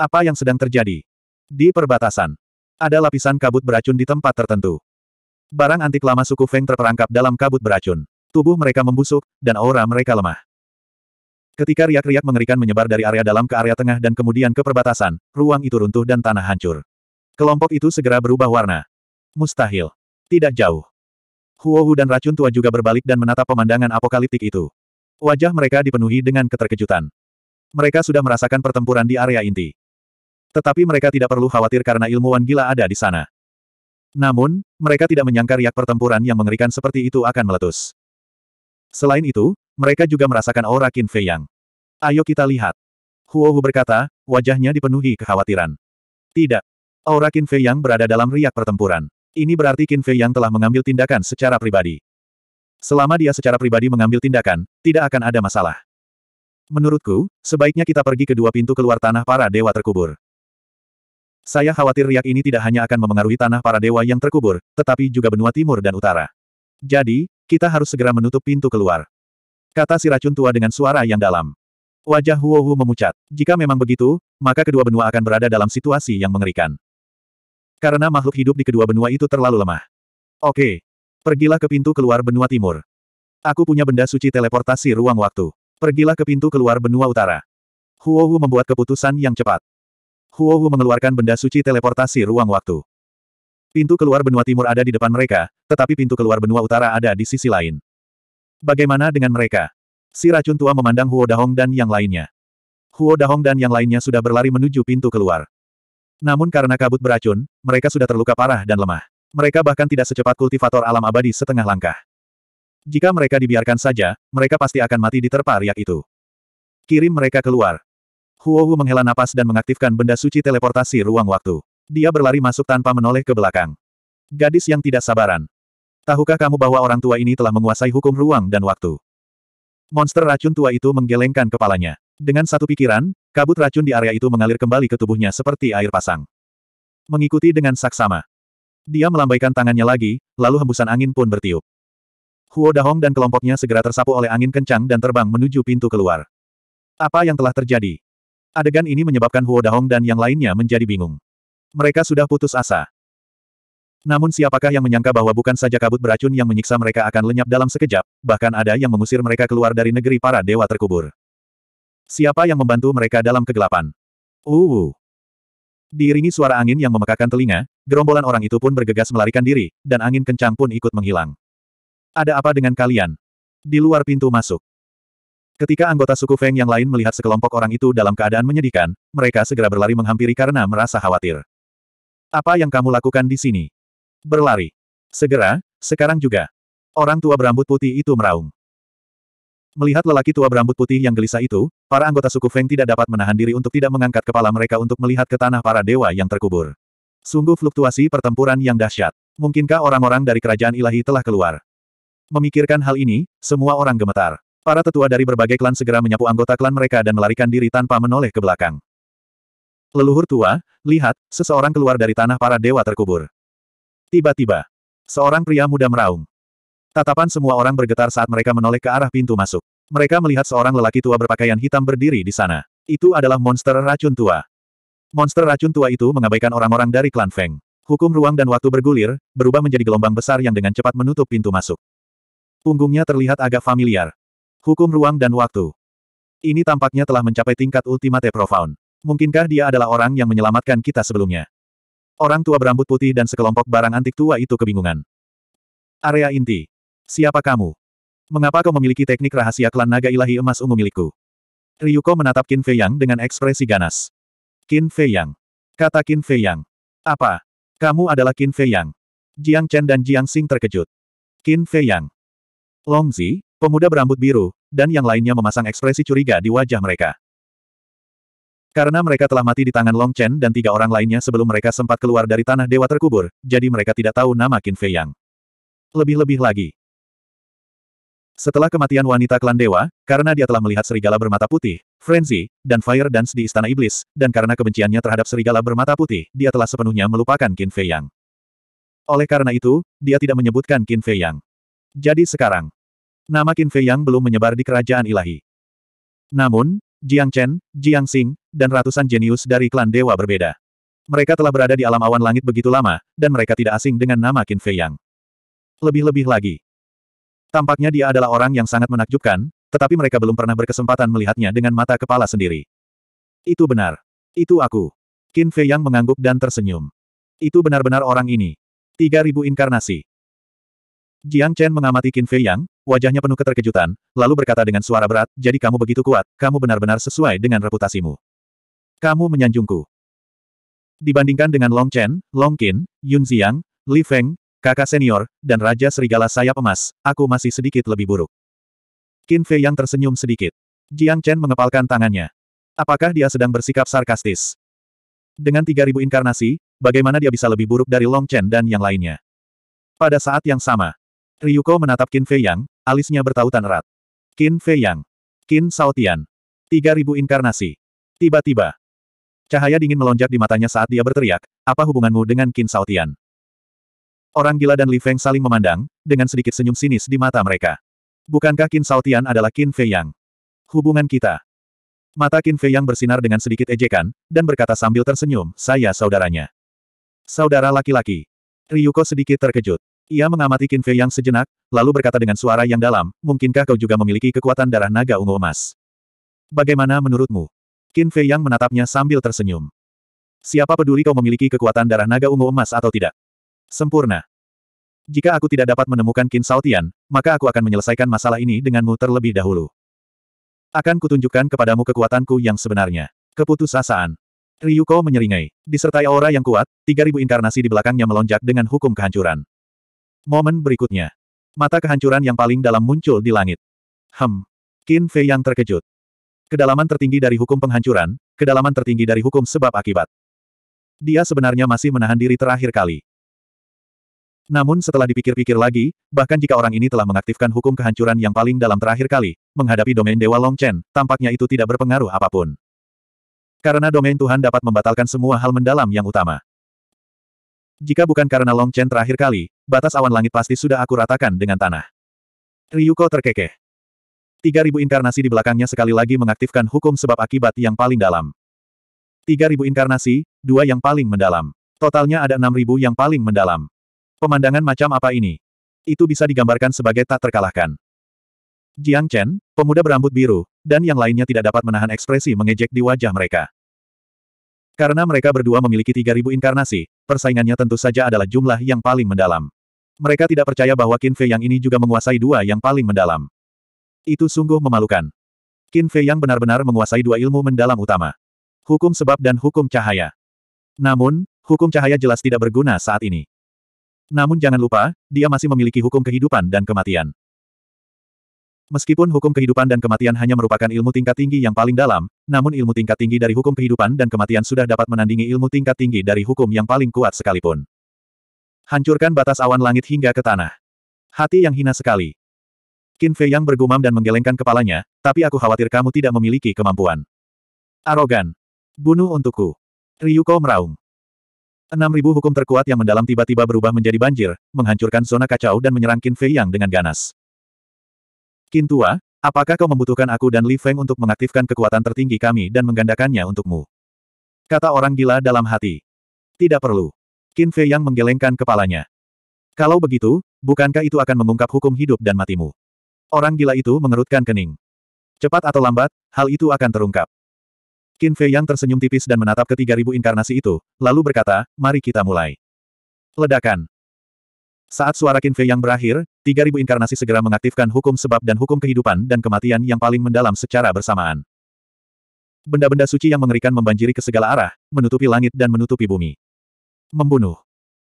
Apa yang sedang terjadi? Di perbatasan. Ada lapisan kabut beracun di tempat tertentu. Barang antik lama suku Feng terperangkap dalam kabut beracun. Tubuh mereka membusuk, dan aura mereka lemah. Ketika riak-riak mengerikan menyebar dari area dalam ke area tengah dan kemudian ke perbatasan, ruang itu runtuh dan tanah hancur. Kelompok itu segera berubah warna. Mustahil. Tidak jauh. Huohu dan racun tua juga berbalik dan menatap pemandangan apokaliptik itu. Wajah mereka dipenuhi dengan keterkejutan. Mereka sudah merasakan pertempuran di area inti. Tetapi mereka tidak perlu khawatir karena ilmuwan gila ada di sana. Namun, mereka tidak menyangka riak pertempuran yang mengerikan seperti itu akan meletus. Selain itu, mereka juga merasakan aura Qin Fei Yang. Ayo kita lihat. Huo Hu berkata, wajahnya dipenuhi kekhawatiran. Tidak. Aura Qin Fei Yang berada dalam riak pertempuran. Ini berarti Qin Fei Yang telah mengambil tindakan secara pribadi. Selama dia secara pribadi mengambil tindakan, tidak akan ada masalah. Menurutku, sebaiknya kita pergi ke dua pintu keluar tanah para dewa terkubur. Saya khawatir riak ini tidak hanya akan memengaruhi tanah para dewa yang terkubur, tetapi juga benua timur dan utara. Jadi, kita harus segera menutup pintu keluar. Kata si racun tua dengan suara yang dalam. Wajah Huo memucat. Jika memang begitu, maka kedua benua akan berada dalam situasi yang mengerikan. Karena makhluk hidup di kedua benua itu terlalu lemah. Oke. Pergilah ke pintu keluar benua timur. Aku punya benda suci teleportasi ruang waktu. Pergilah ke pintu keluar benua utara. Huo membuat keputusan yang cepat. Huo Wu mengeluarkan benda suci teleportasi ruang waktu. Pintu keluar benua timur ada di depan mereka, tetapi pintu keluar benua utara ada di sisi lain. Bagaimana dengan mereka? Si racun tua memandang Huo Dahong dan yang lainnya. Huo Dahong dan yang lainnya sudah berlari menuju pintu keluar. Namun karena kabut beracun, mereka sudah terluka parah dan lemah. Mereka bahkan tidak secepat kultivator alam abadi setengah langkah. Jika mereka dibiarkan saja, mereka pasti akan mati diterpa riak itu. Kirim mereka keluar. Wu menghela napas dan mengaktifkan benda suci teleportasi ruang waktu. Dia berlari masuk tanpa menoleh ke belakang. Gadis yang tidak sabaran. Tahukah kamu bahwa orang tua ini telah menguasai hukum ruang dan waktu? Monster racun tua itu menggelengkan kepalanya. Dengan satu pikiran, kabut racun di area itu mengalir kembali ke tubuhnya seperti air pasang. Mengikuti dengan saksama. Dia melambaikan tangannya lagi, lalu hembusan angin pun bertiup. Huo Dahong dan kelompoknya segera tersapu oleh angin kencang dan terbang menuju pintu keluar. Apa yang telah terjadi? Adegan ini menyebabkan Huo Dahong dan yang lainnya menjadi bingung. Mereka sudah putus asa. Namun siapakah yang menyangka bahwa bukan saja kabut beracun yang menyiksa mereka akan lenyap dalam sekejap, bahkan ada yang mengusir mereka keluar dari negeri para dewa terkubur. Siapa yang membantu mereka dalam kegelapan? Uh. Diiringi suara angin yang memekakan telinga, gerombolan orang itu pun bergegas melarikan diri, dan angin kencang pun ikut menghilang. Ada apa dengan kalian? Di luar pintu masuk, Ketika anggota suku Feng yang lain melihat sekelompok orang itu dalam keadaan menyedihkan, mereka segera berlari menghampiri karena merasa khawatir. Apa yang kamu lakukan di sini? Berlari. Segera, sekarang juga. Orang tua berambut putih itu meraung. Melihat lelaki tua berambut putih yang gelisah itu, para anggota suku Feng tidak dapat menahan diri untuk tidak mengangkat kepala mereka untuk melihat ke tanah para dewa yang terkubur. Sungguh fluktuasi pertempuran yang dahsyat. Mungkinkah orang-orang dari kerajaan ilahi telah keluar? Memikirkan hal ini, semua orang gemetar. Para tetua dari berbagai klan segera menyapu anggota klan mereka dan melarikan diri tanpa menoleh ke belakang. Leluhur tua, lihat, seseorang keluar dari tanah para dewa terkubur. Tiba-tiba, seorang pria muda meraung. Tatapan semua orang bergetar saat mereka menoleh ke arah pintu masuk. Mereka melihat seorang lelaki tua berpakaian hitam berdiri di sana. Itu adalah monster racun tua. Monster racun tua itu mengabaikan orang-orang dari klan Feng. Hukum ruang dan waktu bergulir, berubah menjadi gelombang besar yang dengan cepat menutup pintu masuk. Punggungnya terlihat agak familiar. Hukum ruang dan waktu. Ini tampaknya telah mencapai tingkat ultimate profound. Mungkinkah dia adalah orang yang menyelamatkan kita sebelumnya? Orang tua berambut putih dan sekelompok barang antik tua itu kebingungan. Area inti. Siapa kamu? Mengapa kau memiliki teknik rahasia klan naga ilahi emas ungu milikku? Ryuko menatap Qin Fei Yang dengan ekspresi ganas. Qin Fei Yang. Kata Qin Fei Yang. Apa? Kamu adalah Qin Fei Yang. Jiang Chen dan Jiang Xing terkejut. Qin Fei Yang. Long Zi, Pemuda berambut biru, dan yang lainnya memasang ekspresi curiga di wajah mereka. Karena mereka telah mati di tangan Long Chen dan tiga orang lainnya sebelum mereka sempat keluar dari tanah dewa terkubur, jadi mereka tidak tahu nama Qin Fei Yang. Lebih-lebih lagi. Setelah kematian wanita klan dewa, karena dia telah melihat serigala bermata putih, frenzy, dan fire dance di istana iblis, dan karena kebenciannya terhadap serigala bermata putih, dia telah sepenuhnya melupakan Qin Fei Yang. Oleh karena itu, dia tidak menyebutkan Qin Fei Yang. Jadi sekarang, Nama Qin Fei Yang belum menyebar di kerajaan ilahi. Namun, Jiang Chen, Jiang Xing, dan ratusan jenius dari klan dewa berbeda. Mereka telah berada di alam awan langit begitu lama, dan mereka tidak asing dengan nama Qin Fei Yang. Lebih-lebih lagi. Tampaknya dia adalah orang yang sangat menakjubkan, tetapi mereka belum pernah berkesempatan melihatnya dengan mata kepala sendiri. Itu benar. Itu aku. Qin Fei Yang mengangguk dan tersenyum. Itu benar-benar orang ini. 3000 inkarnasi. Jiang Chen mengamati Qin Fei Yang, wajahnya penuh keterkejutan, lalu berkata dengan suara berat, jadi kamu begitu kuat, kamu benar-benar sesuai dengan reputasimu. Kamu menyanjungku. Dibandingkan dengan Long Chen, Long Qin, Yun Xiang, Li Feng, kakak senior, dan Raja Serigala Sayap Emas, aku masih sedikit lebih buruk. Qin Fei yang tersenyum sedikit. Jiang Chen mengepalkan tangannya. Apakah dia sedang bersikap sarkastis? Dengan 3000 inkarnasi, bagaimana dia bisa lebih buruk dari Long Chen dan yang lainnya? Pada saat yang sama, Ryuko menatap Qin Fei Yang, alisnya bertautan erat. Qin Fei Yang. Qin Sao Tian. 3000 inkarnasi. Tiba-tiba. Cahaya dingin melonjak di matanya saat dia berteriak, apa hubunganmu dengan Qin Sao Tian? Orang gila dan Li Feng saling memandang, dengan sedikit senyum sinis di mata mereka. Bukankah Qin Sao Tian adalah Qin Fei Yang? Hubungan kita. Mata Qin Fei Yang bersinar dengan sedikit ejekan, dan berkata sambil tersenyum, saya saudaranya. Saudara laki-laki. Ryuko sedikit terkejut. Ia mengamati Qin Fei yang sejenak, lalu berkata dengan suara yang dalam, mungkinkah kau juga memiliki kekuatan darah naga ungu emas? Bagaimana menurutmu? Qin Fei yang menatapnya sambil tersenyum. Siapa peduli kau memiliki kekuatan darah naga ungu emas atau tidak? Sempurna. Jika aku tidak dapat menemukan Qin Saotian, maka aku akan menyelesaikan masalah ini denganmu terlebih dahulu. Akan kutunjukkan kepadamu kekuatanku yang sebenarnya. Keputusasaan. Ryuko menyeringai. Disertai aura yang kuat, 3000 inkarnasi di belakangnya melonjak dengan hukum kehancuran. Momen berikutnya. Mata kehancuran yang paling dalam muncul di langit. Hem. Qin Fei yang terkejut. Kedalaman tertinggi dari hukum penghancuran, kedalaman tertinggi dari hukum sebab akibat. Dia sebenarnya masih menahan diri terakhir kali. Namun setelah dipikir-pikir lagi, bahkan jika orang ini telah mengaktifkan hukum kehancuran yang paling dalam terakhir kali, menghadapi domain Dewa Long Chen, tampaknya itu tidak berpengaruh apapun. Karena domain Tuhan dapat membatalkan semua hal mendalam yang utama. Jika bukan karena Long Chen terakhir kali, batas awan langit pasti sudah aku ratakan dengan tanah. Ryuko terkekeh. 3000 inkarnasi di belakangnya sekali lagi mengaktifkan hukum sebab akibat yang paling dalam. 3000 inkarnasi, dua yang paling mendalam. Totalnya ada 6000 yang paling mendalam. Pemandangan macam apa ini? Itu bisa digambarkan sebagai tak terkalahkan. Jiang Chen, pemuda berambut biru, dan yang lainnya tidak dapat menahan ekspresi mengejek di wajah mereka. Karena mereka berdua memiliki 3000 inkarnasi, persaingannya tentu saja adalah jumlah yang paling mendalam. Mereka tidak percaya bahwa Qin Fei Yang ini juga menguasai dua yang paling mendalam. Itu sungguh memalukan. Qin Fei Yang benar-benar menguasai dua ilmu mendalam utama. Hukum sebab dan hukum cahaya. Namun, hukum cahaya jelas tidak berguna saat ini. Namun jangan lupa, dia masih memiliki hukum kehidupan dan kematian. Meskipun hukum kehidupan dan kematian hanya merupakan ilmu tingkat tinggi yang paling dalam, namun ilmu tingkat tinggi dari hukum kehidupan dan kematian sudah dapat menandingi ilmu tingkat tinggi dari hukum yang paling kuat sekalipun. Hancurkan batas awan langit hingga ke tanah. Hati yang hina sekali. Qin Fei Yang bergumam dan menggelengkan kepalanya, tapi aku khawatir kamu tidak memiliki kemampuan. Arogan. Bunuh untukku. Ryuko meraung. Enam ribu hukum terkuat yang mendalam tiba-tiba berubah menjadi banjir, menghancurkan zona kacau dan menyerang Qin Fei Yang dengan ganas. Qin Tua, apakah kau membutuhkan aku dan Li Feng untuk mengaktifkan kekuatan tertinggi kami dan menggandakannya untukmu? Kata orang gila dalam hati. Tidak perlu. Qin Fei yang menggelengkan kepalanya. Kalau begitu, bukankah itu akan mengungkap hukum hidup dan matimu? Orang gila itu mengerutkan kening. Cepat atau lambat, hal itu akan terungkap. Qin Fei yang tersenyum tipis dan menatap ke 3000 inkarnasi itu, lalu berkata, mari kita mulai. Ledakan. Saat suara Qin Fei yang berakhir, 3000 inkarnasi segera mengaktifkan hukum sebab dan hukum kehidupan dan kematian yang paling mendalam secara bersamaan. Benda-benda suci yang mengerikan membanjiri ke segala arah, menutupi langit dan menutupi bumi. Membunuh.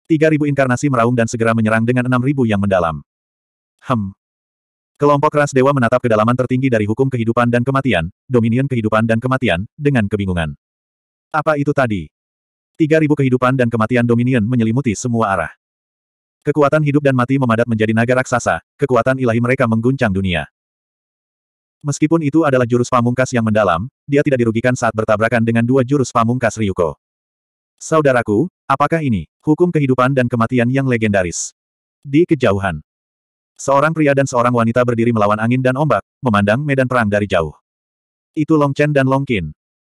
3.000 inkarnasi meraung dan segera menyerang dengan 6.000 yang mendalam. Hem. Kelompok ras dewa menatap kedalaman tertinggi dari hukum kehidupan dan kematian, dominion kehidupan dan kematian, dengan kebingungan. Apa itu tadi? 3.000 kehidupan dan kematian dominion menyelimuti semua arah. Kekuatan hidup dan mati memadat menjadi naga raksasa, kekuatan ilahi mereka mengguncang dunia. Meskipun itu adalah jurus pamungkas yang mendalam, dia tidak dirugikan saat bertabrakan dengan dua jurus pamungkas Ryuko. Saudaraku, apakah ini? Hukum kehidupan dan kematian yang legendaris. Di kejauhan. Seorang pria dan seorang wanita berdiri melawan angin dan ombak, memandang medan perang dari jauh. Itu Long Chen dan Long Qin.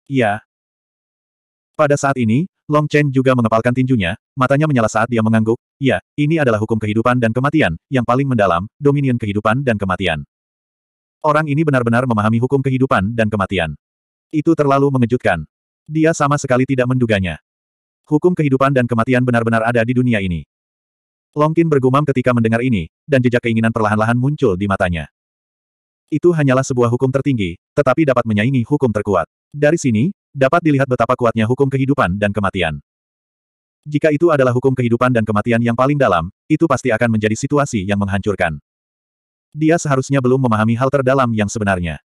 Iya. Pada saat ini, Long Chen juga mengepalkan tinjunya, matanya menyala saat dia mengangguk, ya, ini adalah hukum kehidupan dan kematian, yang paling mendalam, dominion kehidupan dan kematian. Orang ini benar-benar memahami hukum kehidupan dan kematian. Itu terlalu mengejutkan. Dia sama sekali tidak menduganya. Hukum kehidupan dan kematian benar-benar ada di dunia ini. Longkin bergumam ketika mendengar ini, dan jejak keinginan perlahan-lahan muncul di matanya. Itu hanyalah sebuah hukum tertinggi, tetapi dapat menyaingi hukum terkuat. Dari sini, dapat dilihat betapa kuatnya hukum kehidupan dan kematian. Jika itu adalah hukum kehidupan dan kematian yang paling dalam, itu pasti akan menjadi situasi yang menghancurkan. Dia seharusnya belum memahami hal terdalam yang sebenarnya.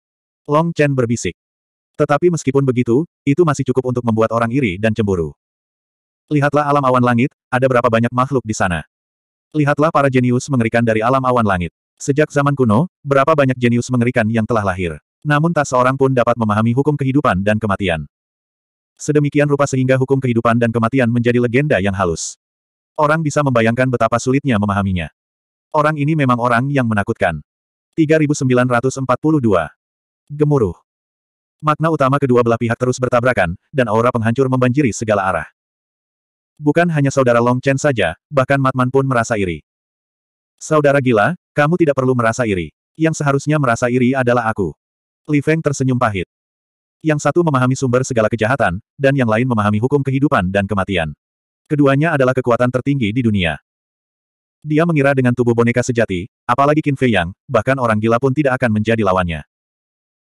Long Chen berbisik. Tetapi meskipun begitu, itu masih cukup untuk membuat orang iri dan cemburu. Lihatlah alam awan langit, ada berapa banyak makhluk di sana. Lihatlah para jenius mengerikan dari alam awan langit. Sejak zaman kuno, berapa banyak jenius mengerikan yang telah lahir. Namun tak seorang pun dapat memahami hukum kehidupan dan kematian. Sedemikian rupa sehingga hukum kehidupan dan kematian menjadi legenda yang halus. Orang bisa membayangkan betapa sulitnya memahaminya. Orang ini memang orang yang menakutkan. 3942. Gemuruh. Makna utama kedua belah pihak terus bertabrakan, dan aura penghancur membanjiri segala arah. Bukan hanya saudara Long Chen saja, bahkan Matman pun merasa iri. Saudara gila, kamu tidak perlu merasa iri. Yang seharusnya merasa iri adalah aku. Li Feng tersenyum pahit. Yang satu memahami sumber segala kejahatan, dan yang lain memahami hukum kehidupan dan kematian. Keduanya adalah kekuatan tertinggi di dunia. Dia mengira dengan tubuh boneka sejati, apalagi Qin Fei Yang, bahkan orang gila pun tidak akan menjadi lawannya.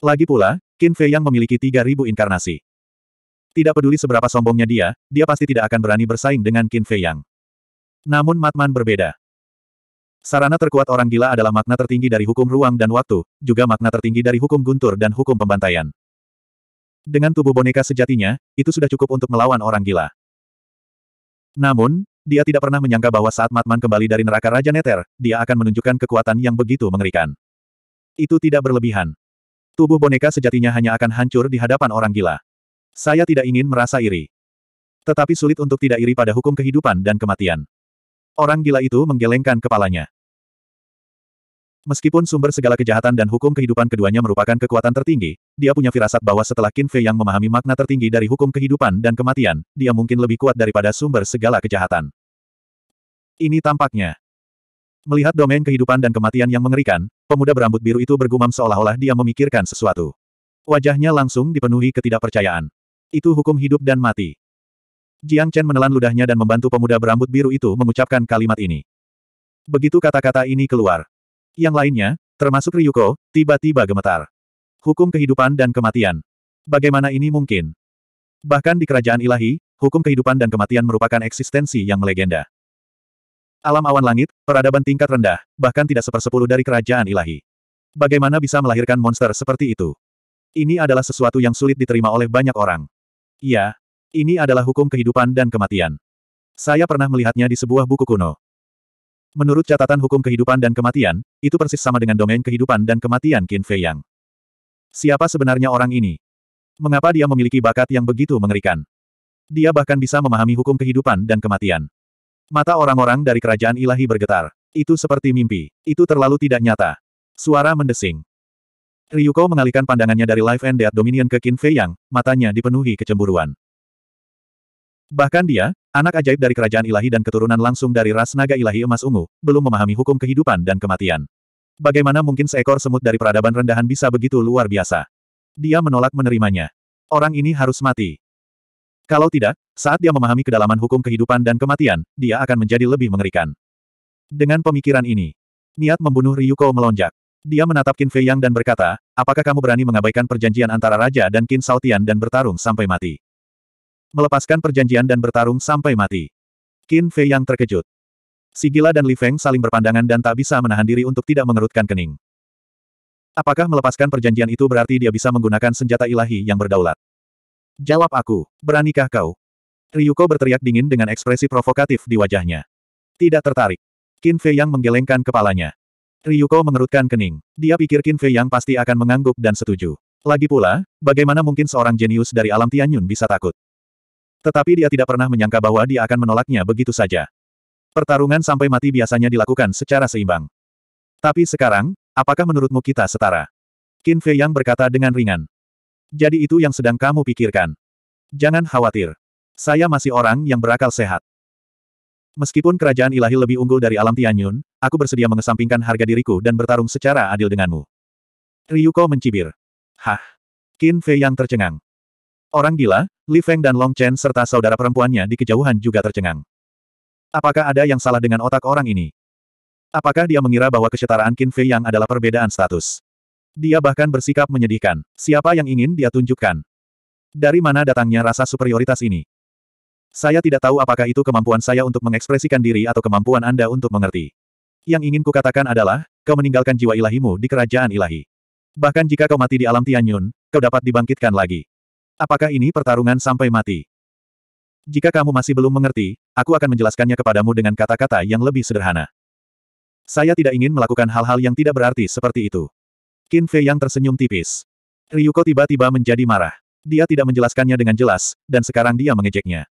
Lagi pula, Qin Fei Yang memiliki 3.000 inkarnasi. Tidak peduli seberapa sombongnya dia, dia pasti tidak akan berani bersaing dengan Qin Fei Yang. Namun Matman berbeda. Sarana terkuat orang gila adalah makna tertinggi dari hukum ruang dan waktu, juga makna tertinggi dari hukum guntur dan hukum pembantaian. Dengan tubuh boneka sejatinya, itu sudah cukup untuk melawan orang gila. Namun, dia tidak pernah menyangka bahwa saat Matman kembali dari neraka Raja Neter, dia akan menunjukkan kekuatan yang begitu mengerikan. Itu tidak berlebihan. Tubuh boneka sejatinya hanya akan hancur di hadapan orang gila. Saya tidak ingin merasa iri. Tetapi sulit untuk tidak iri pada hukum kehidupan dan kematian. Orang gila itu menggelengkan kepalanya. Meskipun sumber segala kejahatan dan hukum kehidupan keduanya merupakan kekuatan tertinggi, dia punya firasat bahwa setelah Qin Fei yang memahami makna tertinggi dari hukum kehidupan dan kematian, dia mungkin lebih kuat daripada sumber segala kejahatan. Ini tampaknya. Melihat domain kehidupan dan kematian yang mengerikan, pemuda berambut biru itu bergumam seolah-olah dia memikirkan sesuatu. Wajahnya langsung dipenuhi ketidakpercayaan. Itu hukum hidup dan mati. Jiang Chen menelan ludahnya dan membantu pemuda berambut biru itu mengucapkan kalimat ini. Begitu kata-kata ini keluar. Yang lainnya, termasuk Ryuko, tiba-tiba gemetar. Hukum kehidupan dan kematian. Bagaimana ini mungkin? Bahkan di kerajaan ilahi, hukum kehidupan dan kematian merupakan eksistensi yang melegenda. Alam awan langit, peradaban tingkat rendah, bahkan tidak sepersepuluh dari kerajaan ilahi. Bagaimana bisa melahirkan monster seperti itu? Ini adalah sesuatu yang sulit diterima oleh banyak orang. Iya, ini adalah hukum kehidupan dan kematian. Saya pernah melihatnya di sebuah buku kuno. Menurut catatan hukum kehidupan dan kematian, itu persis sama dengan domain kehidupan dan kematian Qin Fei Yang. Siapa sebenarnya orang ini? Mengapa dia memiliki bakat yang begitu mengerikan? Dia bahkan bisa memahami hukum kehidupan dan kematian. Mata orang-orang dari kerajaan ilahi bergetar. Itu seperti mimpi. Itu terlalu tidak nyata. Suara mendesing. Ryuko mengalihkan pandangannya dari Life and Death Dominion ke Qin Fei Yang, matanya dipenuhi kecemburuan. Bahkan dia, anak ajaib dari kerajaan ilahi dan keturunan langsung dari ras naga ilahi emas ungu, belum memahami hukum kehidupan dan kematian. Bagaimana mungkin seekor semut dari peradaban rendahan bisa begitu luar biasa? Dia menolak menerimanya. Orang ini harus mati. Kalau tidak, saat dia memahami kedalaman hukum kehidupan dan kematian, dia akan menjadi lebih mengerikan. Dengan pemikiran ini, niat membunuh Ryuko melonjak. Dia menatap Qin Fei Yang dan berkata, apakah kamu berani mengabaikan perjanjian antara Raja dan Qin Saotian dan bertarung sampai mati? Melepaskan perjanjian dan bertarung sampai mati. Qin Fei Yang terkejut. Sigila dan Li Feng saling berpandangan dan tak bisa menahan diri untuk tidak mengerutkan kening. Apakah melepaskan perjanjian itu berarti dia bisa menggunakan senjata ilahi yang berdaulat? Jawab aku, beranikah kau? Ryuko berteriak dingin dengan ekspresi provokatif di wajahnya. Tidak tertarik. Qin Fei Yang menggelengkan kepalanya. Ryuko mengerutkan kening. Dia pikir Qin Fei yang pasti akan mengangguk dan setuju. Lagi pula, bagaimana mungkin seorang jenius dari alam Tianyun bisa takut? Tetapi dia tidak pernah menyangka bahwa dia akan menolaknya begitu saja. Pertarungan sampai mati biasanya dilakukan secara seimbang. Tapi sekarang, apakah menurutmu kita setara? Qin Fei yang berkata dengan ringan. Jadi itu yang sedang kamu pikirkan. Jangan khawatir. Saya masih orang yang berakal sehat. Meskipun kerajaan ilahi lebih unggul dari alam Tianyun, aku bersedia mengesampingkan harga diriku dan bertarung secara adil denganmu. Ryuko mencibir. Hah. Qin Fei yang tercengang. Orang gila, Li Feng dan Long Chen serta saudara perempuannya di kejauhan juga tercengang. Apakah ada yang salah dengan otak orang ini? Apakah dia mengira bahwa kesetaraan Qin Fei Yang adalah perbedaan status? Dia bahkan bersikap menyedihkan. Siapa yang ingin dia tunjukkan? Dari mana datangnya rasa superioritas ini? Saya tidak tahu apakah itu kemampuan saya untuk mengekspresikan diri atau kemampuan Anda untuk mengerti. Yang ingin kukatakan adalah, kau meninggalkan jiwa ilahimu di kerajaan ilahi. Bahkan jika kau mati di alam Tianyun, kau dapat dibangkitkan lagi. Apakah ini pertarungan sampai mati? Jika kamu masih belum mengerti, aku akan menjelaskannya kepadamu dengan kata-kata yang lebih sederhana. Saya tidak ingin melakukan hal-hal yang tidak berarti seperti itu. Qin Fei yang tersenyum tipis. Ryuko tiba-tiba menjadi marah. Dia tidak menjelaskannya dengan jelas, dan sekarang dia mengejeknya.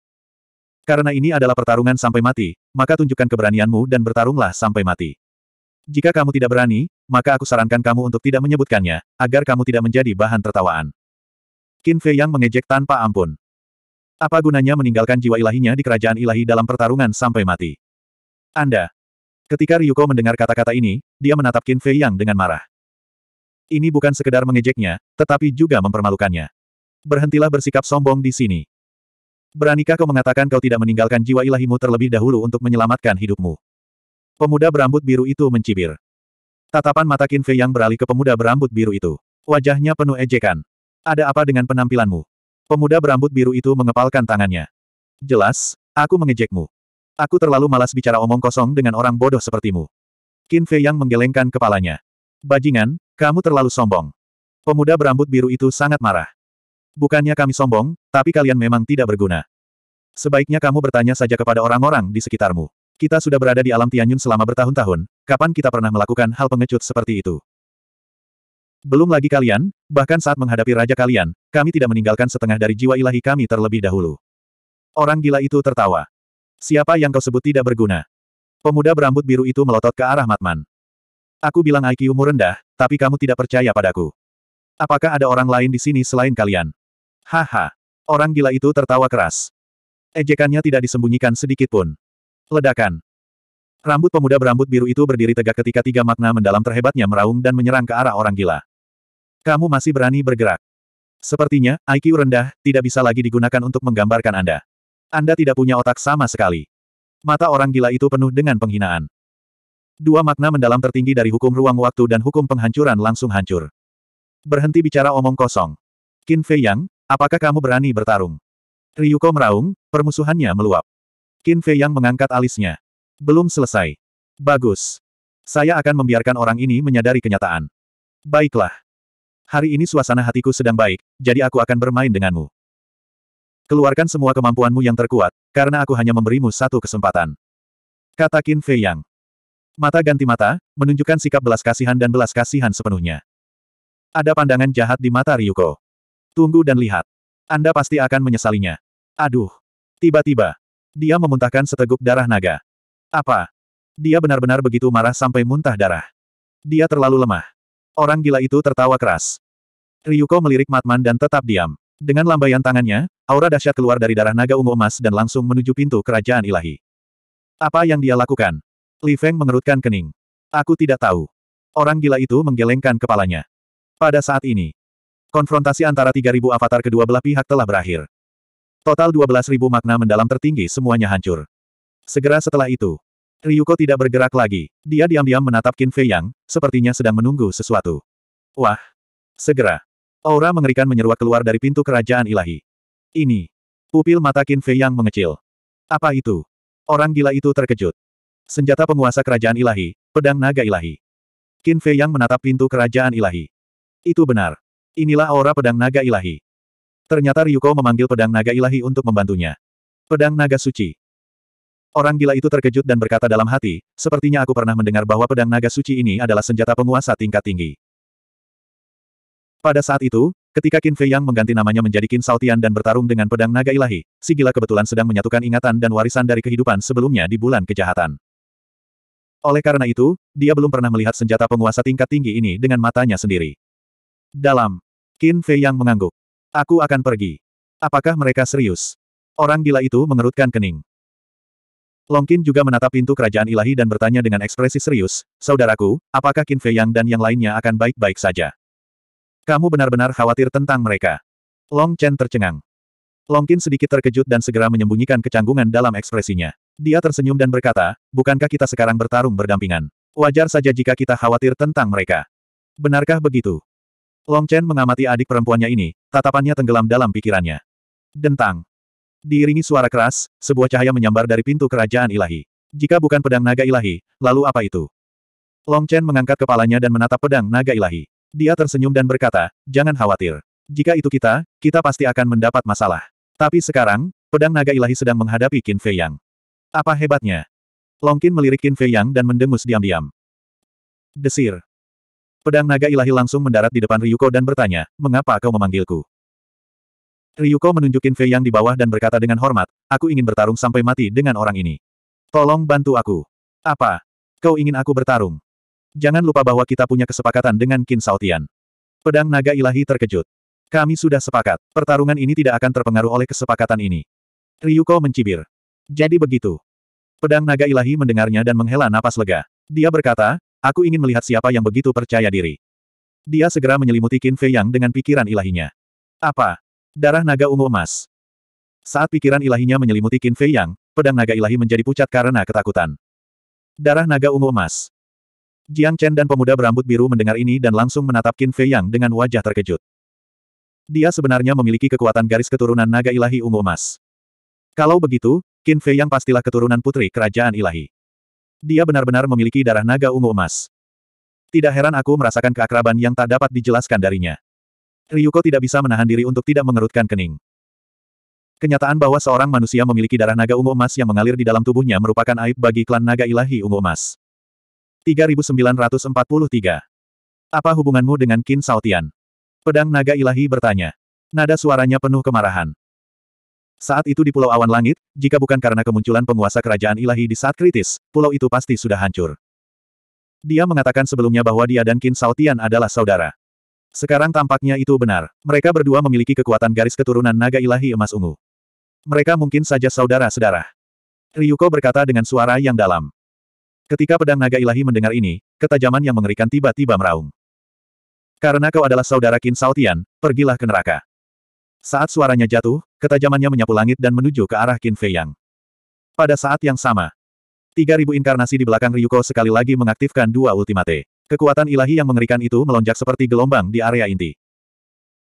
Karena ini adalah pertarungan sampai mati, maka tunjukkan keberanianmu dan bertarunglah sampai mati. Jika kamu tidak berani, maka aku sarankan kamu untuk tidak menyebutkannya, agar kamu tidak menjadi bahan tertawaan. Qin Fei Yang mengejek tanpa ampun. Apa gunanya meninggalkan jiwa ilahinya di kerajaan ilahi dalam pertarungan sampai mati? Anda. Ketika Ryuko mendengar kata-kata ini, dia menatap Qin Fei Yang dengan marah. Ini bukan sekedar mengejeknya, tetapi juga mempermalukannya. Berhentilah bersikap sombong di sini. Beranikah kau mengatakan kau tidak meninggalkan jiwa ilahimu terlebih dahulu untuk menyelamatkan hidupmu? Pemuda berambut biru itu mencibir. Tatapan mata Qin Fei yang beralih ke pemuda berambut biru itu. Wajahnya penuh ejekan. Ada apa dengan penampilanmu? Pemuda berambut biru itu mengepalkan tangannya. Jelas, aku mengejekmu. Aku terlalu malas bicara omong kosong dengan orang bodoh sepertimu. Qin Fei yang menggelengkan kepalanya. Bajingan, kamu terlalu sombong. Pemuda berambut biru itu sangat marah. Bukannya kami sombong, tapi kalian memang tidak berguna. Sebaiknya kamu bertanya saja kepada orang-orang di sekitarmu. Kita sudah berada di alam Tianyun selama bertahun-tahun, kapan kita pernah melakukan hal pengecut seperti itu? Belum lagi kalian, bahkan saat menghadapi raja kalian, kami tidak meninggalkan setengah dari jiwa ilahi kami terlebih dahulu. Orang gila itu tertawa. Siapa yang kau sebut tidak berguna? Pemuda berambut biru itu melotot ke arah Matman. Aku bilang IQ-mu rendah, tapi kamu tidak percaya padaku. Apakah ada orang lain di sini selain kalian? Haha. Orang gila itu tertawa keras. Ejekannya tidak disembunyikan sedikit pun. Ledakan. Rambut pemuda berambut biru itu berdiri tegak ketika tiga makna mendalam terhebatnya meraung dan menyerang ke arah orang gila. Kamu masih berani bergerak. Sepertinya, IQ rendah, tidak bisa lagi digunakan untuk menggambarkan Anda. Anda tidak punya otak sama sekali. Mata orang gila itu penuh dengan penghinaan. Dua makna mendalam tertinggi dari hukum ruang waktu dan hukum penghancuran langsung hancur. Berhenti bicara omong kosong. Qin Fei Yang, Apakah kamu berani bertarung? Ryuko meraung, permusuhannya meluap. Qin Fei yang mengangkat alisnya. Belum selesai. Bagus. Saya akan membiarkan orang ini menyadari kenyataan. Baiklah. Hari ini suasana hatiku sedang baik, jadi aku akan bermain denganmu. Keluarkan semua kemampuanmu yang terkuat, karena aku hanya memberimu satu kesempatan. Kata Qin Fei Yang. Mata ganti mata, menunjukkan sikap belas kasihan dan belas kasihan sepenuhnya. Ada pandangan jahat di mata Ryuko. Tunggu dan lihat. Anda pasti akan menyesalinya. Aduh. Tiba-tiba. Dia memuntahkan seteguk darah naga. Apa? Dia benar-benar begitu marah sampai muntah darah. Dia terlalu lemah. Orang gila itu tertawa keras. Ryuko melirik Matman dan tetap diam. Dengan lambaian tangannya, aura dahsyat keluar dari darah naga ungu emas dan langsung menuju pintu kerajaan ilahi. Apa yang dia lakukan? Li Feng mengerutkan kening. Aku tidak tahu. Orang gila itu menggelengkan kepalanya. Pada saat ini, Konfrontasi antara 3.000 avatar kedua belah pihak telah berakhir. Total 12.000 makna mendalam tertinggi semuanya hancur. Segera setelah itu, Ryuko tidak bergerak lagi. Dia diam-diam menatap Qin Fei Yang, sepertinya sedang menunggu sesuatu. Wah! Segera! Aura mengerikan menyeruak keluar dari pintu kerajaan ilahi. Ini! Pupil mata Qin Fei Yang mengecil. Apa itu? Orang gila itu terkejut. Senjata penguasa kerajaan ilahi, pedang naga ilahi. Qin Fei Yang menatap pintu kerajaan ilahi. Itu benar. Inilah aura pedang naga ilahi. Ternyata Ryuko memanggil pedang naga ilahi untuk membantunya. Pedang naga suci. Orang gila itu terkejut dan berkata dalam hati, sepertinya aku pernah mendengar bahwa pedang naga suci ini adalah senjata penguasa tingkat tinggi. Pada saat itu, ketika Qin Fei Yang mengganti namanya menjadi Qin Saotian dan bertarung dengan pedang naga ilahi, si gila kebetulan sedang menyatukan ingatan dan warisan dari kehidupan sebelumnya di bulan kejahatan. Oleh karena itu, dia belum pernah melihat senjata penguasa tingkat tinggi ini dengan matanya sendiri. Dalam Qin Fei yang mengangguk. Aku akan pergi. Apakah mereka serius? Orang gila itu mengerutkan kening. Long Longkin juga menatap pintu kerajaan ilahi dan bertanya dengan ekspresi serius, Saudaraku, apakah Qin Fei Yang dan yang lainnya akan baik-baik saja? Kamu benar-benar khawatir tentang mereka. Long Chen tercengang. Long Longkin sedikit terkejut dan segera menyembunyikan kecanggungan dalam ekspresinya. Dia tersenyum dan berkata, bukankah kita sekarang bertarung berdampingan? Wajar saja jika kita khawatir tentang mereka. Benarkah begitu? Long Chen mengamati adik perempuannya ini, tatapannya tenggelam dalam pikirannya. Dentang. Diiringi suara keras, sebuah cahaya menyambar dari pintu kerajaan ilahi. Jika bukan pedang naga ilahi, lalu apa itu? Long Chen mengangkat kepalanya dan menatap pedang naga ilahi. Dia tersenyum dan berkata, jangan khawatir. Jika itu kita, kita pasti akan mendapat masalah. Tapi sekarang, pedang naga ilahi sedang menghadapi Qin Fei Yang. Apa hebatnya? Long Qin melirik Qin Fei Yang dan mendengus diam-diam. Desir. Pedang naga ilahi langsung mendarat di depan Ryuko dan bertanya, mengapa kau memanggilku? Ryuko menunjukin Fei Yang di bawah dan berkata dengan hormat, aku ingin bertarung sampai mati dengan orang ini. Tolong bantu aku. Apa? Kau ingin aku bertarung? Jangan lupa bahwa kita punya kesepakatan dengan Qin Saotian. Pedang naga ilahi terkejut. Kami sudah sepakat, pertarungan ini tidak akan terpengaruh oleh kesepakatan ini. Ryuko mencibir. Jadi begitu. Pedang naga ilahi mendengarnya dan menghela napas lega. Dia berkata, Aku ingin melihat siapa yang begitu percaya diri. Dia segera menyelimuti Qin Fei Yang dengan pikiran ilahinya. Apa? Darah naga ungu emas. Saat pikiran ilahinya menyelimuti Qin Fei Yang, pedang naga ilahi menjadi pucat karena ketakutan. Darah naga ungu emas. Jiang Chen dan pemuda berambut biru mendengar ini dan langsung menatap Qin Fei Yang dengan wajah terkejut. Dia sebenarnya memiliki kekuatan garis keturunan naga ilahi ungu emas. Kalau begitu, Qin Fei Yang pastilah keturunan putri kerajaan ilahi. Dia benar-benar memiliki darah naga ungu emas. Tidak heran aku merasakan keakraban yang tak dapat dijelaskan darinya. Ryuko tidak bisa menahan diri untuk tidak mengerutkan kening. Kenyataan bahwa seorang manusia memiliki darah naga ungu emas yang mengalir di dalam tubuhnya merupakan aib bagi klan naga ilahi ungu emas. 3943. Apa hubunganmu dengan Qin Saotian? Pedang naga ilahi bertanya. Nada suaranya penuh kemarahan. Saat itu di Pulau Awan Langit, jika bukan karena kemunculan penguasa kerajaan ilahi di saat kritis, pulau itu pasti sudah hancur. Dia mengatakan sebelumnya bahwa dia dan Qin Sao adalah saudara. Sekarang tampaknya itu benar. Mereka berdua memiliki kekuatan garis keturunan naga ilahi emas ungu. Mereka mungkin saja saudara sedara. Ryuko berkata dengan suara yang dalam. Ketika pedang naga ilahi mendengar ini, ketajaman yang mengerikan tiba-tiba meraung. Karena kau adalah saudara Qin Sao pergilah ke neraka. Saat suaranya jatuh, ketajamannya menyapu langit dan menuju ke arah Qin Fei Yang. Pada saat yang sama, 3000 inkarnasi di belakang Ryuko sekali lagi mengaktifkan dua ultimate. Kekuatan ilahi yang mengerikan itu melonjak seperti gelombang di area inti.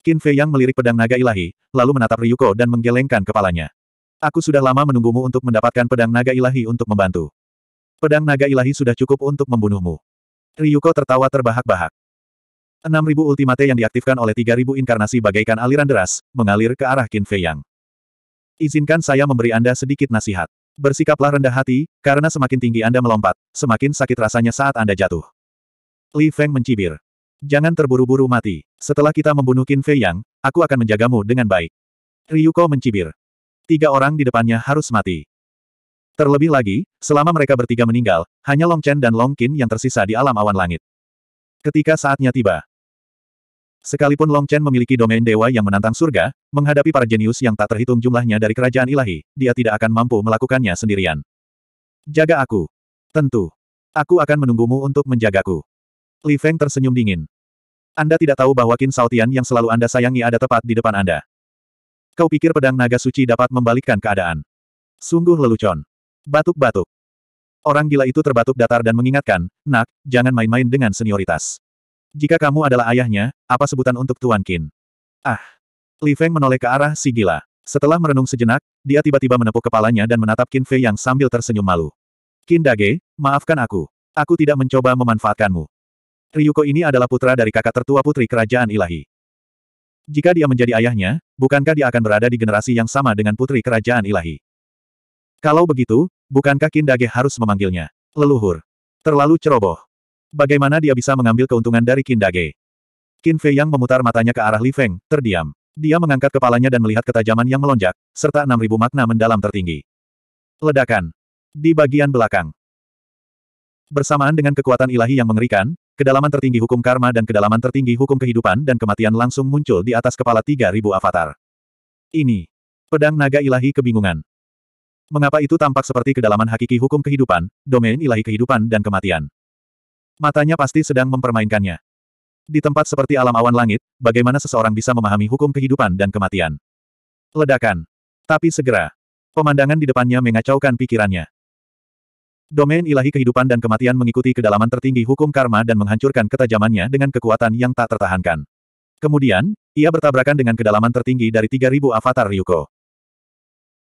Qin Fei Yang melirik pedang naga ilahi, lalu menatap Ryuko dan menggelengkan kepalanya. Aku sudah lama menunggumu untuk mendapatkan pedang naga ilahi untuk membantu. Pedang naga ilahi sudah cukup untuk membunuhmu. Ryuko tertawa terbahak-bahak. 6.000 ultimate yang diaktifkan oleh 3.000 inkarnasi bagaikan aliran deras, mengalir ke arah Qin Fei Yang. Izinkan saya memberi Anda sedikit nasihat. Bersikaplah rendah hati, karena semakin tinggi Anda melompat, semakin sakit rasanya saat Anda jatuh. Li Feng mencibir. Jangan terburu-buru mati. Setelah kita membunuh Qin Fei Yang, aku akan menjagamu dengan baik. Ryuko mencibir. Tiga orang di depannya harus mati. Terlebih lagi, selama mereka bertiga meninggal, hanya Long Chen dan Long Qin yang tersisa di alam awan langit. Ketika saatnya tiba, Sekalipun Long Chen memiliki domain dewa yang menantang surga, menghadapi para jenius yang tak terhitung jumlahnya dari kerajaan ilahi, dia tidak akan mampu melakukannya sendirian. Jaga aku. Tentu. Aku akan menunggumu untuk menjagaku. Li Feng tersenyum dingin. Anda tidak tahu bahwa Qin Saotian yang selalu Anda sayangi ada tepat di depan Anda. Kau pikir pedang naga suci dapat membalikkan keadaan. Sungguh lelucon. Batuk-batuk. Orang gila itu terbatuk datar dan mengingatkan, nak, jangan main-main dengan senioritas. Jika kamu adalah ayahnya, apa sebutan untuk Tuan Qin? Ah! Li Feng menoleh ke arah si gila. Setelah merenung sejenak, dia tiba-tiba menepuk kepalanya dan menatap Qin Fei yang sambil tersenyum malu. Qin Dage, maafkan aku. Aku tidak mencoba memanfaatkanmu. Ryuko ini adalah putra dari kakak tertua putri kerajaan ilahi. Jika dia menjadi ayahnya, bukankah dia akan berada di generasi yang sama dengan putri kerajaan ilahi? Kalau begitu, bukankah Kindage harus memanggilnya? Leluhur. Terlalu ceroboh. Bagaimana dia bisa mengambil keuntungan dari Kindage? Qin Fei Yang memutar matanya ke arah Li Feng, terdiam. Dia mengangkat kepalanya dan melihat ketajaman yang melonjak, serta 6000 makna mendalam tertinggi. Ledakan. Di bagian belakang. Bersamaan dengan kekuatan ilahi yang mengerikan, kedalaman tertinggi hukum karma dan kedalaman tertinggi hukum kehidupan dan kematian langsung muncul di atas kepala 3000 avatar. Ini. Pedang naga ilahi kebingungan. Mengapa itu tampak seperti kedalaman hakiki hukum kehidupan, domain ilahi kehidupan dan kematian. Matanya pasti sedang mempermainkannya. Di tempat seperti alam awan langit, bagaimana seseorang bisa memahami hukum kehidupan dan kematian? Ledakan. Tapi segera. Pemandangan di depannya mengacaukan pikirannya. Domain ilahi kehidupan dan kematian mengikuti kedalaman tertinggi hukum karma dan menghancurkan ketajamannya dengan kekuatan yang tak tertahankan. Kemudian, ia bertabrakan dengan kedalaman tertinggi dari 3000 avatar Ryuko.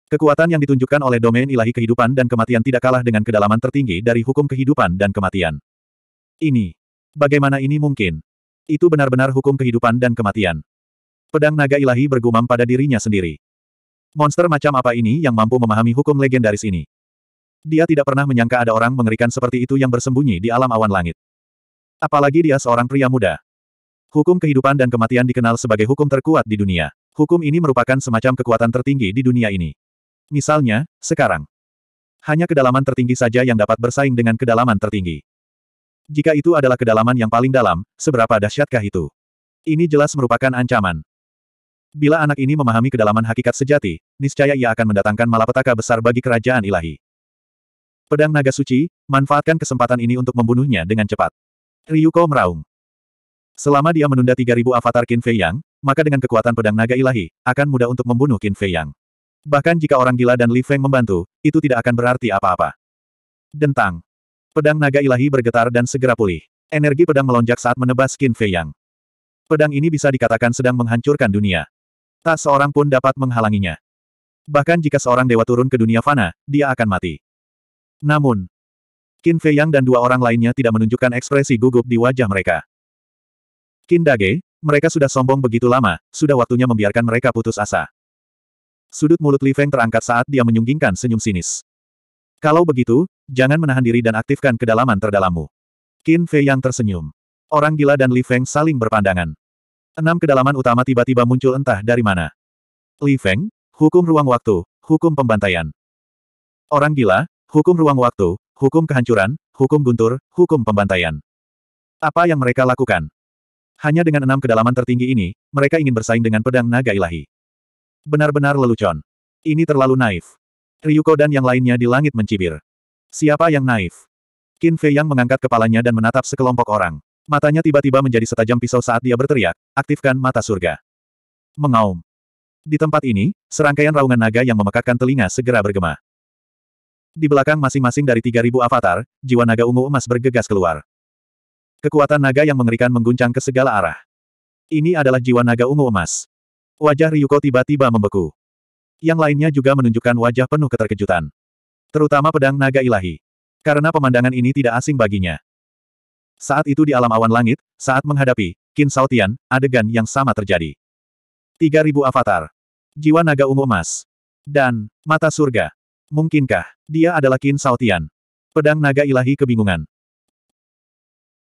Kekuatan yang ditunjukkan oleh domain ilahi kehidupan dan kematian tidak kalah dengan kedalaman tertinggi dari hukum kehidupan dan kematian. Ini. Bagaimana ini mungkin? Itu benar-benar hukum kehidupan dan kematian. Pedang naga ilahi bergumam pada dirinya sendiri. Monster macam apa ini yang mampu memahami hukum legendaris ini? Dia tidak pernah menyangka ada orang mengerikan seperti itu yang bersembunyi di alam awan langit. Apalagi dia seorang pria muda. Hukum kehidupan dan kematian dikenal sebagai hukum terkuat di dunia. Hukum ini merupakan semacam kekuatan tertinggi di dunia ini. Misalnya, sekarang. Hanya kedalaman tertinggi saja yang dapat bersaing dengan kedalaman tertinggi. Jika itu adalah kedalaman yang paling dalam, seberapa dahsyatkah itu? Ini jelas merupakan ancaman. Bila anak ini memahami kedalaman hakikat sejati, niscaya ia akan mendatangkan malapetaka besar bagi kerajaan ilahi. Pedang naga suci, manfaatkan kesempatan ini untuk membunuhnya dengan cepat. Ryuko meraung. Selama dia menunda 3000 avatar Qin Fei Yang, maka dengan kekuatan pedang naga ilahi, akan mudah untuk membunuh Qin Fei Yang. Bahkan jika orang gila dan Li Feng membantu, itu tidak akan berarti apa-apa. Dentang. Pedang naga ilahi bergetar dan segera pulih. Energi pedang melonjak saat menebas Qin Fei Yang. Pedang ini bisa dikatakan sedang menghancurkan dunia. Tak seorang pun dapat menghalanginya. Bahkan jika seorang dewa turun ke dunia fana, dia akan mati. Namun, Qin Fei Yang dan dua orang lainnya tidak menunjukkan ekspresi gugup di wajah mereka. Qin Dage, mereka sudah sombong begitu lama, sudah waktunya membiarkan mereka putus asa. Sudut mulut Li Feng terangkat saat dia menyunggingkan senyum sinis. Kalau begitu, jangan menahan diri dan aktifkan kedalaman terdalammu. Qin Fei yang tersenyum. Orang gila dan Li Feng saling berpandangan. Enam kedalaman utama tiba-tiba muncul entah dari mana. Li Feng, hukum ruang waktu, hukum pembantaian. Orang gila, hukum ruang waktu, hukum kehancuran, hukum guntur, hukum pembantaian. Apa yang mereka lakukan? Hanya dengan enam kedalaman tertinggi ini, mereka ingin bersaing dengan pedang naga ilahi. Benar-benar lelucon. Ini terlalu naif. Ryuko dan yang lainnya di langit mencibir. Siapa yang naif? Qin Fei Yang mengangkat kepalanya dan menatap sekelompok orang. Matanya tiba-tiba menjadi setajam pisau saat dia berteriak, aktifkan mata surga. Mengaum. Di tempat ini, serangkaian raungan naga yang memekakkan telinga segera bergema. Di belakang masing-masing dari 3.000 avatar, jiwa naga ungu emas bergegas keluar. Kekuatan naga yang mengerikan mengguncang ke segala arah. Ini adalah jiwa naga ungu emas. Wajah Ryuko tiba-tiba membeku. Yang lainnya juga menunjukkan wajah penuh keterkejutan. Terutama pedang naga ilahi. Karena pemandangan ini tidak asing baginya. Saat itu di alam awan langit, saat menghadapi, Qin Saotian, adegan yang sama terjadi. 3000 avatar. Jiwa naga ungu emas. Dan, mata surga. Mungkinkah, dia adalah Qin Saotian? Pedang naga ilahi kebingungan.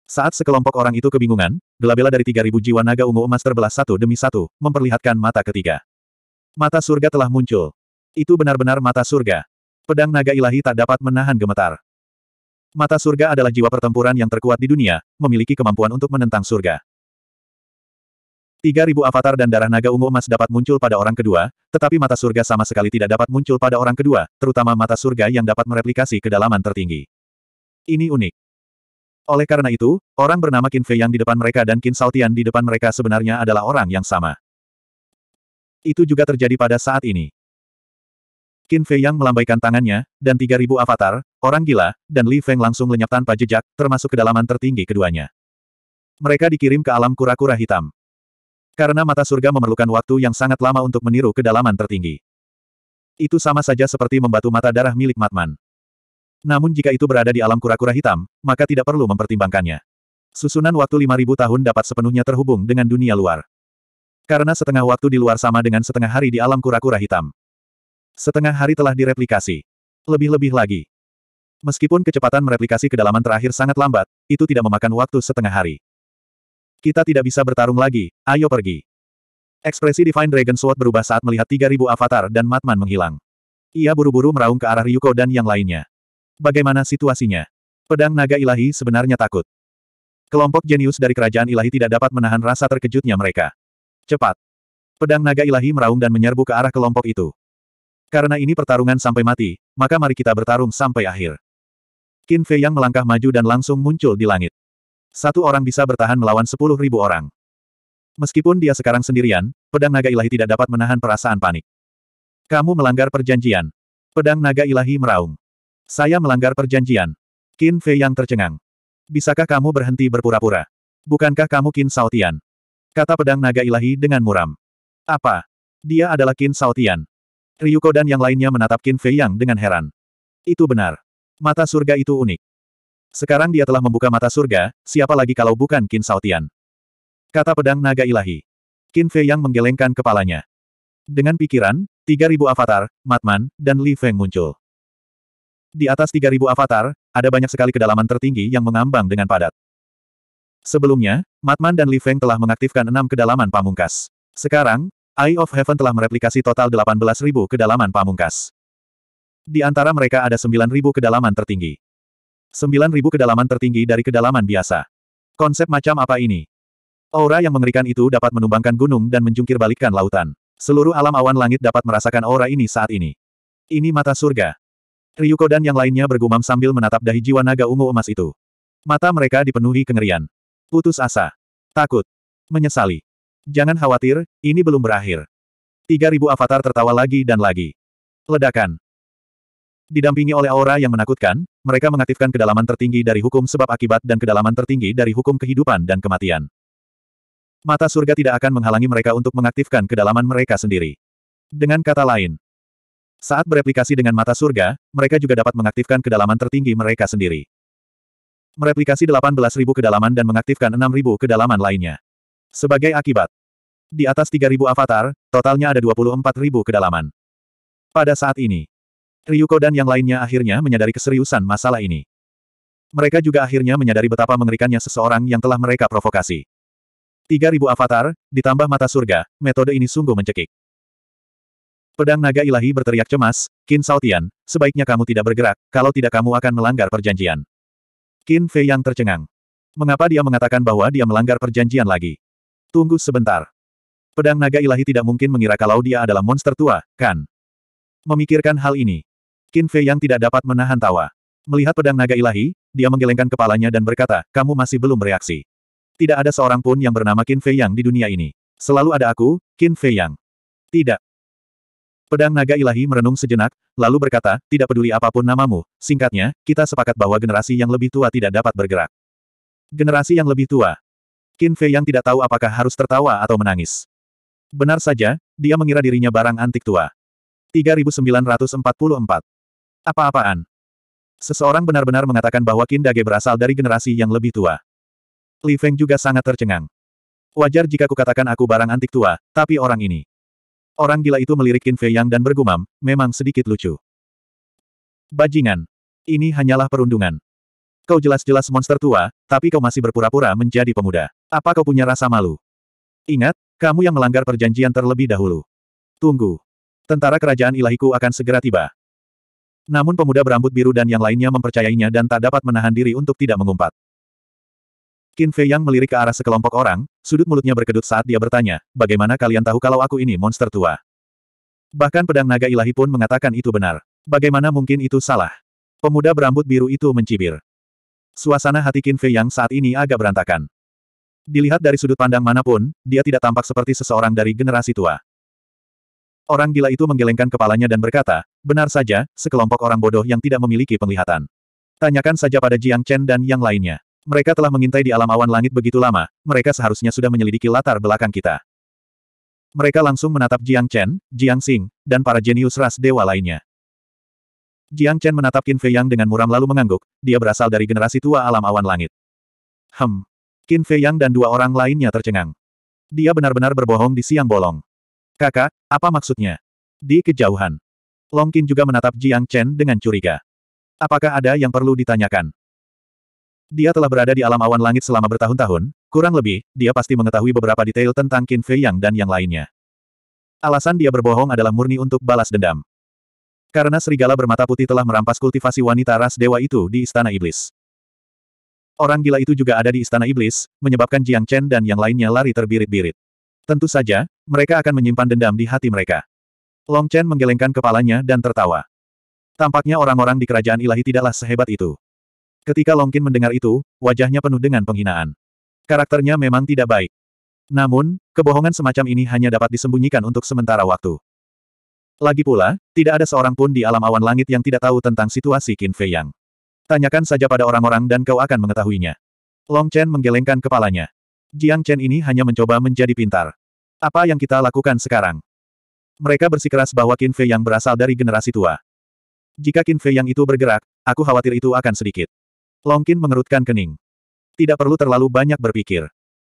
Saat sekelompok orang itu kebingungan, gelabela dari 3000 jiwa naga ungu emas terbelah satu demi satu, memperlihatkan mata ketiga. Mata surga telah muncul. Itu benar-benar mata surga. Pedang naga ilahi tak dapat menahan gemetar. Mata surga adalah jiwa pertempuran yang terkuat di dunia, memiliki kemampuan untuk menentang surga. 3000 avatar dan darah naga ungu emas dapat muncul pada orang kedua, tetapi mata surga sama sekali tidak dapat muncul pada orang kedua, terutama mata surga yang dapat mereplikasi kedalaman tertinggi. Ini unik. Oleh karena itu, orang bernama Qin Fei yang di depan mereka dan Qin Saotian di depan mereka sebenarnya adalah orang yang sama. Itu juga terjadi pada saat ini. Qin Fei Yang melambaikan tangannya, dan 3.000 avatar, orang gila, dan Li Feng langsung lenyap tanpa jejak, termasuk kedalaman tertinggi keduanya. Mereka dikirim ke alam kura-kura hitam. Karena mata surga memerlukan waktu yang sangat lama untuk meniru kedalaman tertinggi. Itu sama saja seperti membatu mata darah milik Matman. Namun jika itu berada di alam kura-kura hitam, maka tidak perlu mempertimbangkannya. Susunan waktu 5000 tahun dapat sepenuhnya terhubung dengan dunia luar. Karena setengah waktu di luar sama dengan setengah hari di alam kura-kura hitam. Setengah hari telah direplikasi. Lebih-lebih lagi. Meskipun kecepatan mereplikasi kedalaman terakhir sangat lambat, itu tidak memakan waktu setengah hari. Kita tidak bisa bertarung lagi, ayo pergi. Ekspresi Divine Dragon Sword berubah saat melihat 3000 avatar dan Matman menghilang. Ia buru-buru meraung ke arah Ryuko dan yang lainnya. Bagaimana situasinya? Pedang naga ilahi sebenarnya takut. Kelompok jenius dari kerajaan ilahi tidak dapat menahan rasa terkejutnya mereka. Cepat! Pedang naga ilahi meraung dan menyerbu ke arah kelompok itu. Karena ini pertarungan sampai mati, maka mari kita bertarung sampai akhir. Qin Fei yang melangkah maju dan langsung muncul di langit. Satu orang bisa bertahan melawan sepuluh ribu orang. Meskipun dia sekarang sendirian, pedang naga ilahi tidak dapat menahan perasaan panik. Kamu melanggar perjanjian. Pedang naga ilahi meraung. Saya melanggar perjanjian. Qin Fei yang tercengang. Bisakah kamu berhenti berpura-pura? Bukankah kamu Qin Sautian? Kata pedang naga ilahi dengan muram. Apa? Dia adalah Qin Saotian. Ryuko dan yang lainnya menatap Qin Fei Yang dengan heran. Itu benar. Mata surga itu unik. Sekarang dia telah membuka mata surga, siapa lagi kalau bukan Qin Saotian? Kata pedang naga ilahi. Qin Fei Yang menggelengkan kepalanya. Dengan pikiran, 3000 avatar, Matman, dan Li Feng muncul. Di atas 3000 avatar, ada banyak sekali kedalaman tertinggi yang mengambang dengan padat. Sebelumnya, Matman dan Li Feng telah mengaktifkan enam kedalaman pamungkas. Sekarang, Eye of Heaven telah mereplikasi total 18.000 kedalaman pamungkas. Di antara mereka ada 9.000 kedalaman tertinggi. 9.000 kedalaman tertinggi dari kedalaman biasa. Konsep macam apa ini? Aura yang mengerikan itu dapat menumbangkan gunung dan menjungkir balikkan lautan. Seluruh alam awan langit dapat merasakan aura ini saat ini. Ini mata surga. Ryuko dan yang lainnya bergumam sambil menatap dahi jiwa naga ungu emas itu. Mata mereka dipenuhi kengerian. Putus asa. Takut. Menyesali. Jangan khawatir, ini belum berakhir. 3000 avatar tertawa lagi dan lagi. Ledakan. Didampingi oleh aura yang menakutkan, mereka mengaktifkan kedalaman tertinggi dari hukum sebab akibat dan kedalaman tertinggi dari hukum kehidupan dan kematian. Mata surga tidak akan menghalangi mereka untuk mengaktifkan kedalaman mereka sendiri. Dengan kata lain, saat bereplikasi dengan mata surga, mereka juga dapat mengaktifkan kedalaman tertinggi mereka sendiri mereplikasi 18.000 kedalaman dan mengaktifkan 6.000 kedalaman lainnya. Sebagai akibat, di atas 3.000 avatar, totalnya ada 24.000 kedalaman. Pada saat ini, Ryuko dan yang lainnya akhirnya menyadari keseriusan masalah ini. Mereka juga akhirnya menyadari betapa mengerikannya seseorang yang telah mereka provokasi. 3.000 avatar, ditambah mata surga, metode ini sungguh mencekik. Pedang naga ilahi berteriak cemas, Qin Sautian, sebaiknya kamu tidak bergerak, kalau tidak kamu akan melanggar perjanjian. Qin Fei yang tercengang. Mengapa dia mengatakan bahwa dia melanggar perjanjian lagi? Tunggu sebentar. Pedang naga ilahi tidak mungkin mengira kalau dia adalah monster tua, kan? Memikirkan hal ini, Qin Fei yang tidak dapat menahan tawa. Melihat pedang naga ilahi, dia menggelengkan kepalanya dan berkata, kamu masih belum bereaksi. Tidak ada seorang pun yang bernama Qin Fei yang di dunia ini. Selalu ada aku, Qin Fei yang. Tidak, Pedang naga ilahi merenung sejenak, lalu berkata, tidak peduli apapun namamu, singkatnya, kita sepakat bahwa generasi yang lebih tua tidak dapat bergerak. Generasi yang lebih tua. Qin Fei yang tidak tahu apakah harus tertawa atau menangis. Benar saja, dia mengira dirinya barang antik tua. 3944. Apa-apaan? Seseorang benar-benar mengatakan bahwa Qin Dage berasal dari generasi yang lebih tua. Li Feng juga sangat tercengang. Wajar jika kukatakan aku barang antik tua, tapi orang ini. Orang gila itu melirik Qin Fei Yang dan bergumam, memang sedikit lucu. Bajingan. Ini hanyalah perundungan. Kau jelas-jelas monster tua, tapi kau masih berpura-pura menjadi pemuda. Apa kau punya rasa malu? Ingat, kamu yang melanggar perjanjian terlebih dahulu. Tunggu. Tentara kerajaan ilahiku akan segera tiba. Namun pemuda berambut biru dan yang lainnya mempercayainya dan tak dapat menahan diri untuk tidak mengumpat. Qin Fei Yang melirik ke arah sekelompok orang, sudut mulutnya berkedut saat dia bertanya, bagaimana kalian tahu kalau aku ini monster tua? Bahkan pedang naga ilahi pun mengatakan itu benar. Bagaimana mungkin itu salah? Pemuda berambut biru itu mencibir. Suasana hati Qin Fei Yang saat ini agak berantakan. Dilihat dari sudut pandang manapun, dia tidak tampak seperti seseorang dari generasi tua. Orang gila itu menggelengkan kepalanya dan berkata, benar saja, sekelompok orang bodoh yang tidak memiliki penglihatan. Tanyakan saja pada Jiang Chen dan yang lainnya. Mereka telah mengintai di alam awan langit begitu lama, mereka seharusnya sudah menyelidiki latar belakang kita. Mereka langsung menatap Jiang Chen, Jiang Xing, dan para jenius ras dewa lainnya. Jiang Chen menatap Qin Fei Yang dengan muram lalu mengangguk, dia berasal dari generasi tua alam awan langit. Hem. Qin Fei Yang dan dua orang lainnya tercengang. Dia benar-benar berbohong di siang bolong. Kakak, apa maksudnya? Di kejauhan. Long Qin juga menatap Jiang Chen dengan curiga. Apakah ada yang perlu ditanyakan? Dia telah berada di alam awan langit selama bertahun-tahun, kurang lebih, dia pasti mengetahui beberapa detail tentang Qin Fei Yang dan yang lainnya. Alasan dia berbohong adalah murni untuk balas dendam. Karena serigala bermata putih telah merampas kultivasi wanita ras dewa itu di Istana Iblis. Orang gila itu juga ada di Istana Iblis, menyebabkan Jiang Chen dan yang lainnya lari terbirit-birit. Tentu saja, mereka akan menyimpan dendam di hati mereka. Long Chen menggelengkan kepalanya dan tertawa. Tampaknya orang-orang di kerajaan ilahi tidaklah sehebat itu. Ketika Longkin mendengar itu, wajahnya penuh dengan penghinaan. Karakternya memang tidak baik. Namun, kebohongan semacam ini hanya dapat disembunyikan untuk sementara waktu. Lagi pula, tidak ada seorang pun di alam awan langit yang tidak tahu tentang situasi Qin Fei Yang. Tanyakan saja pada orang-orang dan kau akan mengetahuinya. Long Chen menggelengkan kepalanya. Jiang Chen ini hanya mencoba menjadi pintar. Apa yang kita lakukan sekarang? Mereka bersikeras bahwa Qin Fei Yang berasal dari generasi tua. Jika Qin Fei Yang itu bergerak, aku khawatir itu akan sedikit. Longkin mengerutkan kening. Tidak perlu terlalu banyak berpikir.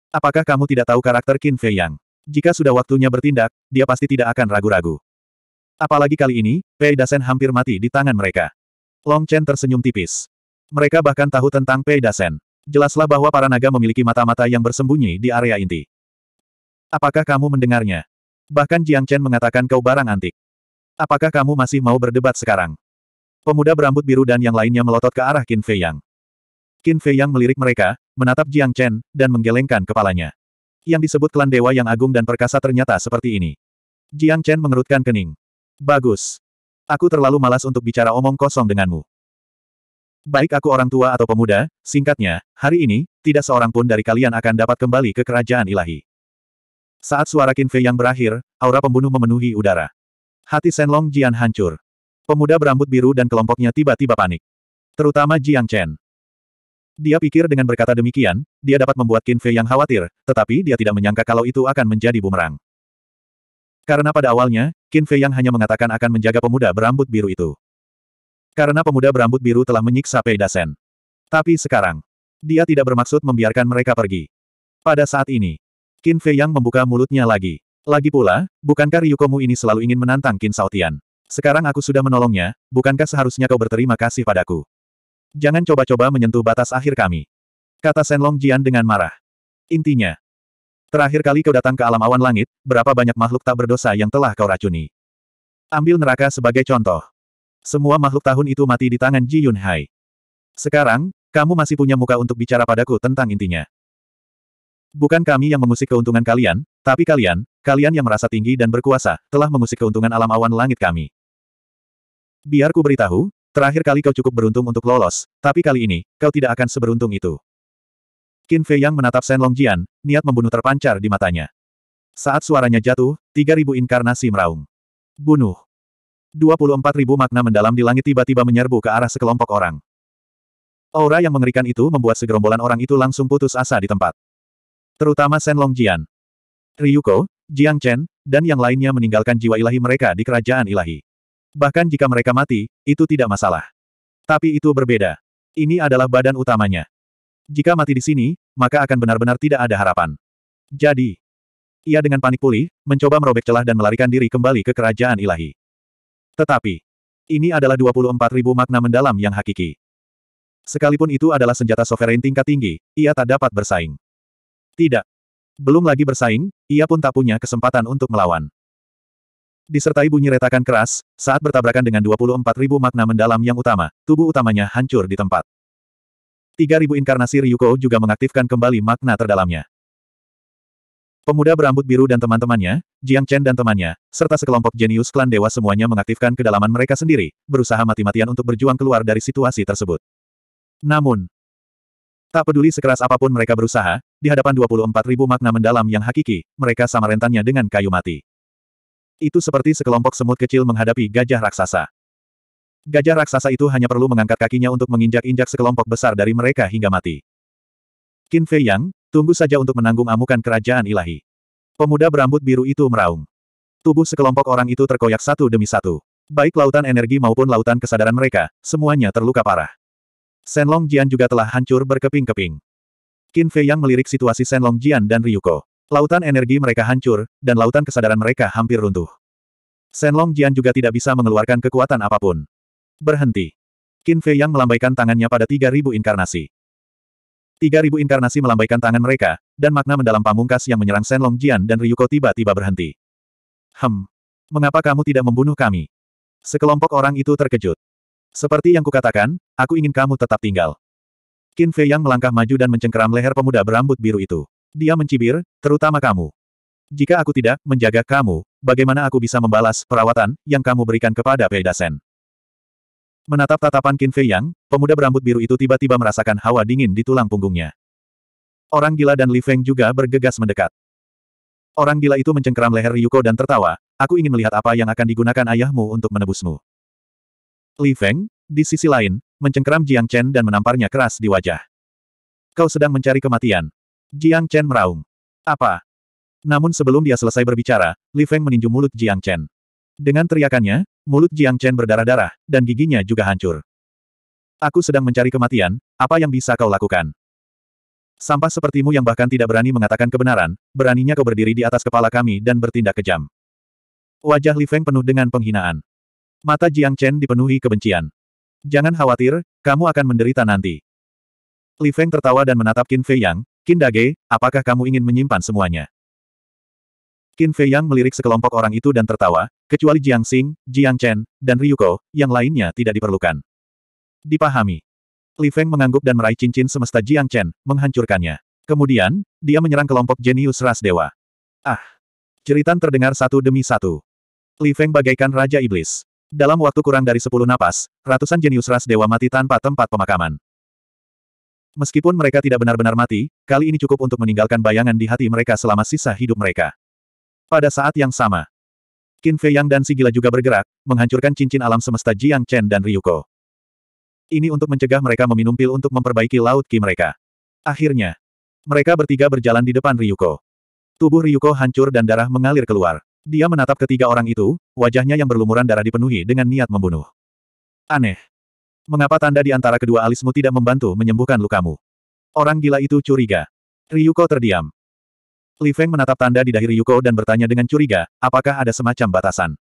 Apakah kamu tidak tahu karakter Qin Fei Yang? Jika sudah waktunya bertindak, dia pasti tidak akan ragu-ragu. Apalagi kali ini, Pei Dasen hampir mati di tangan mereka. Long Chen tersenyum tipis. Mereka bahkan tahu tentang Pei Dasen. Jelaslah bahwa para naga memiliki mata-mata yang bersembunyi di area inti. Apakah kamu mendengarnya? Bahkan Jiang Chen mengatakan kau barang antik. Apakah kamu masih mau berdebat sekarang? Pemuda berambut biru dan yang lainnya melotot ke arah Qin Fei Yang. Qin Fei yang melirik mereka, menatap Jiang Chen, dan menggelengkan kepalanya. Yang disebut klan dewa yang agung dan perkasa ternyata seperti ini. Jiang Chen mengerutkan kening. Bagus. Aku terlalu malas untuk bicara omong kosong denganmu. Baik aku orang tua atau pemuda, singkatnya, hari ini, tidak seorang pun dari kalian akan dapat kembali ke kerajaan ilahi. Saat suara Qin Fei yang berakhir, aura pembunuh memenuhi udara. Hati Senlong Jian hancur. Pemuda berambut biru dan kelompoknya tiba-tiba panik. Terutama Jiang Chen. Dia pikir dengan berkata demikian, dia dapat membuat Qin Fei yang khawatir, tetapi dia tidak menyangka kalau itu akan menjadi bumerang. Karena pada awalnya, Qin Fei yang hanya mengatakan akan menjaga pemuda berambut biru itu. Karena pemuda berambut biru telah menyiksa Pei Dasen. Tapi sekarang, dia tidak bermaksud membiarkan mereka pergi. Pada saat ini, Qin Fei yang membuka mulutnya lagi. Lagi pula, bukankah Ryukomu ini selalu ingin menantang Qin Sautian? Sekarang aku sudah menolongnya, bukankah seharusnya kau berterima kasih padaku? Jangan coba-coba menyentuh batas akhir kami. Kata Senlong Jian dengan marah. Intinya. Terakhir kali kau datang ke alam awan langit, berapa banyak makhluk tak berdosa yang telah kau racuni. Ambil neraka sebagai contoh. Semua makhluk tahun itu mati di tangan Ji Yunhai. Sekarang, kamu masih punya muka untuk bicara padaku tentang intinya. Bukan kami yang mengusik keuntungan kalian, tapi kalian, kalian yang merasa tinggi dan berkuasa, telah mengusik keuntungan alam awan langit kami. Biar ku beritahu, Terakhir kali kau cukup beruntung untuk lolos, tapi kali ini, kau tidak akan seberuntung itu. Qin Fei Yang menatap Shen Jian, niat membunuh terpancar di matanya. Saat suaranya jatuh, 3.000 inkarnasi meraung. Bunuh. 24.000 makna mendalam di langit tiba-tiba menyerbu ke arah sekelompok orang. Aura yang mengerikan itu membuat segerombolan orang itu langsung putus asa di tempat. Terutama Shen Jian. Ryuko, Jiang Chen, dan yang lainnya meninggalkan jiwa ilahi mereka di kerajaan ilahi. Bahkan jika mereka mati, itu tidak masalah. Tapi itu berbeda. Ini adalah badan utamanya. Jika mati di sini, maka akan benar-benar tidak ada harapan. Jadi, ia dengan panik pulih, mencoba merobek celah dan melarikan diri kembali ke kerajaan ilahi. Tetapi, ini adalah 24.000 makna mendalam yang hakiki. Sekalipun itu adalah senjata sovereign tingkat tinggi, ia tak dapat bersaing. Tidak. Belum lagi bersaing, ia pun tak punya kesempatan untuk melawan. Disertai bunyi retakan keras, saat bertabrakan dengan 24.000 makna mendalam yang utama, tubuh utamanya hancur di tempat. ribu inkarnasi Ryuko juga mengaktifkan kembali makna terdalamnya. Pemuda berambut biru dan teman-temannya, Jiang Chen dan temannya, serta sekelompok jenius klan dewa semuanya mengaktifkan kedalaman mereka sendiri, berusaha mati-matian untuk berjuang keluar dari situasi tersebut. Namun, tak peduli sekeras apapun mereka berusaha, di hadapan 24.000 makna mendalam yang hakiki, mereka sama rentannya dengan kayu mati. Itu seperti sekelompok semut kecil menghadapi gajah raksasa. Gajah raksasa itu hanya perlu mengangkat kakinya untuk menginjak-injak sekelompok besar dari mereka hingga mati. Qin Fei Yang, tunggu saja untuk menanggung amukan kerajaan ilahi. Pemuda berambut biru itu meraung. Tubuh sekelompok orang itu terkoyak satu demi satu. Baik lautan energi maupun lautan kesadaran mereka, semuanya terluka parah. Shenlong Jian juga telah hancur berkeping-keping. Qin Fei Yang melirik situasi Shenlong Jian dan Ryuko. Lautan energi mereka hancur, dan lautan kesadaran mereka hampir runtuh. Senlong Jian juga tidak bisa mengeluarkan kekuatan apapun. Berhenti. Qin Fei Yang melambaikan tangannya pada 3.000 inkarnasi. 3.000 inkarnasi melambaikan tangan mereka, dan makna mendalam pamungkas yang menyerang Senlong Jian dan Ryuko tiba-tiba berhenti. Hem. Mengapa kamu tidak membunuh kami? Sekelompok orang itu terkejut. Seperti yang kukatakan, aku ingin kamu tetap tinggal. Qin Fei Yang melangkah maju dan mencengkeram leher pemuda berambut biru itu. Dia mencibir, terutama kamu. Jika aku tidak menjaga kamu, bagaimana aku bisa membalas perawatan yang kamu berikan kepada Pei Dasen? Menatap tatapan Qin Fei Yang, pemuda berambut biru itu tiba-tiba merasakan hawa dingin di tulang punggungnya. Orang gila dan Li Feng juga bergegas mendekat. Orang gila itu mencengkeram leher Ryuko dan tertawa, aku ingin melihat apa yang akan digunakan ayahmu untuk menebusmu. Li Feng, di sisi lain, mencengkeram Jiang Chen dan menamparnya keras di wajah. Kau sedang mencari kematian, Jiang Chen meraung. Apa? Namun sebelum dia selesai berbicara, Li Feng meninju mulut Jiang Chen. Dengan teriakannya, mulut Jiang Chen berdarah-darah, dan giginya juga hancur. Aku sedang mencari kematian, apa yang bisa kau lakukan? Sampah sepertimu yang bahkan tidak berani mengatakan kebenaran, beraninya kau berdiri di atas kepala kami dan bertindak kejam. Wajah Li Feng penuh dengan penghinaan. Mata Jiang Chen dipenuhi kebencian. Jangan khawatir, kamu akan menderita nanti. Li Feng tertawa dan menatap Qin Fei Yang, Kindage, apakah kamu ingin menyimpan semuanya? Qin Fei Yang melirik sekelompok orang itu dan tertawa, kecuali Jiang Xing, Jiang Chen, dan Ryuko, yang lainnya tidak diperlukan. Dipahami. Li Feng mengangguk dan meraih cincin semesta Jiang Chen, menghancurkannya. Kemudian, dia menyerang kelompok jenius ras dewa. Ah! cerita terdengar satu demi satu. Li Feng bagaikan Raja Iblis. Dalam waktu kurang dari sepuluh napas, ratusan jenius ras dewa mati tanpa tempat pemakaman. Meskipun mereka tidak benar-benar mati, kali ini cukup untuk meninggalkan bayangan di hati mereka selama sisa hidup mereka. Pada saat yang sama, Qin Fei Yang dan si gila juga bergerak, menghancurkan cincin alam semesta Jiang Chen dan Ryuko. Ini untuk mencegah mereka meminum pil untuk memperbaiki laut ki mereka. Akhirnya, mereka bertiga berjalan di depan Ryuko. Tubuh Ryuko hancur dan darah mengalir keluar. Dia menatap ketiga orang itu, wajahnya yang berlumuran darah dipenuhi dengan niat membunuh. Aneh. Mengapa tanda di antara kedua alismu tidak membantu menyembuhkan lukamu? Orang gila itu curiga. Ryuko terdiam. Li Feng menatap tanda di dahi Ryuko dan bertanya dengan curiga, apakah ada semacam batasan?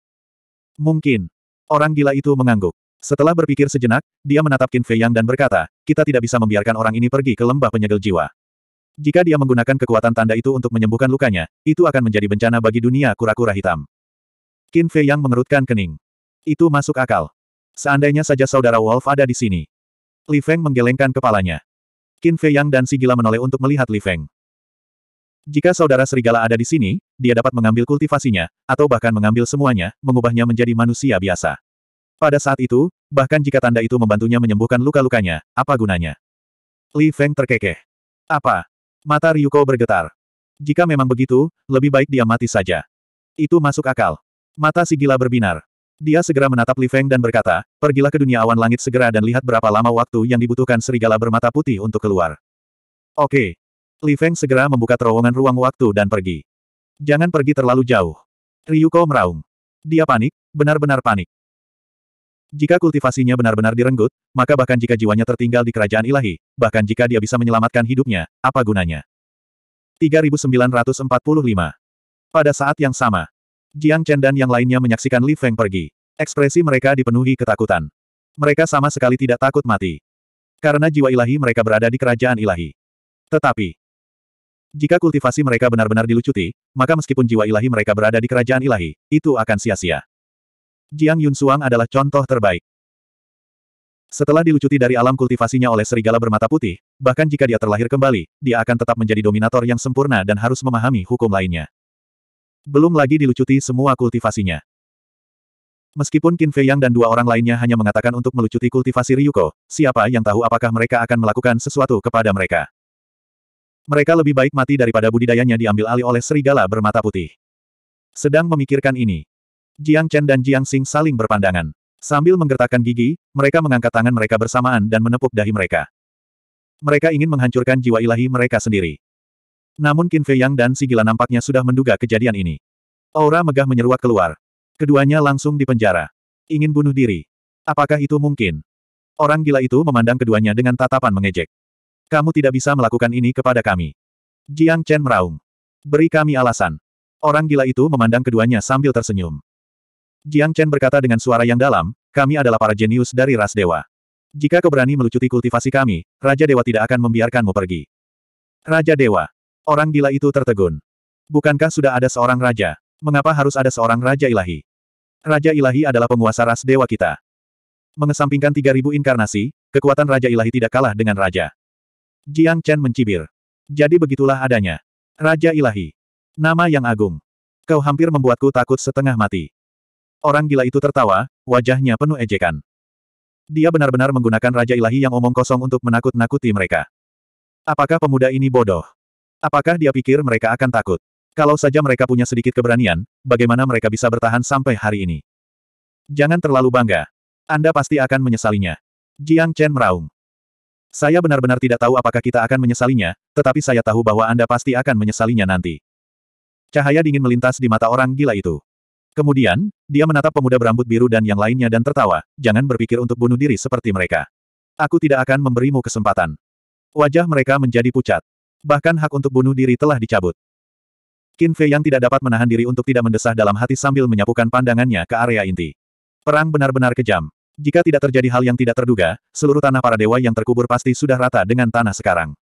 Mungkin. Orang gila itu mengangguk. Setelah berpikir sejenak, dia menatap Qin Fei Yang dan berkata, kita tidak bisa membiarkan orang ini pergi ke lembah penyegel jiwa. Jika dia menggunakan kekuatan tanda itu untuk menyembuhkan lukanya, itu akan menjadi bencana bagi dunia kura-kura hitam. Qin Fei Yang mengerutkan kening. Itu masuk akal. Seandainya saja saudara Wolf ada di sini. Li Feng menggelengkan kepalanya. Qin Fei Yang dan si gila menoleh untuk melihat Li Feng. Jika saudara serigala ada di sini, dia dapat mengambil kultivasinya, atau bahkan mengambil semuanya, mengubahnya menjadi manusia biasa. Pada saat itu, bahkan jika tanda itu membantunya menyembuhkan luka-lukanya, apa gunanya? Li Feng terkekeh. Apa? Mata Ryuko bergetar. Jika memang begitu, lebih baik dia mati saja. Itu masuk akal. Mata si gila berbinar. Dia segera menatap Li Feng dan berkata, pergilah ke dunia awan langit segera dan lihat berapa lama waktu yang dibutuhkan serigala bermata putih untuk keluar. Oke. Li Feng segera membuka terowongan ruang waktu dan pergi. Jangan pergi terlalu jauh. Ryuko meraung. Dia panik, benar-benar panik. Jika kultivasinya benar-benar direnggut, maka bahkan jika jiwanya tertinggal di kerajaan ilahi, bahkan jika dia bisa menyelamatkan hidupnya, apa gunanya? 3945. Pada saat yang sama, Jiang Chen dan yang lainnya menyaksikan Li Feng pergi. Ekspresi mereka dipenuhi ketakutan. Mereka sama sekali tidak takut mati. Karena jiwa ilahi mereka berada di kerajaan ilahi. Tetapi, jika kultivasi mereka benar-benar dilucuti, maka meskipun jiwa ilahi mereka berada di kerajaan ilahi, itu akan sia-sia. Jiang Yun Yunsuang adalah contoh terbaik. Setelah dilucuti dari alam kultivasinya oleh serigala bermata putih, bahkan jika dia terlahir kembali, dia akan tetap menjadi dominator yang sempurna dan harus memahami hukum lainnya. Belum lagi dilucuti semua kultivasinya. Meskipun Qin Fei Yang dan dua orang lainnya hanya mengatakan untuk melucuti kultivasi Ryuko, siapa yang tahu apakah mereka akan melakukan sesuatu kepada mereka. Mereka lebih baik mati daripada budidayanya diambil alih oleh serigala bermata putih. Sedang memikirkan ini. Jiang Chen dan Jiang Xing saling berpandangan. Sambil menggertakkan gigi, mereka mengangkat tangan mereka bersamaan dan menepuk dahi mereka. Mereka ingin menghancurkan jiwa ilahi mereka sendiri. Namun Qin Fei Yang dan si gila nampaknya sudah menduga kejadian ini. Aura megah menyeruak keluar. Keduanya langsung dipenjara. Ingin bunuh diri. Apakah itu mungkin? Orang gila itu memandang keduanya dengan tatapan mengejek. Kamu tidak bisa melakukan ini kepada kami. Jiang Chen meraung. Beri kami alasan. Orang gila itu memandang keduanya sambil tersenyum. Jiang Chen berkata dengan suara yang dalam, kami adalah para jenius dari ras dewa. Jika kau berani melucuti kultivasi kami, Raja Dewa tidak akan membiarkanmu pergi. Raja Dewa. Orang gila itu tertegun. Bukankah sudah ada seorang raja? Mengapa harus ada seorang raja ilahi? Raja ilahi adalah penguasa ras dewa kita. Mengesampingkan 3000 inkarnasi, kekuatan raja ilahi tidak kalah dengan raja. Jiang Chen mencibir. Jadi begitulah adanya. Raja ilahi. Nama yang agung. Kau hampir membuatku takut setengah mati. Orang gila itu tertawa, wajahnya penuh ejekan. Dia benar-benar menggunakan Raja Ilahi yang omong kosong untuk menakut-nakuti mereka. Apakah pemuda ini bodoh? Apakah dia pikir mereka akan takut? Kalau saja mereka punya sedikit keberanian, bagaimana mereka bisa bertahan sampai hari ini? Jangan terlalu bangga. Anda pasti akan menyesalinya. Jiang Chen meraung. Saya benar-benar tidak tahu apakah kita akan menyesalinya, tetapi saya tahu bahwa Anda pasti akan menyesalinya nanti. Cahaya dingin melintas di mata orang gila itu. Kemudian, dia menatap pemuda berambut biru dan yang lainnya dan tertawa, jangan berpikir untuk bunuh diri seperti mereka. Aku tidak akan memberimu kesempatan. Wajah mereka menjadi pucat. Bahkan hak untuk bunuh diri telah dicabut. Qin Fei yang tidak dapat menahan diri untuk tidak mendesah dalam hati sambil menyapukan pandangannya ke area inti. Perang benar-benar kejam. Jika tidak terjadi hal yang tidak terduga, seluruh tanah para dewa yang terkubur pasti sudah rata dengan tanah sekarang.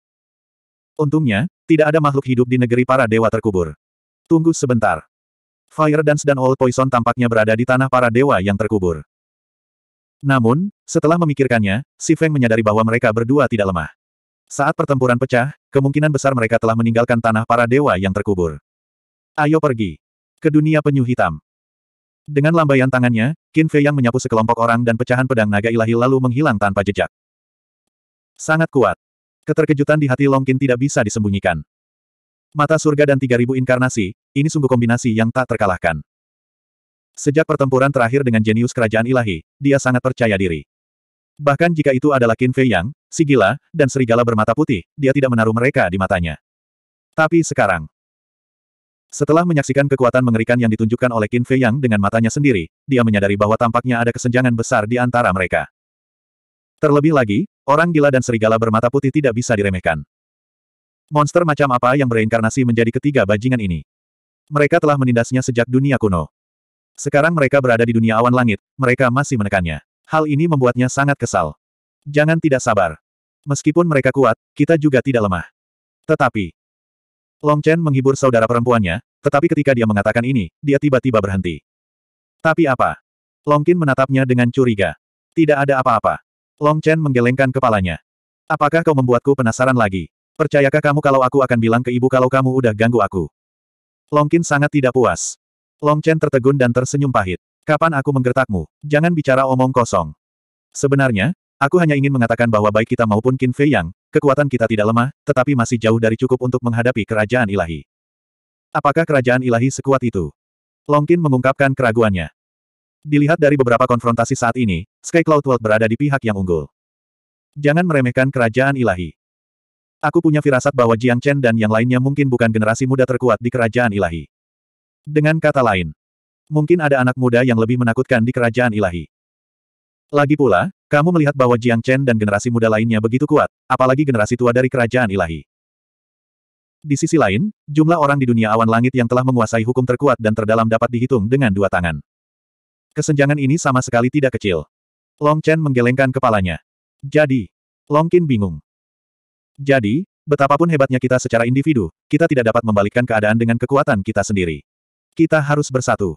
Untungnya, tidak ada makhluk hidup di negeri para dewa terkubur. Tunggu sebentar. Fire Dance dan Old Poison tampaknya berada di tanah para dewa yang terkubur. Namun, setelah memikirkannya, Si Feng menyadari bahwa mereka berdua tidak lemah. Saat pertempuran pecah, kemungkinan besar mereka telah meninggalkan tanah para dewa yang terkubur. Ayo pergi. Ke dunia penyu hitam. Dengan lambaian tangannya, Qin Fei yang menyapu sekelompok orang dan pecahan pedang naga ilahi lalu menghilang tanpa jejak. Sangat kuat. Keterkejutan di hati Long Qin tidak bisa disembunyikan. Mata surga dan 3000 inkarnasi, ini sungguh kombinasi yang tak terkalahkan. Sejak pertempuran terakhir dengan jenius kerajaan ilahi, dia sangat percaya diri. Bahkan jika itu adalah Qin Fei Yang, si gila, dan serigala bermata putih, dia tidak menaruh mereka di matanya. Tapi sekarang, setelah menyaksikan kekuatan mengerikan yang ditunjukkan oleh Qin Fei Yang dengan matanya sendiri, dia menyadari bahwa tampaknya ada kesenjangan besar di antara mereka. Terlebih lagi, orang gila dan serigala bermata putih tidak bisa diremehkan. Monster macam apa yang bereinkarnasi menjadi ketiga bajingan ini? Mereka telah menindasnya sejak dunia kuno. Sekarang mereka berada di dunia awan langit, mereka masih menekannya. Hal ini membuatnya sangat kesal. Jangan tidak sabar. Meskipun mereka kuat, kita juga tidak lemah. Tetapi, Long Chen menghibur saudara perempuannya, tetapi ketika dia mengatakan ini, dia tiba-tiba berhenti. Tapi apa? Long Qin menatapnya dengan curiga. Tidak ada apa-apa. Long Chen menggelengkan kepalanya. Apakah kau membuatku penasaran lagi? Percayakah kamu kalau aku akan bilang ke ibu kalau kamu udah ganggu aku? Long Qin sangat tidak puas. Long Chen tertegun dan tersenyum pahit. Kapan aku menggertakmu? Jangan bicara omong kosong. Sebenarnya, aku hanya ingin mengatakan bahwa baik kita maupun Qin Fei Yang, kekuatan kita tidak lemah, tetapi masih jauh dari cukup untuk menghadapi kerajaan ilahi. Apakah kerajaan ilahi sekuat itu? Long Longkin mengungkapkan keraguannya. Dilihat dari beberapa konfrontasi saat ini, Sky Cloud World berada di pihak yang unggul. Jangan meremehkan kerajaan ilahi. Aku punya firasat bahwa Jiang Chen dan yang lainnya mungkin bukan generasi muda terkuat di kerajaan ilahi. Dengan kata lain, Mungkin ada anak muda yang lebih menakutkan di kerajaan ilahi. Lagi pula, kamu melihat bahwa Jiang Chen dan generasi muda lainnya begitu kuat, apalagi generasi tua dari kerajaan ilahi. Di sisi lain, jumlah orang di dunia awan langit yang telah menguasai hukum terkuat dan terdalam dapat dihitung dengan dua tangan. Kesenjangan ini sama sekali tidak kecil. Long Chen menggelengkan kepalanya. Jadi, Long Qin bingung. Jadi, betapapun hebatnya kita secara individu, kita tidak dapat membalikkan keadaan dengan kekuatan kita sendiri. Kita harus bersatu.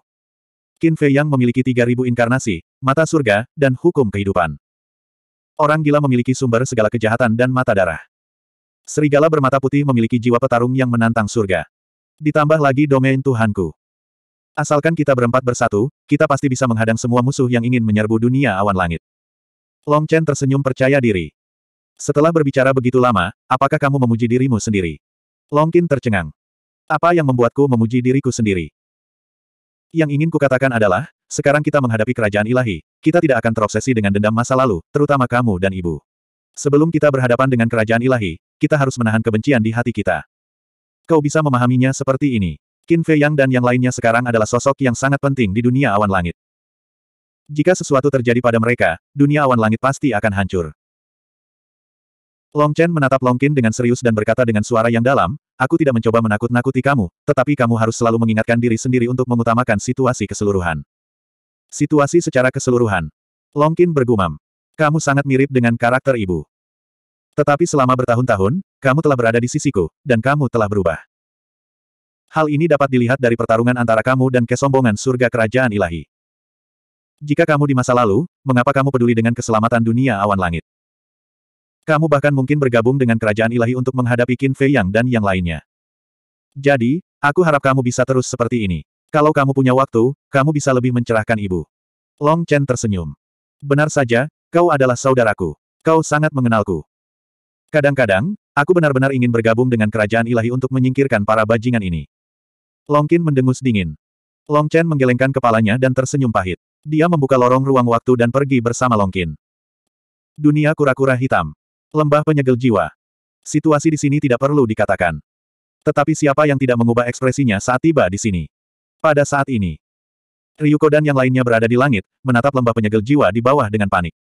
Qin Fei yang memiliki 3.000 inkarnasi, mata surga, dan hukum kehidupan. Orang gila memiliki sumber segala kejahatan dan mata darah. Serigala bermata putih memiliki jiwa petarung yang menantang surga. Ditambah lagi domain Tuhanku. Asalkan kita berempat bersatu, kita pasti bisa menghadang semua musuh yang ingin menyerbu dunia awan langit. Long Chen tersenyum percaya diri. Setelah berbicara begitu lama, apakah kamu memuji dirimu sendiri? Long Qin tercengang. Apa yang membuatku memuji diriku sendiri? Yang ingin kukatakan adalah, sekarang kita menghadapi kerajaan ilahi, kita tidak akan terobsesi dengan dendam masa lalu, terutama kamu dan ibu. Sebelum kita berhadapan dengan kerajaan ilahi, kita harus menahan kebencian di hati kita. Kau bisa memahaminya seperti ini. Qin Fei Yang dan yang lainnya sekarang adalah sosok yang sangat penting di dunia awan langit. Jika sesuatu terjadi pada mereka, dunia awan langit pasti akan hancur. Long Chen menatap Long Qin dengan serius dan berkata dengan suara yang dalam, aku tidak mencoba menakut-nakuti kamu, tetapi kamu harus selalu mengingatkan diri sendiri untuk mengutamakan situasi keseluruhan. Situasi secara keseluruhan. Long Qin bergumam. Kamu sangat mirip dengan karakter ibu. Tetapi selama bertahun-tahun, kamu telah berada di sisiku, dan kamu telah berubah. Hal ini dapat dilihat dari pertarungan antara kamu dan kesombongan surga kerajaan ilahi. Jika kamu di masa lalu, mengapa kamu peduli dengan keselamatan dunia awan langit? Kamu bahkan mungkin bergabung dengan kerajaan ilahi untuk menghadapi Qin Fei Yang dan yang lainnya. Jadi, aku harap kamu bisa terus seperti ini. Kalau kamu punya waktu, kamu bisa lebih mencerahkan ibu. Long Chen tersenyum. Benar saja, kau adalah saudaraku. Kau sangat mengenalku. Kadang-kadang, aku benar-benar ingin bergabung dengan kerajaan ilahi untuk menyingkirkan para bajingan ini. Long Qin mendengus dingin. Long Chen menggelengkan kepalanya dan tersenyum pahit. Dia membuka lorong ruang waktu dan pergi bersama Long Qin. Dunia kura-kura hitam. Lembah penyegel jiwa. Situasi di sini tidak perlu dikatakan. Tetapi siapa yang tidak mengubah ekspresinya saat tiba di sini? Pada saat ini, Ryuko dan yang lainnya berada di langit, menatap lembah penyegel jiwa di bawah dengan panik.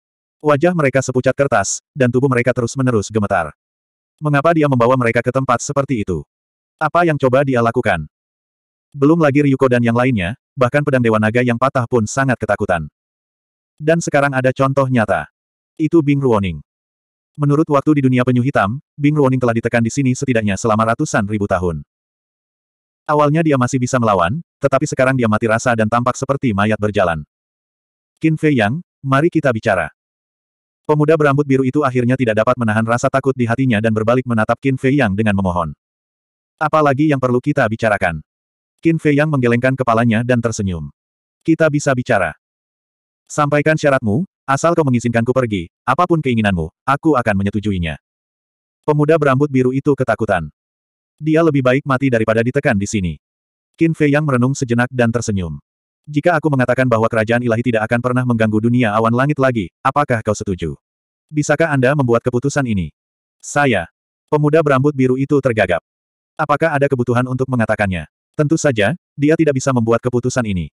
Wajah mereka sepucat kertas, dan tubuh mereka terus-menerus gemetar. Mengapa dia membawa mereka ke tempat seperti itu? Apa yang coba dia lakukan? Belum lagi Ryuko dan yang lainnya, bahkan pedang Dewa Naga yang patah pun sangat ketakutan. Dan sekarang ada contoh nyata. Itu Bing Ruoning. Menurut waktu di dunia penyu hitam, Bing Ruoning telah ditekan di sini setidaknya selama ratusan ribu tahun. Awalnya dia masih bisa melawan, tetapi sekarang dia mati rasa dan tampak seperti mayat berjalan. Qin Fei Yang, mari kita bicara. Pemuda berambut biru itu akhirnya tidak dapat menahan rasa takut di hatinya dan berbalik menatap Qin Fei Yang dengan memohon. Apalagi yang perlu kita bicarakan? Qin Fei Yang menggelengkan kepalanya dan tersenyum. Kita bisa bicara. Sampaikan syaratmu, Asal kau mengizinkanku pergi, apapun keinginanmu, aku akan menyetujuinya. Pemuda berambut biru itu ketakutan. Dia lebih baik mati daripada ditekan di sini. Qin Fei yang merenung sejenak dan tersenyum. Jika aku mengatakan bahwa kerajaan ilahi tidak akan pernah mengganggu dunia awan langit lagi, apakah kau setuju? Bisakah Anda membuat keputusan ini? Saya. Pemuda berambut biru itu tergagap. Apakah ada kebutuhan untuk mengatakannya? Tentu saja, dia tidak bisa membuat keputusan ini.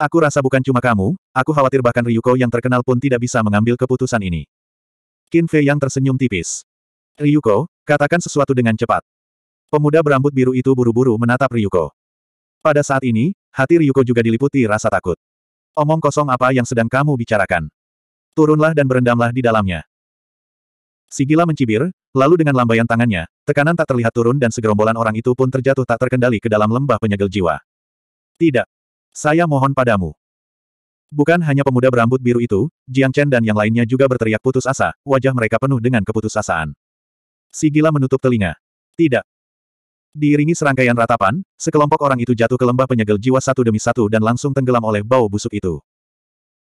Aku rasa bukan cuma kamu, aku khawatir bahkan Ryuko yang terkenal pun tidak bisa mengambil keputusan ini. Qin Fei yang tersenyum tipis. Ryuko, katakan sesuatu dengan cepat. Pemuda berambut biru itu buru-buru menatap Ryuko. Pada saat ini, hati Ryuko juga diliputi rasa takut. Omong kosong apa yang sedang kamu bicarakan? Turunlah dan berendamlah di dalamnya. Sigila mencibir, lalu dengan lambaian tangannya, tekanan tak terlihat turun dan segerombolan orang itu pun terjatuh tak terkendali ke dalam lembah penyegel jiwa. Tidak, saya mohon padamu. Bukan hanya pemuda berambut biru itu, Jiang Chen dan yang lainnya juga berteriak putus asa, wajah mereka penuh dengan keputusasaan. Si gila menutup telinga. Tidak. Diiringi serangkaian ratapan, sekelompok orang itu jatuh ke lembah penyegel jiwa satu demi satu dan langsung tenggelam oleh bau busuk itu.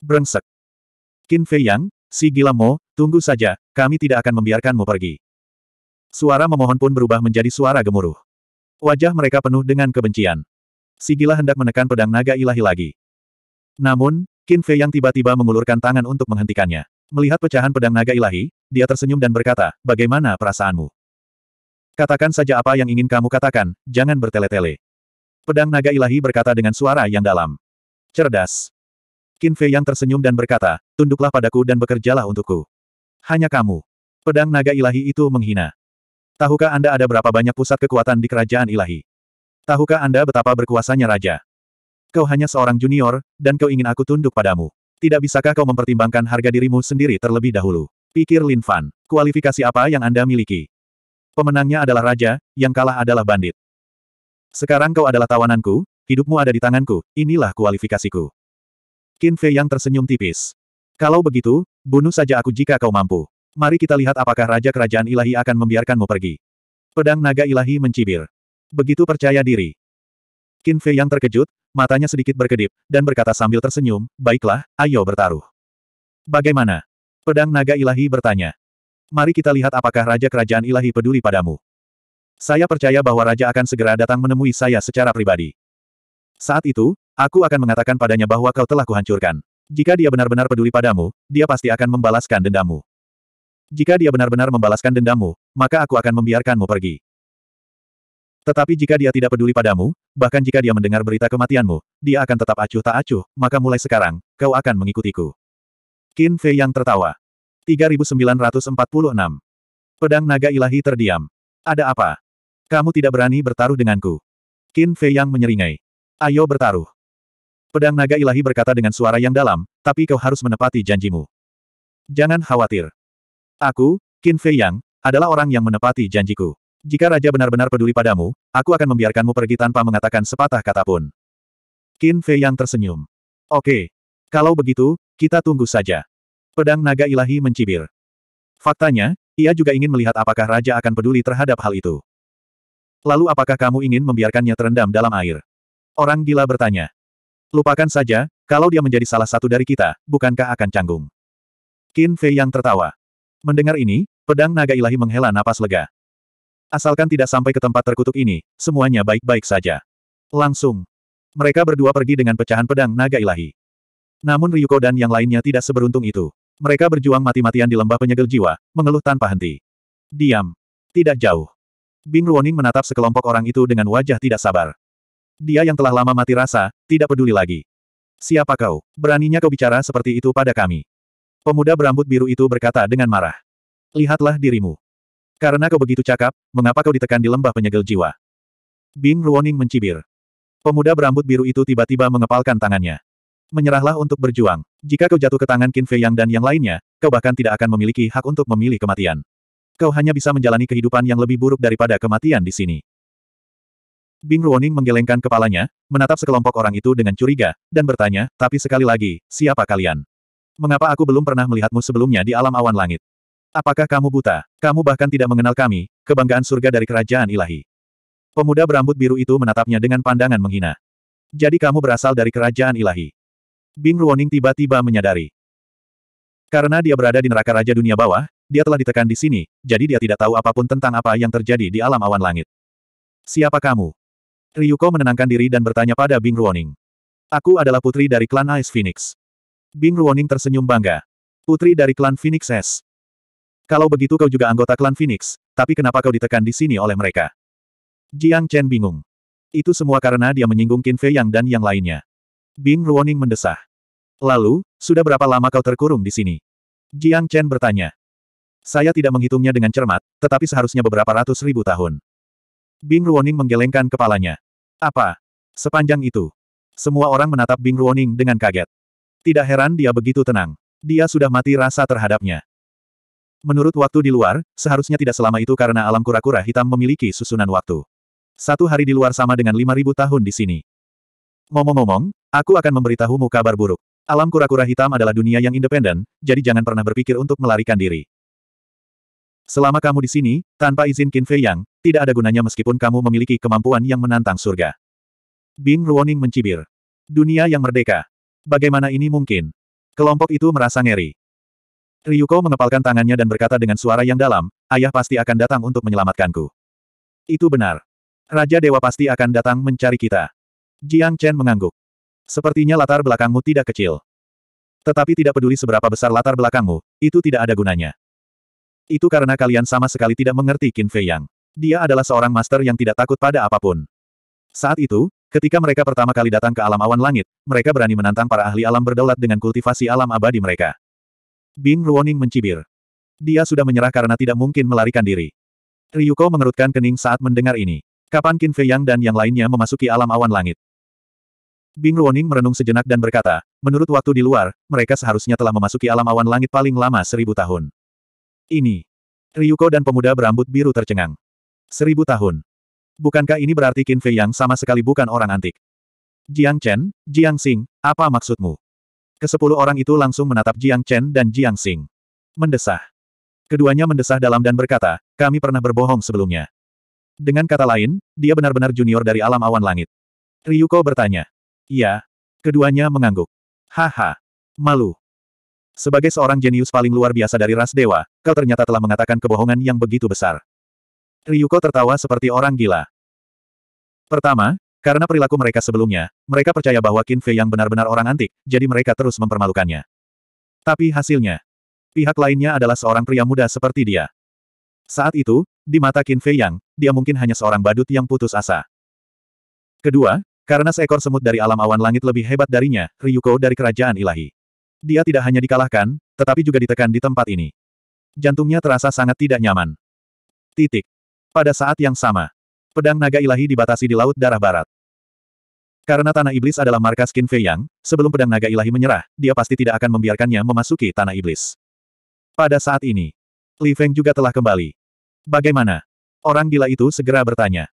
Brengsek. Qin Fei Yang, si gila Mo, tunggu saja, kami tidak akan membiarkanmu pergi. Suara memohon pun berubah menjadi suara gemuruh. Wajah mereka penuh dengan kebencian. Sigila hendak menekan pedang naga ilahi lagi. Namun, Qin Fei yang tiba-tiba mengulurkan tangan untuk menghentikannya. Melihat pecahan pedang naga ilahi, dia tersenyum dan berkata, bagaimana perasaanmu? Katakan saja apa yang ingin kamu katakan, jangan bertele-tele. Pedang naga ilahi berkata dengan suara yang dalam. Cerdas. Qin Fei yang tersenyum dan berkata, tunduklah padaku dan bekerjalah untukku. Hanya kamu. Pedang naga ilahi itu menghina. Tahukah Anda ada berapa banyak pusat kekuatan di kerajaan ilahi? Tahukah Anda betapa berkuasanya raja? Kau hanya seorang junior, dan kau ingin aku tunduk padamu. Tidak bisakah kau mempertimbangkan harga dirimu sendiri terlebih dahulu? Pikir Lin Fan. Kualifikasi apa yang Anda miliki? Pemenangnya adalah raja, yang kalah adalah bandit. Sekarang kau adalah tawananku, hidupmu ada di tanganku, inilah kualifikasiku. Qin Fei yang tersenyum tipis. Kalau begitu, bunuh saja aku jika kau mampu. Mari kita lihat apakah Raja Kerajaan Ilahi akan membiarkanmu pergi. Pedang naga ilahi mencibir. Begitu percaya diri. Qin Fei yang terkejut, matanya sedikit berkedip, dan berkata sambil tersenyum, baiklah, ayo bertaruh. Bagaimana? Pedang naga ilahi bertanya. Mari kita lihat apakah Raja Kerajaan Ilahi peduli padamu. Saya percaya bahwa Raja akan segera datang menemui saya secara pribadi. Saat itu, aku akan mengatakan padanya bahwa kau telah kuhancurkan. Jika dia benar-benar peduli padamu, dia pasti akan membalaskan dendamu. Jika dia benar-benar membalaskan dendamu, maka aku akan membiarkanmu pergi. Tetapi jika dia tidak peduli padamu, bahkan jika dia mendengar berita kematianmu, dia akan tetap acuh tak acuh, maka mulai sekarang, kau akan mengikutiku. Qin Fei yang tertawa. 3946. Pedang naga ilahi terdiam. Ada apa? Kamu tidak berani bertaruh denganku. Qin Fei yang menyeringai. Ayo bertaruh. Pedang naga ilahi berkata dengan suara yang dalam, tapi kau harus menepati janjimu. Jangan khawatir. Aku, Qin Fei Yang, adalah orang yang menepati janjiku. Jika raja benar-benar peduli padamu, aku akan membiarkanmu pergi tanpa mengatakan sepatah kata pun. Qin Fei yang tersenyum. Oke. Kalau begitu, kita tunggu saja. Pedang naga ilahi mencibir. Faktanya, ia juga ingin melihat apakah raja akan peduli terhadap hal itu. Lalu apakah kamu ingin membiarkannya terendam dalam air? Orang gila bertanya. Lupakan saja, kalau dia menjadi salah satu dari kita, bukankah akan canggung? Qin Fei yang tertawa. Mendengar ini, pedang naga ilahi menghela napas lega. Asalkan tidak sampai ke tempat terkutuk ini, semuanya baik-baik saja. Langsung. Mereka berdua pergi dengan pecahan pedang naga ilahi. Namun Ryuko dan yang lainnya tidak seberuntung itu. Mereka berjuang mati-matian di lembah penyegel jiwa, mengeluh tanpa henti. Diam. Tidak jauh. Bing Ruoning menatap sekelompok orang itu dengan wajah tidak sabar. Dia yang telah lama mati rasa, tidak peduli lagi. Siapa kau? Beraninya kau bicara seperti itu pada kami. Pemuda berambut biru itu berkata dengan marah. Lihatlah dirimu. Karena kau begitu cakap, mengapa kau ditekan di lembah penyegel jiwa? Bing Ruoning mencibir. Pemuda berambut biru itu tiba-tiba mengepalkan tangannya. Menyerahlah untuk berjuang. Jika kau jatuh ke tangan Qin Fei Yang dan yang lainnya, kau bahkan tidak akan memiliki hak untuk memilih kematian. Kau hanya bisa menjalani kehidupan yang lebih buruk daripada kematian di sini. Bing Ruoning menggelengkan kepalanya, menatap sekelompok orang itu dengan curiga, dan bertanya, tapi sekali lagi, siapa kalian? Mengapa aku belum pernah melihatmu sebelumnya di alam awan langit? Apakah kamu buta? Kamu bahkan tidak mengenal kami, kebanggaan surga dari kerajaan ilahi. Pemuda berambut biru itu menatapnya dengan pandangan menghina. Jadi kamu berasal dari kerajaan ilahi. Bing Ruoning tiba-tiba menyadari. Karena dia berada di neraka Raja Dunia Bawah, dia telah ditekan di sini, jadi dia tidak tahu apapun tentang apa yang terjadi di alam awan langit. Siapa kamu? Ryuko menenangkan diri dan bertanya pada Bing Ruoning. Aku adalah putri dari klan Ice Phoenix. Bing Ruoning tersenyum bangga. Putri dari klan Phoenix S. Kalau begitu kau juga anggota klan Phoenix, tapi kenapa kau ditekan di sini oleh mereka? Jiang Chen bingung. Itu semua karena dia menyinggung Qin Fei Yang dan yang lainnya. Bing Ruoning mendesah. Lalu, sudah berapa lama kau terkurung di sini? Jiang Chen bertanya. Saya tidak menghitungnya dengan cermat, tetapi seharusnya beberapa ratus ribu tahun. Bing Ruoning menggelengkan kepalanya. Apa? Sepanjang itu. Semua orang menatap Bing Ruoning dengan kaget. Tidak heran dia begitu tenang. Dia sudah mati rasa terhadapnya. Menurut waktu di luar, seharusnya tidak selama itu karena alam kura-kura hitam memiliki susunan waktu. Satu hari di luar sama dengan lima ribu tahun di sini. Ngomong-ngomong, aku akan memberitahumu kabar buruk. Alam kura-kura hitam adalah dunia yang independen, jadi jangan pernah berpikir untuk melarikan diri. Selama kamu di sini, tanpa izin Qin Fei Yang, tidak ada gunanya meskipun kamu memiliki kemampuan yang menantang surga. Bing Ruoning mencibir. Dunia yang merdeka. Bagaimana ini mungkin? Kelompok itu merasa ngeri. Ryuko mengepalkan tangannya dan berkata dengan suara yang dalam, ayah pasti akan datang untuk menyelamatkanku. Itu benar. Raja Dewa pasti akan datang mencari kita. Jiang Chen mengangguk. Sepertinya latar belakangmu tidak kecil. Tetapi tidak peduli seberapa besar latar belakangmu, itu tidak ada gunanya. Itu karena kalian sama sekali tidak mengerti Qin Fei Yang. Dia adalah seorang master yang tidak takut pada apapun. Saat itu, ketika mereka pertama kali datang ke alam awan langit, mereka berani menantang para ahli alam berdaulat dengan kultivasi alam abadi mereka. Bing Ruoning mencibir. Dia sudah menyerah karena tidak mungkin melarikan diri. Ryuko mengerutkan kening saat mendengar ini. Kapan Qin Fei Yang dan yang lainnya memasuki alam awan langit? Bing Ruoning merenung sejenak dan berkata, menurut waktu di luar, mereka seharusnya telah memasuki alam awan langit paling lama seribu tahun. Ini. Ryuko dan pemuda berambut biru tercengang. Seribu tahun. Bukankah ini berarti Qin Fei Yang sama sekali bukan orang antik? Jiang Chen, Jiang Xing, apa maksudmu? Kesepuluh orang itu langsung menatap Jiang Chen dan Jiang Xing. Mendesah. Keduanya mendesah dalam dan berkata, kami pernah berbohong sebelumnya. Dengan kata lain, dia benar-benar junior dari alam awan langit. Ryuko bertanya. Iya. Keduanya mengangguk. Haha. Malu. Sebagai seorang jenius paling luar biasa dari ras dewa, kau ternyata telah mengatakan kebohongan yang begitu besar. Ryuko tertawa seperti orang gila. Pertama, karena perilaku mereka sebelumnya, mereka percaya bahwa Qin Fei yang benar-benar orang antik, jadi mereka terus mempermalukannya. Tapi hasilnya, pihak lainnya adalah seorang pria muda seperti dia. Saat itu, di mata Qin Fei Yang, dia mungkin hanya seorang badut yang putus asa. Kedua, karena seekor semut dari alam awan langit lebih hebat darinya, Ryuko dari kerajaan ilahi. Dia tidak hanya dikalahkan, tetapi juga ditekan di tempat ini. Jantungnya terasa sangat tidak nyaman. Titik. Pada saat yang sama, pedang naga ilahi dibatasi di Laut Darah Barat. Karena Tanah Iblis adalah markas Qin Fei Yang, sebelum pedang naga ilahi menyerah, dia pasti tidak akan membiarkannya memasuki Tanah Iblis. Pada saat ini, Li Feng juga telah kembali. Bagaimana? Orang gila itu segera bertanya.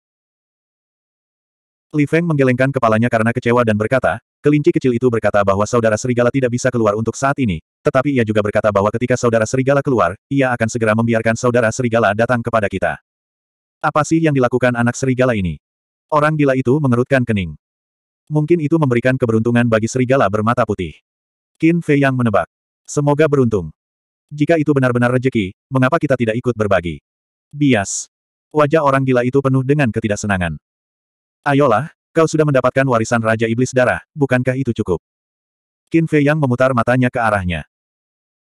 Li Feng menggelengkan kepalanya karena kecewa dan berkata, kelinci kecil itu berkata bahwa saudara serigala tidak bisa keluar untuk saat ini, tetapi ia juga berkata bahwa ketika saudara serigala keluar, ia akan segera membiarkan saudara serigala datang kepada kita. Apa sih yang dilakukan anak serigala ini? Orang gila itu mengerutkan kening. Mungkin itu memberikan keberuntungan bagi serigala bermata putih. Qin Fei yang menebak. Semoga beruntung. Jika itu benar-benar rejeki, mengapa kita tidak ikut berbagi? Bias. Wajah orang gila itu penuh dengan ketidaksenangan. Ayolah, kau sudah mendapatkan warisan Raja Iblis Darah, bukankah itu cukup? Qin Fei yang memutar matanya ke arahnya.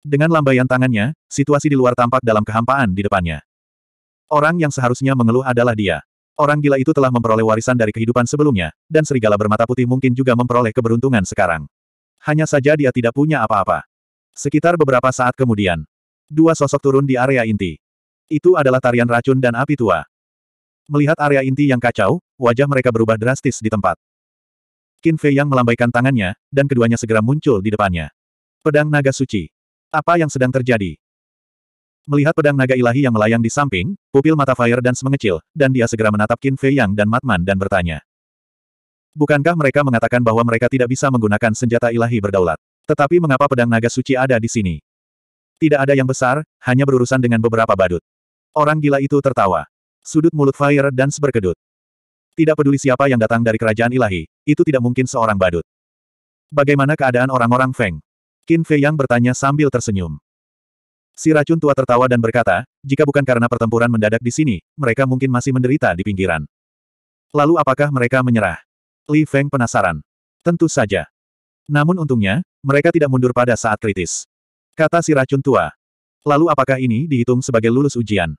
Dengan lambaian tangannya, situasi di luar tampak dalam kehampaan di depannya. Orang yang seharusnya mengeluh adalah dia. Orang gila itu telah memperoleh warisan dari kehidupan sebelumnya, dan serigala bermata putih mungkin juga memperoleh keberuntungan sekarang. Hanya saja dia tidak punya apa-apa. Sekitar beberapa saat kemudian, dua sosok turun di area inti. Itu adalah tarian racun dan api tua. Melihat area inti yang kacau, wajah mereka berubah drastis di tempat. Qin Fei yang melambaikan tangannya, dan keduanya segera muncul di depannya. Pedang naga suci. Apa yang sedang terjadi? Melihat pedang naga ilahi yang melayang di samping, pupil mata Fire Dance mengecil, dan dia segera menatap Qin Fei Yang dan Matman dan bertanya. Bukankah mereka mengatakan bahwa mereka tidak bisa menggunakan senjata ilahi berdaulat? Tetapi mengapa pedang naga suci ada di sini? Tidak ada yang besar, hanya berurusan dengan beberapa badut. Orang gila itu tertawa. Sudut mulut Fire Dance berkedut. Tidak peduli siapa yang datang dari kerajaan ilahi, itu tidak mungkin seorang badut. Bagaimana keadaan orang-orang Feng? Qin Fei Yang bertanya sambil tersenyum. Si racun tua tertawa dan berkata, jika bukan karena pertempuran mendadak di sini, mereka mungkin masih menderita di pinggiran. Lalu apakah mereka menyerah? Li Feng penasaran. Tentu saja. Namun untungnya, mereka tidak mundur pada saat kritis. Kata si racun tua. Lalu apakah ini dihitung sebagai lulus ujian?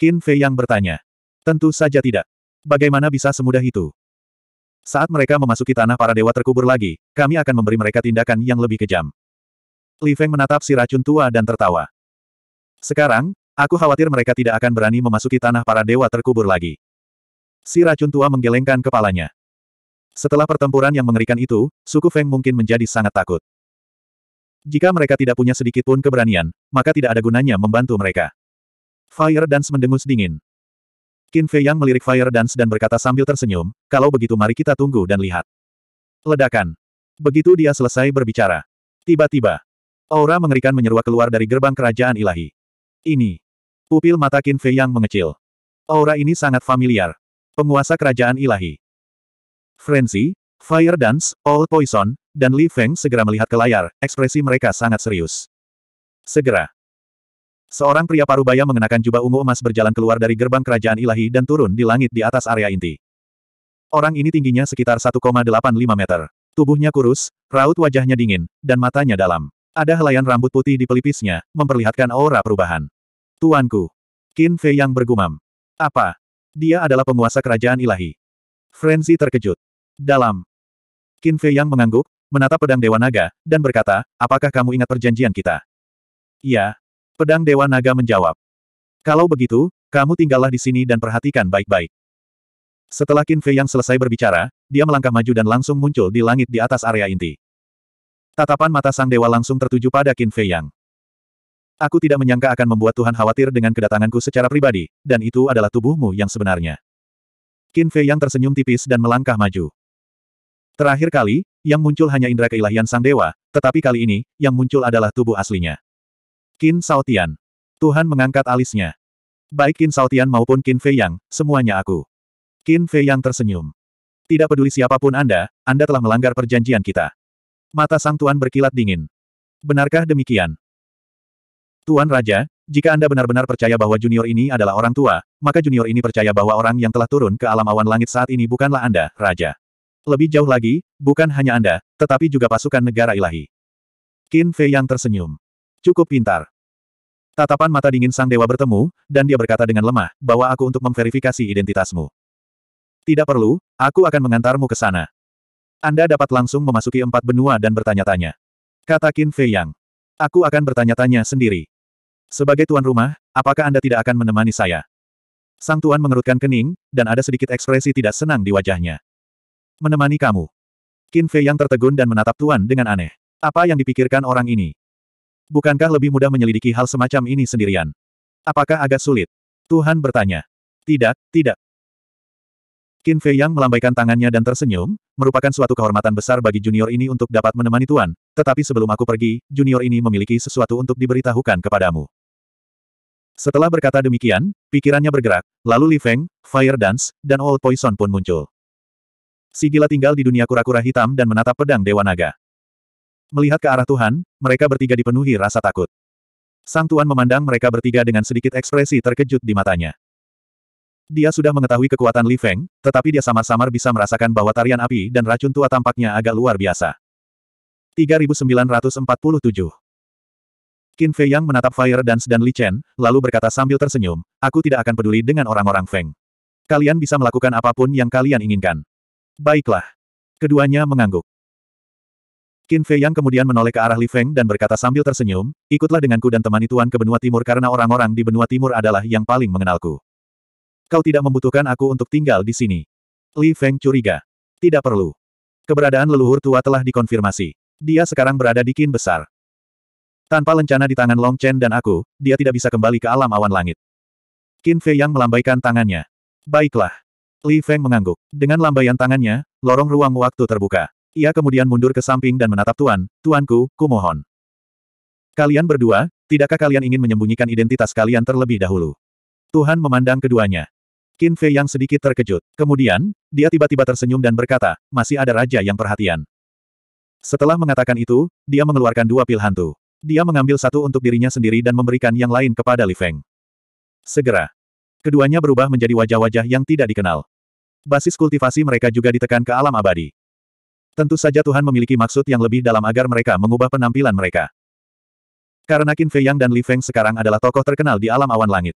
Qin Fei yang bertanya. Tentu saja tidak. Bagaimana bisa semudah itu? Saat mereka memasuki tanah para dewa terkubur lagi, kami akan memberi mereka tindakan yang lebih kejam. Li Feng menatap si racun tua dan tertawa. Sekarang, aku khawatir mereka tidak akan berani memasuki tanah para dewa terkubur lagi. Si racun tua menggelengkan kepalanya. Setelah pertempuran yang mengerikan itu, suku Feng mungkin menjadi sangat takut. Jika mereka tidak punya sedikit pun keberanian, maka tidak ada gunanya membantu mereka. Fire Dance mendengus dingin. Qin Fei Yang melirik Fire Dance dan berkata sambil tersenyum, kalau begitu mari kita tunggu dan lihat. Ledakan. Begitu dia selesai berbicara. Tiba-tiba, aura mengerikan menyeruak keluar dari gerbang kerajaan ilahi ini. Pupil mata Qin Fei yang mengecil. Aura ini sangat familiar. Penguasa kerajaan ilahi. Frenzy, Fire Dance, All Poison, dan Li Feng segera melihat ke layar, ekspresi mereka sangat serius. Segera. Seorang pria parubaya mengenakan jubah ungu emas berjalan keluar dari gerbang kerajaan ilahi dan turun di langit di atas area inti. Orang ini tingginya sekitar 1,85 meter. Tubuhnya kurus, raut wajahnya dingin, dan matanya dalam. Ada helaian rambut putih di pelipisnya, memperlihatkan aura perubahan. Tuanku. Qin Fei yang bergumam. Apa? Dia adalah penguasa kerajaan ilahi. Frenzy terkejut. Dalam. Qin Fei yang mengangguk, menatap pedang Dewa Naga, dan berkata, apakah kamu ingat perjanjian kita? Ya. Pedang Dewa Naga menjawab. Kalau begitu, kamu tinggallah di sini dan perhatikan baik-baik. Setelah Qin Fei yang selesai berbicara, dia melangkah maju dan langsung muncul di langit di atas area inti. Tatapan mata sang dewa langsung tertuju pada Qin Fei yang. Aku tidak menyangka akan membuat Tuhan khawatir dengan kedatanganku secara pribadi, dan itu adalah tubuhmu yang sebenarnya. Qin Fei yang tersenyum tipis dan melangkah maju. Terakhir kali, yang muncul hanya indera keilahian sang dewa, tetapi kali ini, yang muncul adalah tubuh aslinya. Qin Saotian. Tuhan mengangkat alisnya. Baik Qin Saotian maupun Qin Fei Yang, semuanya aku. Qin Fei Yang tersenyum. Tidak peduli siapapun Anda, Anda telah melanggar perjanjian kita. Mata Sang Tuan berkilat dingin. Benarkah demikian? Tuan Raja, jika Anda benar-benar percaya bahwa junior ini adalah orang tua, maka junior ini percaya bahwa orang yang telah turun ke alam awan langit saat ini bukanlah Anda, Raja. Lebih jauh lagi, bukan hanya Anda, tetapi juga pasukan negara ilahi. Qin Fei yang tersenyum. Cukup pintar. Tatapan mata dingin sang dewa bertemu, dan dia berkata dengan lemah, bawa aku untuk memverifikasi identitasmu. Tidak perlu, aku akan mengantarmu ke sana. Anda dapat langsung memasuki empat benua dan bertanya-tanya. Kata Qin Fei Yang. Aku akan bertanya-tanya sendiri. Sebagai tuan rumah, apakah Anda tidak akan menemani saya? Sang tuan mengerutkan kening, dan ada sedikit ekspresi tidak senang di wajahnya. Menemani kamu. Qin Fei yang tertegun dan menatap tuan dengan aneh. Apa yang dipikirkan orang ini? Bukankah lebih mudah menyelidiki hal semacam ini sendirian? Apakah agak sulit? Tuhan bertanya. Tidak, tidak. Qin Fei Yang melambaikan tangannya dan tersenyum, merupakan suatu kehormatan besar bagi junior ini untuk dapat menemani Tuan, tetapi sebelum aku pergi, junior ini memiliki sesuatu untuk diberitahukan kepadamu. Setelah berkata demikian, pikirannya bergerak, lalu Li Feng, Fire Dance, dan Old Poison pun muncul. Si gila tinggal di dunia kura-kura hitam dan menatap pedang Dewa Naga. Melihat ke arah Tuhan, mereka bertiga dipenuhi rasa takut. Sang Tuan memandang mereka bertiga dengan sedikit ekspresi terkejut di matanya. Dia sudah mengetahui kekuatan Li Feng, tetapi dia samar-samar bisa merasakan bahwa tarian api dan racun tua tampaknya agak luar biasa. 3947 Qin Fei Yang menatap Fire Dance dan Li Chen, lalu berkata sambil tersenyum, aku tidak akan peduli dengan orang-orang Feng. Kalian bisa melakukan apapun yang kalian inginkan. Baiklah. Keduanya mengangguk. Qin Fei Yang kemudian menoleh ke arah Li Feng dan berkata sambil tersenyum, ikutlah denganku dan temani Tuan ke benua timur karena orang-orang di benua timur adalah yang paling mengenalku. Kau tidak membutuhkan aku untuk tinggal di sini. Li Feng curiga. Tidak perlu. Keberadaan leluhur tua telah dikonfirmasi. Dia sekarang berada di Qin Besar. Tanpa lencana di tangan Long Chen dan aku, dia tidak bisa kembali ke alam awan langit. Qin Fei yang melambaikan tangannya. Baiklah. Li Feng mengangguk. Dengan lambaian tangannya, lorong ruang waktu terbuka. Ia kemudian mundur ke samping dan menatap Tuan, Tuanku, kumohon. Kalian berdua, tidakkah kalian ingin menyembunyikan identitas kalian terlebih dahulu? Tuhan memandang keduanya. Qin Fei yang sedikit terkejut. Kemudian, dia tiba-tiba tersenyum dan berkata, masih ada raja yang perhatian. Setelah mengatakan itu, dia mengeluarkan dua pil hantu. Dia mengambil satu untuk dirinya sendiri dan memberikan yang lain kepada Li Feng. Segera. Keduanya berubah menjadi wajah-wajah yang tidak dikenal. Basis kultivasi mereka juga ditekan ke alam abadi. Tentu saja Tuhan memiliki maksud yang lebih dalam agar mereka mengubah penampilan mereka. Karena Qin Fei Yang dan Li Feng sekarang adalah tokoh terkenal di alam awan langit.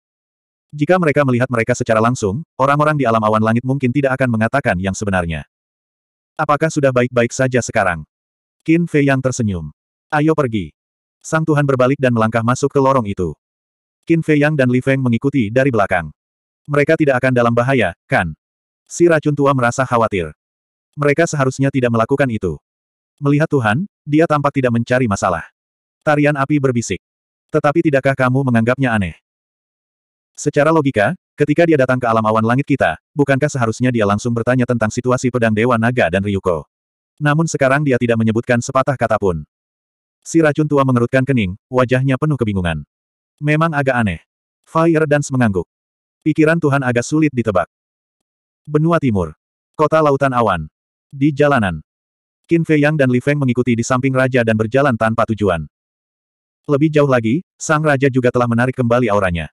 Jika mereka melihat mereka secara langsung, orang-orang di alam awan langit mungkin tidak akan mengatakan yang sebenarnya. Apakah sudah baik-baik saja sekarang? Qin Fei Yang tersenyum. Ayo pergi. Sang Tuhan berbalik dan melangkah masuk ke lorong itu. Qin Fei Yang dan Li Feng mengikuti dari belakang. Mereka tidak akan dalam bahaya, kan? Si racun tua merasa khawatir. Mereka seharusnya tidak melakukan itu. Melihat Tuhan, dia tampak tidak mencari masalah. Tarian api berbisik. Tetapi tidakkah kamu menganggapnya aneh? Secara logika, ketika dia datang ke alam awan langit kita, bukankah seharusnya dia langsung bertanya tentang situasi pedang Dewa Naga dan Ryuko? Namun sekarang dia tidak menyebutkan sepatah kata pun. Si racun tua mengerutkan kening, wajahnya penuh kebingungan. Memang agak aneh. Fire Dance mengangguk. Pikiran Tuhan agak sulit ditebak. Benua Timur. Kota Lautan Awan. Di jalanan. Qin Fei Yang dan Li Feng mengikuti di samping raja dan berjalan tanpa tujuan. Lebih jauh lagi, sang raja juga telah menarik kembali auranya.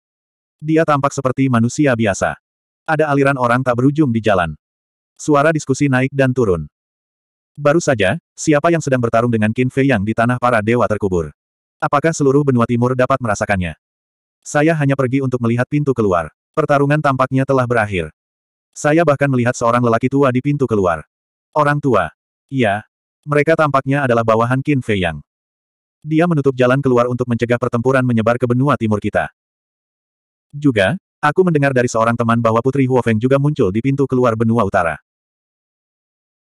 Dia tampak seperti manusia biasa. Ada aliran orang tak berujung di jalan. Suara diskusi naik dan turun. Baru saja, siapa yang sedang bertarung dengan Qin Fei yang di tanah para dewa terkubur? Apakah seluruh benua timur dapat merasakannya? Saya hanya pergi untuk melihat pintu keluar. Pertarungan tampaknya telah berakhir. Saya bahkan melihat seorang lelaki tua di pintu keluar. Orang tua. Iya. Mereka tampaknya adalah bawahan Qin Fei Yang. Dia menutup jalan keluar untuk mencegah pertempuran menyebar ke benua timur kita. Juga, aku mendengar dari seorang teman bahwa Putri Huofeng juga muncul di pintu keluar benua utara.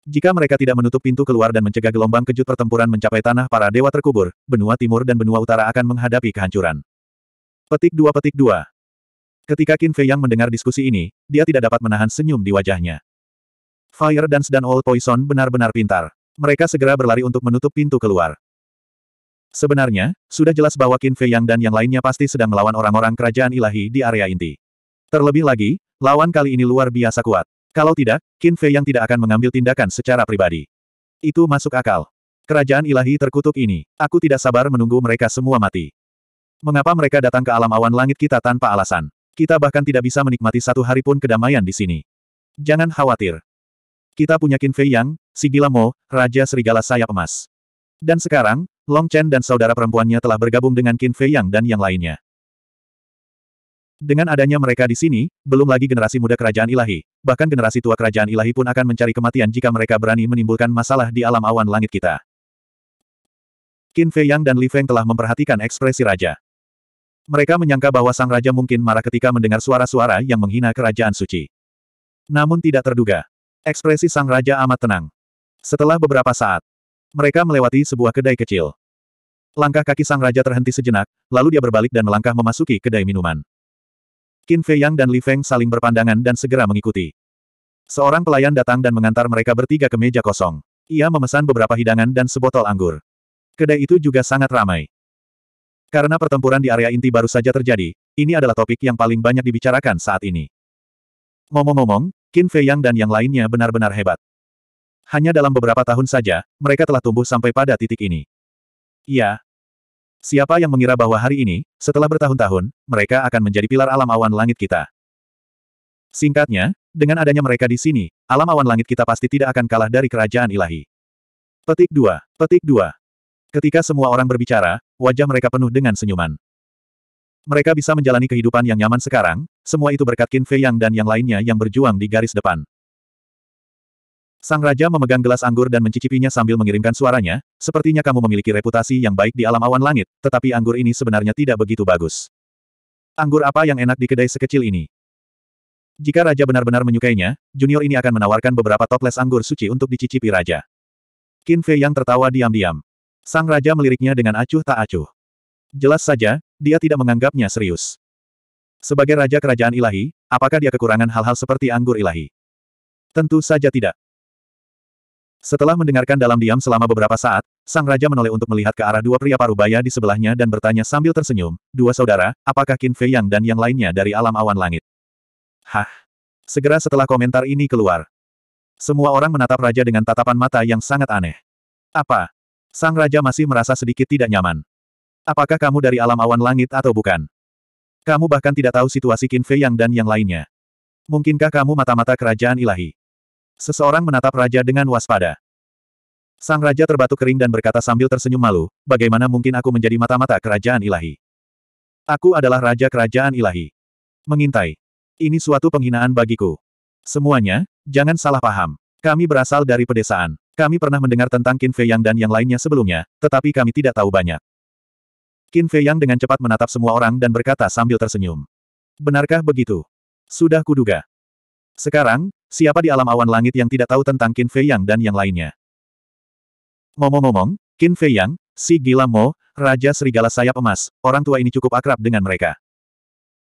Jika mereka tidak menutup pintu keluar dan mencegah gelombang kejut pertempuran mencapai tanah para dewa terkubur, benua timur dan benua utara akan menghadapi kehancuran. Petik 2 Petik 2 Ketika Qin Fei Yang mendengar diskusi ini, dia tidak dapat menahan senyum di wajahnya. Fire Dance dan All Poison benar-benar pintar. Mereka segera berlari untuk menutup pintu keluar. Sebenarnya, sudah jelas bahwa Qin Fei Yang dan yang lainnya pasti sedang melawan orang-orang kerajaan ilahi di area inti. Terlebih lagi, lawan kali ini luar biasa kuat. Kalau tidak, Qin Fei yang tidak akan mengambil tindakan secara pribadi. Itu masuk akal. Kerajaan ilahi terkutuk ini, aku tidak sabar menunggu mereka semua mati. Mengapa mereka datang ke alam awan langit kita tanpa alasan? Kita bahkan tidak bisa menikmati satu hari pun kedamaian di sini. Jangan khawatir. Kita punya Qin Fei Yang, si Gila Mo, Raja Serigala Sayap Emas. Dan sekarang, Long Chen dan saudara perempuannya telah bergabung dengan Qin Fei Yang dan yang lainnya. Dengan adanya mereka di sini, belum lagi generasi muda kerajaan ilahi, bahkan generasi tua kerajaan ilahi pun akan mencari kematian jika mereka berani menimbulkan masalah di alam awan langit kita. Qin Fei Yang dan Li Feng telah memperhatikan ekspresi raja. Mereka menyangka bahwa sang raja mungkin marah ketika mendengar suara-suara yang menghina kerajaan suci. Namun tidak terduga. Ekspresi sang raja amat tenang. Setelah beberapa saat, mereka melewati sebuah kedai kecil. Langkah kaki sang raja terhenti sejenak, lalu dia berbalik dan melangkah memasuki kedai minuman. Qin Fei Yang dan Li Feng saling berpandangan dan segera mengikuti. Seorang pelayan datang dan mengantar mereka bertiga ke meja kosong. Ia memesan beberapa hidangan dan sebotol anggur. Kedai itu juga sangat ramai. Karena pertempuran di area inti baru saja terjadi, ini adalah topik yang paling banyak dibicarakan saat ini. Ngomong-ngomong, Qin Fei Yang dan yang lainnya benar-benar hebat. Hanya dalam beberapa tahun saja, mereka telah tumbuh sampai pada titik ini. Iya, Siapa yang mengira bahwa hari ini, setelah bertahun-tahun, mereka akan menjadi pilar alam awan langit kita? Singkatnya, dengan adanya mereka di sini, alam awan langit kita pasti tidak akan kalah dari kerajaan ilahi. Petik 2. Petik 2. Ketika semua orang berbicara, wajah mereka penuh dengan senyuman. Mereka bisa menjalani kehidupan yang nyaman sekarang, semua itu berkat Qin Fei Yang dan yang lainnya yang berjuang di garis depan. Sang Raja memegang gelas anggur dan mencicipinya sambil mengirimkan suaranya, sepertinya kamu memiliki reputasi yang baik di alam awan langit, tetapi anggur ini sebenarnya tidak begitu bagus. Anggur apa yang enak di kedai sekecil ini? Jika Raja benar-benar menyukainya, junior ini akan menawarkan beberapa toples anggur suci untuk dicicipi Raja. Qin Fei yang tertawa diam-diam. Sang Raja meliriknya dengan acuh tak acuh. Jelas saja, dia tidak menganggapnya serius. Sebagai Raja Kerajaan Ilahi, apakah dia kekurangan hal-hal seperti anggur ilahi? Tentu saja tidak. Setelah mendengarkan dalam diam selama beberapa saat, sang raja menoleh untuk melihat ke arah dua pria parubaya di sebelahnya dan bertanya sambil tersenyum, dua saudara, apakah Qin Fei Yang dan yang lainnya dari alam awan langit? Hah? Segera setelah komentar ini keluar. Semua orang menatap raja dengan tatapan mata yang sangat aneh. Apa? Sang raja masih merasa sedikit tidak nyaman. Apakah kamu dari alam awan langit atau bukan? Kamu bahkan tidak tahu situasi Qin Fei Yang dan yang lainnya. Mungkinkah kamu mata-mata kerajaan ilahi? Seseorang menatap raja dengan waspada. Sang raja terbatuk kering dan berkata sambil tersenyum malu, bagaimana mungkin aku menjadi mata-mata kerajaan ilahi? Aku adalah raja kerajaan ilahi. Mengintai. Ini suatu penghinaan bagiku. Semuanya, jangan salah paham. Kami berasal dari pedesaan. Kami pernah mendengar tentang Qin Fei Yang dan yang lainnya sebelumnya, tetapi kami tidak tahu banyak. Qin Fei Yang dengan cepat menatap semua orang dan berkata sambil tersenyum. Benarkah begitu? Sudah kuduga. Sekarang, Siapa di alam awan langit yang tidak tahu tentang Qin Fei Yang dan yang lainnya? Ngomong-ngomong, Qin Fei Yang, si gila Mo, Raja Serigala Sayap Emas, orang tua ini cukup akrab dengan mereka.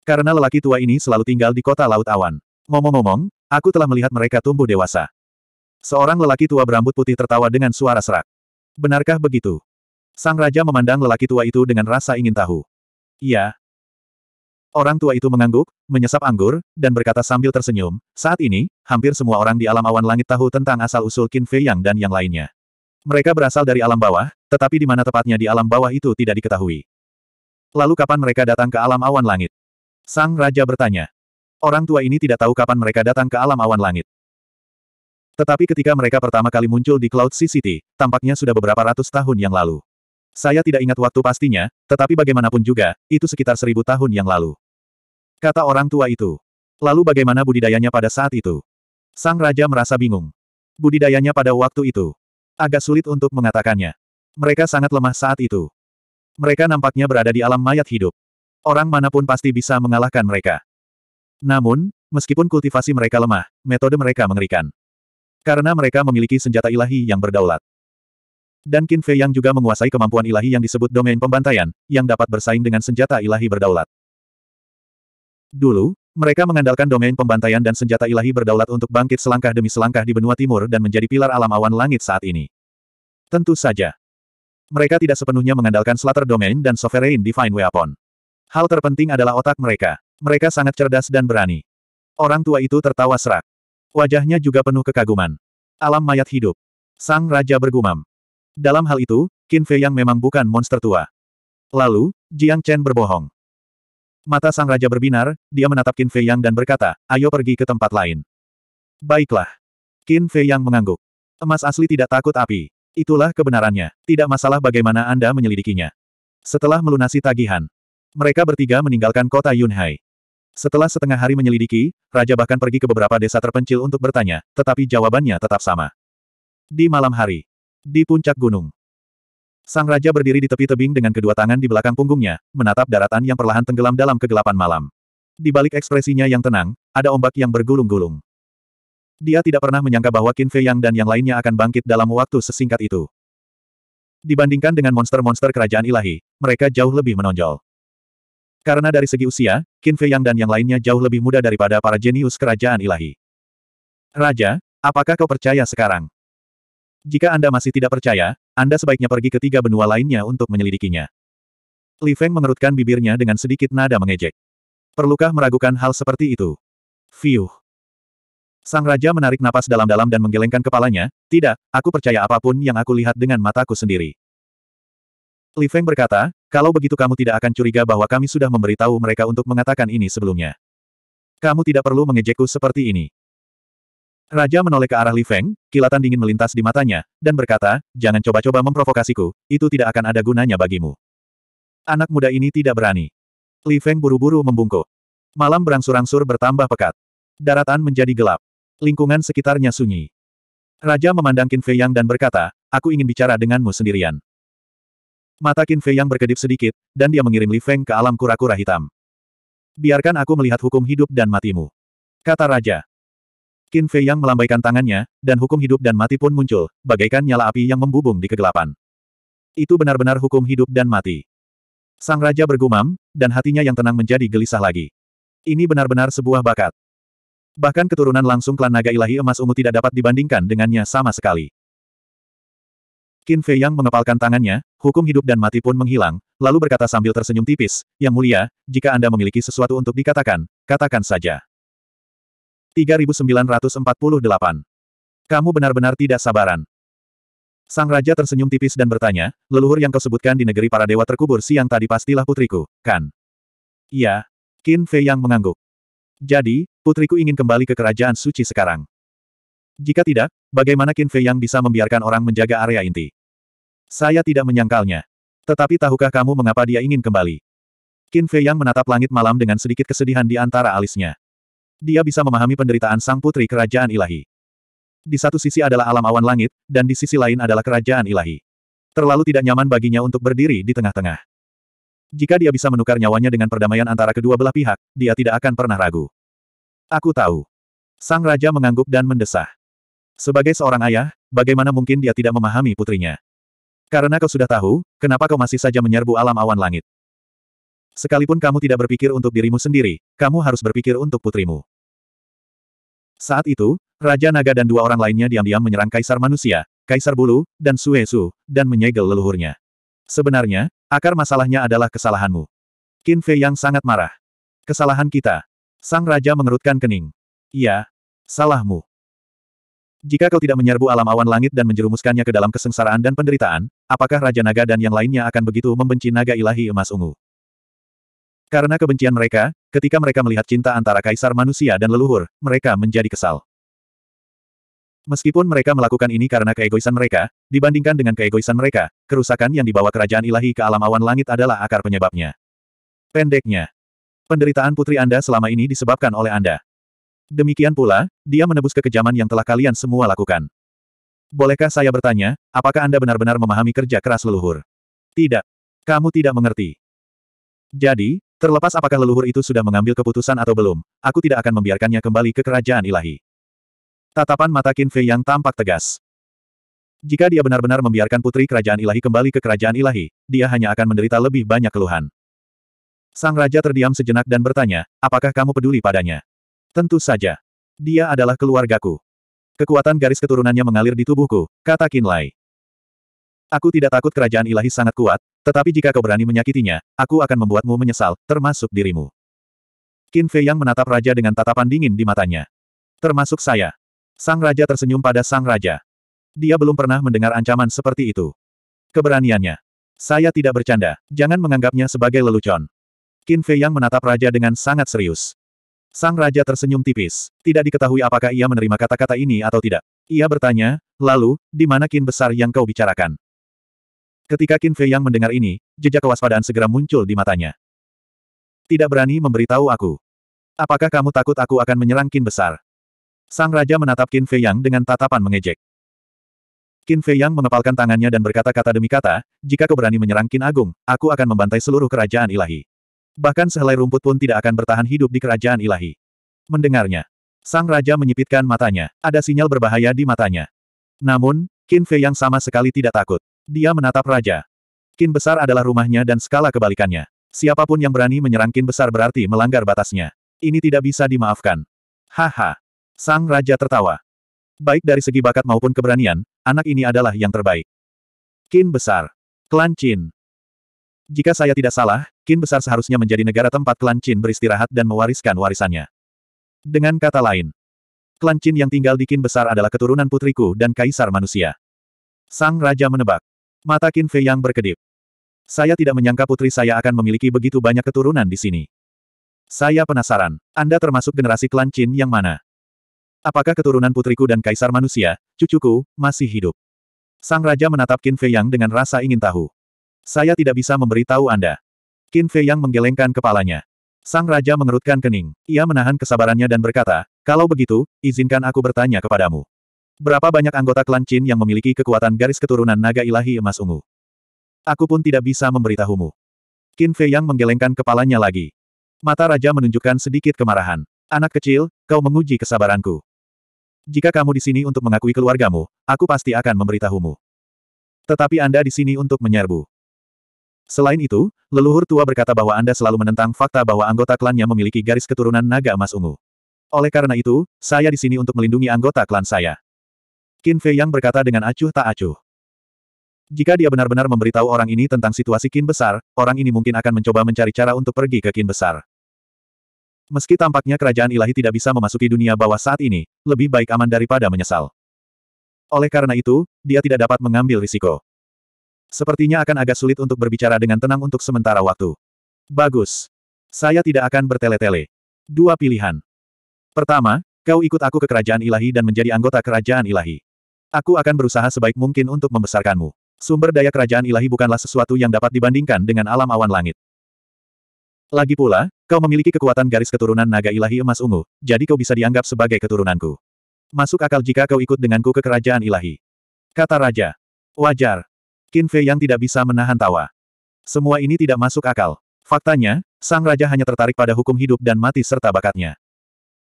Karena lelaki tua ini selalu tinggal di kota Laut Awan. Ngomong-ngomong, aku telah melihat mereka tumbuh dewasa. Seorang lelaki tua berambut putih tertawa dengan suara serak. Benarkah begitu? Sang Raja memandang lelaki tua itu dengan rasa ingin tahu. Iya, Orang tua itu mengangguk, menyesap anggur, dan berkata sambil tersenyum, saat ini, hampir semua orang di alam awan langit tahu tentang asal-usul Qin Fei Yang dan yang lainnya. Mereka berasal dari alam bawah, tetapi di mana tepatnya di alam bawah itu tidak diketahui. Lalu kapan mereka datang ke alam awan langit? Sang Raja bertanya. Orang tua ini tidak tahu kapan mereka datang ke alam awan langit. Tetapi ketika mereka pertama kali muncul di Cloud City, tampaknya sudah beberapa ratus tahun yang lalu. Saya tidak ingat waktu pastinya, tetapi bagaimanapun juga, itu sekitar seribu tahun yang lalu. Kata orang tua itu. Lalu bagaimana budidayanya pada saat itu? Sang Raja merasa bingung. Budidayanya pada waktu itu. Agak sulit untuk mengatakannya. Mereka sangat lemah saat itu. Mereka nampaknya berada di alam mayat hidup. Orang manapun pasti bisa mengalahkan mereka. Namun, meskipun kultivasi mereka lemah, metode mereka mengerikan. Karena mereka memiliki senjata ilahi yang berdaulat. Dan Qin Fei yang juga menguasai kemampuan ilahi yang disebut domain pembantaian, yang dapat bersaing dengan senjata ilahi berdaulat. Dulu, mereka mengandalkan domain pembantaian dan senjata ilahi berdaulat untuk bangkit selangkah demi selangkah di benua timur dan menjadi pilar alam awan langit saat ini. Tentu saja. Mereka tidak sepenuhnya mengandalkan Slater Domain dan Sovereign Divine Weapon. Hal terpenting adalah otak mereka. Mereka sangat cerdas dan berani. Orang tua itu tertawa serak. Wajahnya juga penuh kekaguman. Alam mayat hidup. Sang Raja bergumam. Dalam hal itu, Qin Fei yang memang bukan monster tua. Lalu, Jiang Chen berbohong. Mata sang raja berbinar, dia menatap Qin Fei Yang dan berkata, ayo pergi ke tempat lain. Baiklah. Qin Fei Yang mengangguk. Emas asli tidak takut api. Itulah kebenarannya. Tidak masalah bagaimana Anda menyelidikinya. Setelah melunasi tagihan, mereka bertiga meninggalkan kota Yunhai. Setelah setengah hari menyelidiki, Raja bahkan pergi ke beberapa desa terpencil untuk bertanya, tetapi jawabannya tetap sama. Di malam hari, di puncak gunung, Sang Raja berdiri di tepi tebing dengan kedua tangan di belakang punggungnya, menatap daratan yang perlahan tenggelam dalam kegelapan malam. Di balik ekspresinya yang tenang, ada ombak yang bergulung-gulung. Dia tidak pernah menyangka bahwa Qin Fei Yang dan yang lainnya akan bangkit dalam waktu sesingkat itu. Dibandingkan dengan monster-monster kerajaan ilahi, mereka jauh lebih menonjol. Karena dari segi usia, Qin Fei Yang dan yang lainnya jauh lebih muda daripada para jenius kerajaan ilahi. Raja, apakah kau percaya sekarang? Jika Anda masih tidak percaya, anda sebaiknya pergi ke tiga benua lainnya untuk menyelidikinya. Li Feng mengerutkan bibirnya dengan sedikit nada mengejek. Perlukah meragukan hal seperti itu? Fiuh. Sang Raja menarik napas dalam-dalam dan menggelengkan kepalanya, tidak, aku percaya apapun yang aku lihat dengan mataku sendiri. Li Feng berkata, kalau begitu kamu tidak akan curiga bahwa kami sudah memberitahu mereka untuk mengatakan ini sebelumnya. Kamu tidak perlu mengejekku seperti ini. Raja menoleh ke arah Li Feng, kilatan dingin melintas di matanya, dan berkata, jangan coba-coba memprovokasiku, itu tidak akan ada gunanya bagimu. Anak muda ini tidak berani. Li Feng buru-buru membungkuk. Malam berangsur-angsur bertambah pekat. Daratan menjadi gelap. Lingkungan sekitarnya sunyi. Raja memandang Qin Fei Yang dan berkata, aku ingin bicara denganmu sendirian. Mata Qin Fei Yang berkedip sedikit, dan dia mengirim Li Feng ke alam kura-kura hitam. Biarkan aku melihat hukum hidup dan matimu. Kata Raja. Qin Fei yang melambaikan tangannya, dan hukum hidup dan mati pun muncul, bagaikan nyala api yang membubung di kegelapan. Itu benar-benar hukum hidup dan mati. Sang Raja bergumam, dan hatinya yang tenang menjadi gelisah lagi. Ini benar-benar sebuah bakat. Bahkan keturunan langsung klan naga ilahi emas ungu tidak dapat dibandingkan dengannya sama sekali. Qin Fei Yang mengepalkan tangannya, hukum hidup dan mati pun menghilang, lalu berkata sambil tersenyum tipis, Yang mulia, jika Anda memiliki sesuatu untuk dikatakan, katakan saja. 3948. Kamu benar-benar tidak sabaran. Sang Raja tersenyum tipis dan bertanya, leluhur yang kau sebutkan di negeri para dewa terkubur siang tadi pastilah putriku, kan? Iya. Qin Fei yang mengangguk. Jadi, putriku ingin kembali ke kerajaan suci sekarang. Jika tidak, bagaimana Qin Fei yang bisa membiarkan orang menjaga area inti? Saya tidak menyangkalnya. Tetapi tahukah kamu mengapa dia ingin kembali? Qin Fei yang menatap langit malam dengan sedikit kesedihan di antara alisnya. Dia bisa memahami penderitaan sang putri kerajaan ilahi. Di satu sisi adalah alam awan langit, dan di sisi lain adalah kerajaan ilahi. Terlalu tidak nyaman baginya untuk berdiri di tengah-tengah. Jika dia bisa menukar nyawanya dengan perdamaian antara kedua belah pihak, dia tidak akan pernah ragu. Aku tahu. Sang Raja mengangguk dan mendesah. Sebagai seorang ayah, bagaimana mungkin dia tidak memahami putrinya? Karena kau sudah tahu, kenapa kau masih saja menyerbu alam awan langit? Sekalipun kamu tidak berpikir untuk dirimu sendiri, kamu harus berpikir untuk putrimu. Saat itu, Raja Naga dan dua orang lainnya diam-diam menyerang Kaisar Manusia, Kaisar Bulu, dan Suesu, dan menyegel leluhurnya. Sebenarnya, akar masalahnya adalah kesalahanmu. Qin Fei yang sangat marah. Kesalahan kita. Sang Raja mengerutkan kening. Iya. Salahmu. Jika kau tidak menyerbu alam awan langit dan menjerumuskannya ke dalam kesengsaraan dan penderitaan, apakah Raja Naga dan yang lainnya akan begitu membenci naga ilahi emas ungu? Karena kebencian mereka, ketika mereka melihat cinta antara kaisar manusia dan leluhur, mereka menjadi kesal. Meskipun mereka melakukan ini karena keegoisan mereka, dibandingkan dengan keegoisan mereka, kerusakan yang dibawa kerajaan ilahi ke alam awan langit adalah akar penyebabnya. Pendeknya, penderitaan putri Anda selama ini disebabkan oleh Anda. Demikian pula, dia menebus kekejaman yang telah kalian semua lakukan. Bolehkah saya bertanya, apakah Anda benar-benar memahami kerja keras leluhur? Tidak. Kamu tidak mengerti. Jadi, Terlepas apakah leluhur itu sudah mengambil keputusan atau belum, aku tidak akan membiarkannya kembali ke kerajaan ilahi. Tatapan mata Qin Fei yang tampak tegas. Jika dia benar-benar membiarkan putri kerajaan ilahi kembali ke kerajaan ilahi, dia hanya akan menderita lebih banyak keluhan. Sang Raja terdiam sejenak dan bertanya, apakah kamu peduli padanya? Tentu saja. Dia adalah keluargaku. Kekuatan garis keturunannya mengalir di tubuhku, kata Qin Lai. Aku tidak takut kerajaan ilahi sangat kuat, tetapi jika kau berani menyakitinya, aku akan membuatmu menyesal, termasuk dirimu. Qin Fei yang menatap raja dengan tatapan dingin di matanya. Termasuk saya. Sang raja tersenyum pada sang raja. Dia belum pernah mendengar ancaman seperti itu. Keberaniannya. Saya tidak bercanda, jangan menganggapnya sebagai lelucon. Qin Fei yang menatap raja dengan sangat serius. Sang raja tersenyum tipis. Tidak diketahui apakah ia menerima kata-kata ini atau tidak. Ia bertanya, lalu, di mana kin besar yang kau bicarakan? Ketika Qin Fei Yang mendengar ini, jejak kewaspadaan segera muncul di matanya. Tidak berani memberitahu aku. Apakah kamu takut aku akan menyerang Qin besar? Sang Raja menatap Qin Fei Yang dengan tatapan mengejek. Qin Fei Yang mengepalkan tangannya dan berkata kata demi kata, jika kau berani menyerang Qin Agung, aku akan membantai seluruh kerajaan ilahi. Bahkan sehelai rumput pun tidak akan bertahan hidup di kerajaan ilahi. Mendengarnya, sang raja menyipitkan matanya. Ada sinyal berbahaya di matanya. Namun, Qin Fei yang sama sekali tidak takut. Dia menatap raja. Kin besar adalah rumahnya dan skala kebalikannya. Siapapun yang berani menyerang kin besar berarti melanggar batasnya. Ini tidak bisa dimaafkan. Haha. Sang raja tertawa. Baik dari segi bakat maupun keberanian, anak ini adalah yang terbaik. Kin besar. Klan Chin. Jika saya tidak salah, Kin besar seharusnya menjadi negara tempat klan Chin beristirahat dan mewariskan warisannya. Dengan kata lain, klan Chin yang tinggal di Kin besar adalah keturunan putriku dan kaisar manusia. Sang raja menebak. Mata Qin Fei yang berkedip. Saya tidak menyangka putri saya akan memiliki begitu banyak keturunan di sini. Saya penasaran, Anda termasuk generasi klan Qin yang mana? Apakah keturunan putriku dan kaisar manusia, cucuku, masih hidup? Sang Raja menatap Qin Fei Yang dengan rasa ingin tahu. Saya tidak bisa memberi tahu Anda. Qin Fei Yang menggelengkan kepalanya. Sang Raja mengerutkan kening. Ia menahan kesabarannya dan berkata, kalau begitu, izinkan aku bertanya kepadamu. Berapa banyak anggota klan Qin yang memiliki kekuatan garis keturunan naga ilahi emas ungu? Aku pun tidak bisa memberitahumu. Qin Fei yang menggelengkan kepalanya lagi. Mata raja menunjukkan sedikit kemarahan. Anak kecil, kau menguji kesabaranku. Jika kamu di sini untuk mengakui keluargamu, aku pasti akan memberitahumu. Tetapi Anda di sini untuk menyerbu. Selain itu, leluhur tua berkata bahwa Anda selalu menentang fakta bahwa anggota klannya memiliki garis keturunan naga emas ungu. Oleh karena itu, saya di sini untuk melindungi anggota klan saya. Qin Fei Yang berkata dengan acuh tak acuh. Jika dia benar-benar memberitahu orang ini tentang situasi Qin Besar, orang ini mungkin akan mencoba mencari cara untuk pergi ke Qin Besar. Meski tampaknya kerajaan ilahi tidak bisa memasuki dunia bawah saat ini, lebih baik aman daripada menyesal. Oleh karena itu, dia tidak dapat mengambil risiko. Sepertinya akan agak sulit untuk berbicara dengan tenang untuk sementara waktu. Bagus. Saya tidak akan bertele-tele. Dua pilihan. Pertama, kau ikut aku ke kerajaan ilahi dan menjadi anggota kerajaan ilahi. Aku akan berusaha sebaik mungkin untuk membesarkanmu. Sumber daya kerajaan ilahi bukanlah sesuatu yang dapat dibandingkan dengan alam awan langit. Lagi pula, kau memiliki kekuatan garis keturunan naga ilahi emas ungu, jadi kau bisa dianggap sebagai keturunanku. Masuk akal jika kau ikut denganku ke kerajaan ilahi. Kata Raja. Wajar. Qin Fei yang tidak bisa menahan tawa. Semua ini tidak masuk akal. Faktanya, sang raja hanya tertarik pada hukum hidup dan mati serta bakatnya.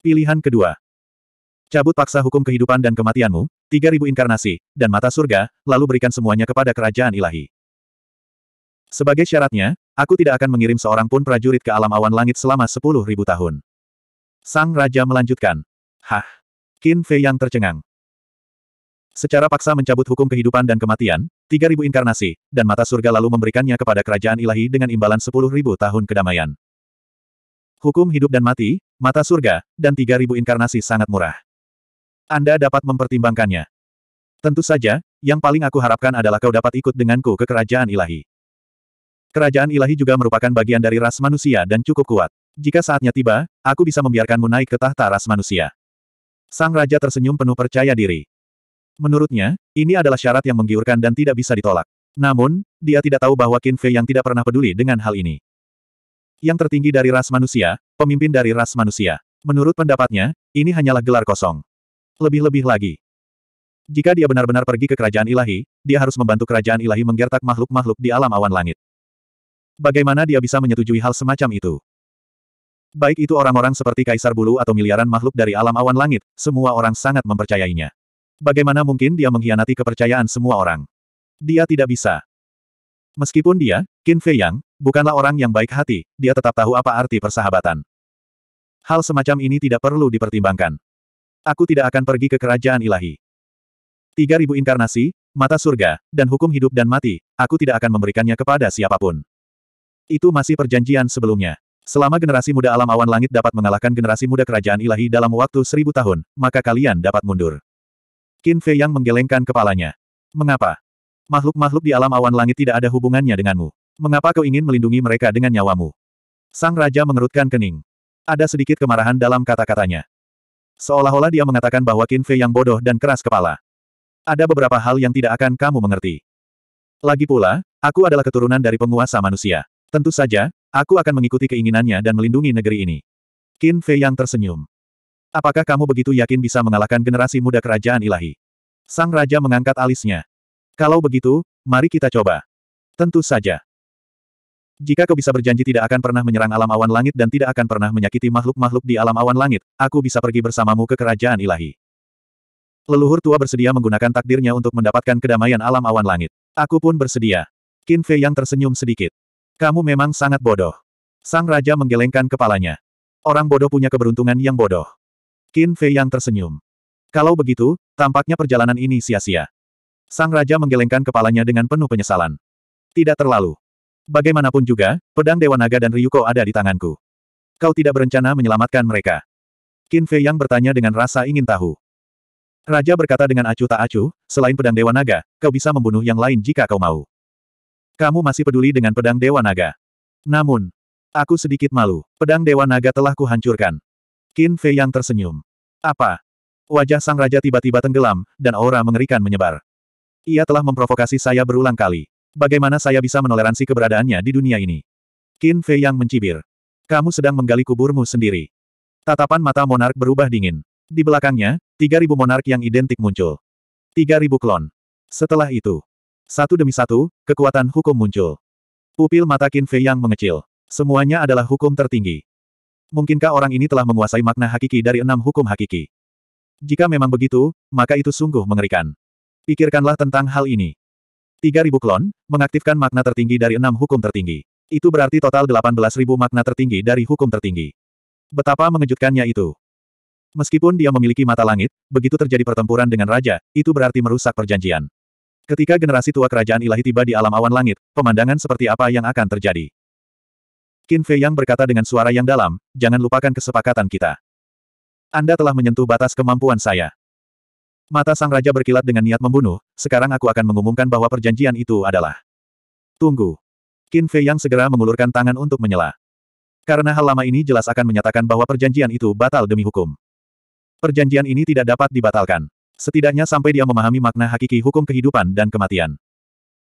Pilihan kedua. Cabut paksa hukum kehidupan dan kematianmu, Tiga ribu inkarnasi, dan mata surga, lalu berikan semuanya kepada kerajaan ilahi. Sebagai syaratnya, aku tidak akan mengirim seorang pun prajurit ke alam awan langit selama sepuluh ribu tahun. Sang Raja melanjutkan. Hah! Qin Fei yang tercengang. Secara paksa mencabut hukum kehidupan dan kematian, tiga ribu inkarnasi, dan mata surga lalu memberikannya kepada kerajaan ilahi dengan imbalan sepuluh ribu tahun kedamaian. Hukum hidup dan mati, mata surga, dan tiga ribu inkarnasi sangat murah. Anda dapat mempertimbangkannya. Tentu saja, yang paling aku harapkan adalah kau dapat ikut denganku ke kerajaan ilahi. Kerajaan ilahi juga merupakan bagian dari ras manusia dan cukup kuat. Jika saatnya tiba, aku bisa membiarkanmu naik ke tahta ras manusia. Sang Raja tersenyum penuh percaya diri. Menurutnya, ini adalah syarat yang menggiurkan dan tidak bisa ditolak. Namun, dia tidak tahu bahwa Qin Fei yang tidak pernah peduli dengan hal ini. Yang tertinggi dari ras manusia, pemimpin dari ras manusia. Menurut pendapatnya, ini hanyalah gelar kosong. Lebih-lebih lagi. Jika dia benar-benar pergi ke kerajaan ilahi, dia harus membantu kerajaan ilahi menggertak makhluk-makhluk di alam awan langit. Bagaimana dia bisa menyetujui hal semacam itu? Baik itu orang-orang seperti Kaisar Bulu atau miliaran makhluk dari alam awan langit, semua orang sangat mempercayainya. Bagaimana mungkin dia mengkhianati kepercayaan semua orang? Dia tidak bisa. Meskipun dia, Qin Fei Yang, bukanlah orang yang baik hati, dia tetap tahu apa arti persahabatan. Hal semacam ini tidak perlu dipertimbangkan aku tidak akan pergi ke kerajaan ilahi. Tiga ribu inkarnasi, mata surga, dan hukum hidup dan mati, aku tidak akan memberikannya kepada siapapun. Itu masih perjanjian sebelumnya. Selama generasi muda alam awan langit dapat mengalahkan generasi muda kerajaan ilahi dalam waktu seribu tahun, maka kalian dapat mundur. Qin Fei yang menggelengkan kepalanya. Mengapa? Makhluk-makhluk di alam awan langit tidak ada hubungannya denganmu. Mengapa kau ingin melindungi mereka dengan nyawamu? Sang Raja mengerutkan kening. Ada sedikit kemarahan dalam kata-katanya. Seolah-olah dia mengatakan bahwa Qin Fei yang bodoh dan keras kepala. Ada beberapa hal yang tidak akan kamu mengerti. Lagi pula, aku adalah keturunan dari penguasa manusia. Tentu saja, aku akan mengikuti keinginannya dan melindungi negeri ini. Qin Fei yang tersenyum. Apakah kamu begitu yakin bisa mengalahkan generasi muda kerajaan ilahi? Sang Raja mengangkat alisnya. Kalau begitu, mari kita coba. Tentu saja. Jika kau bisa berjanji tidak akan pernah menyerang alam awan langit dan tidak akan pernah menyakiti makhluk-makhluk di alam awan langit, aku bisa pergi bersamamu ke kerajaan ilahi. Leluhur tua bersedia menggunakan takdirnya untuk mendapatkan kedamaian alam awan langit. Aku pun bersedia. Qin Fei yang tersenyum sedikit. Kamu memang sangat bodoh. Sang Raja menggelengkan kepalanya. Orang bodoh punya keberuntungan yang bodoh. Qin Fei yang tersenyum. Kalau begitu, tampaknya perjalanan ini sia-sia. Sang Raja menggelengkan kepalanya dengan penuh penyesalan. Tidak terlalu. Bagaimanapun juga, pedang Dewa Naga dan Ryuko ada di tanganku. Kau tidak berencana menyelamatkan mereka. Qin Fei Yang bertanya dengan rasa ingin tahu. Raja berkata dengan acuh tak acuh, selain pedang Dewa Naga, kau bisa membunuh yang lain jika kau mau. Kamu masih peduli dengan pedang Dewa Naga. Namun, aku sedikit malu. Pedang Dewa Naga telah kuhancurkan. Qin Fei Yang tersenyum. Apa? Wajah sang raja tiba-tiba tenggelam, dan aura mengerikan menyebar. Ia telah memprovokasi saya berulang kali. Bagaimana saya bisa menoleransi keberadaannya di dunia ini? Qin Fei yang mencibir. Kamu sedang menggali kuburmu sendiri. Tatapan mata monark berubah dingin. Di belakangnya, 3.000 monark yang identik muncul. 3.000 klon. Setelah itu, satu demi satu, kekuatan hukum muncul. Pupil mata Qin Fei yang mengecil. Semuanya adalah hukum tertinggi. Mungkinkah orang ini telah menguasai makna hakiki dari enam hukum hakiki? Jika memang begitu, maka itu sungguh mengerikan. Pikirkanlah tentang hal ini. 3000 klon, mengaktifkan makna tertinggi dari enam hukum tertinggi. Itu berarti total 18.000 makna tertinggi dari hukum tertinggi. Betapa mengejutkannya itu. Meskipun dia memiliki mata langit, begitu terjadi pertempuran dengan raja, itu berarti merusak perjanjian. Ketika generasi tua kerajaan ilahi tiba di alam awan langit, pemandangan seperti apa yang akan terjadi? Qin Fei Yang berkata dengan suara yang dalam, jangan lupakan kesepakatan kita. Anda telah menyentuh batas kemampuan saya. Mata sang raja berkilat dengan niat membunuh, sekarang aku akan mengumumkan bahwa perjanjian itu adalah. Tunggu. Qin Fei yang segera mengulurkan tangan untuk menyela. Karena hal lama ini jelas akan menyatakan bahwa perjanjian itu batal demi hukum. Perjanjian ini tidak dapat dibatalkan. Setidaknya sampai dia memahami makna hakiki hukum kehidupan dan kematian.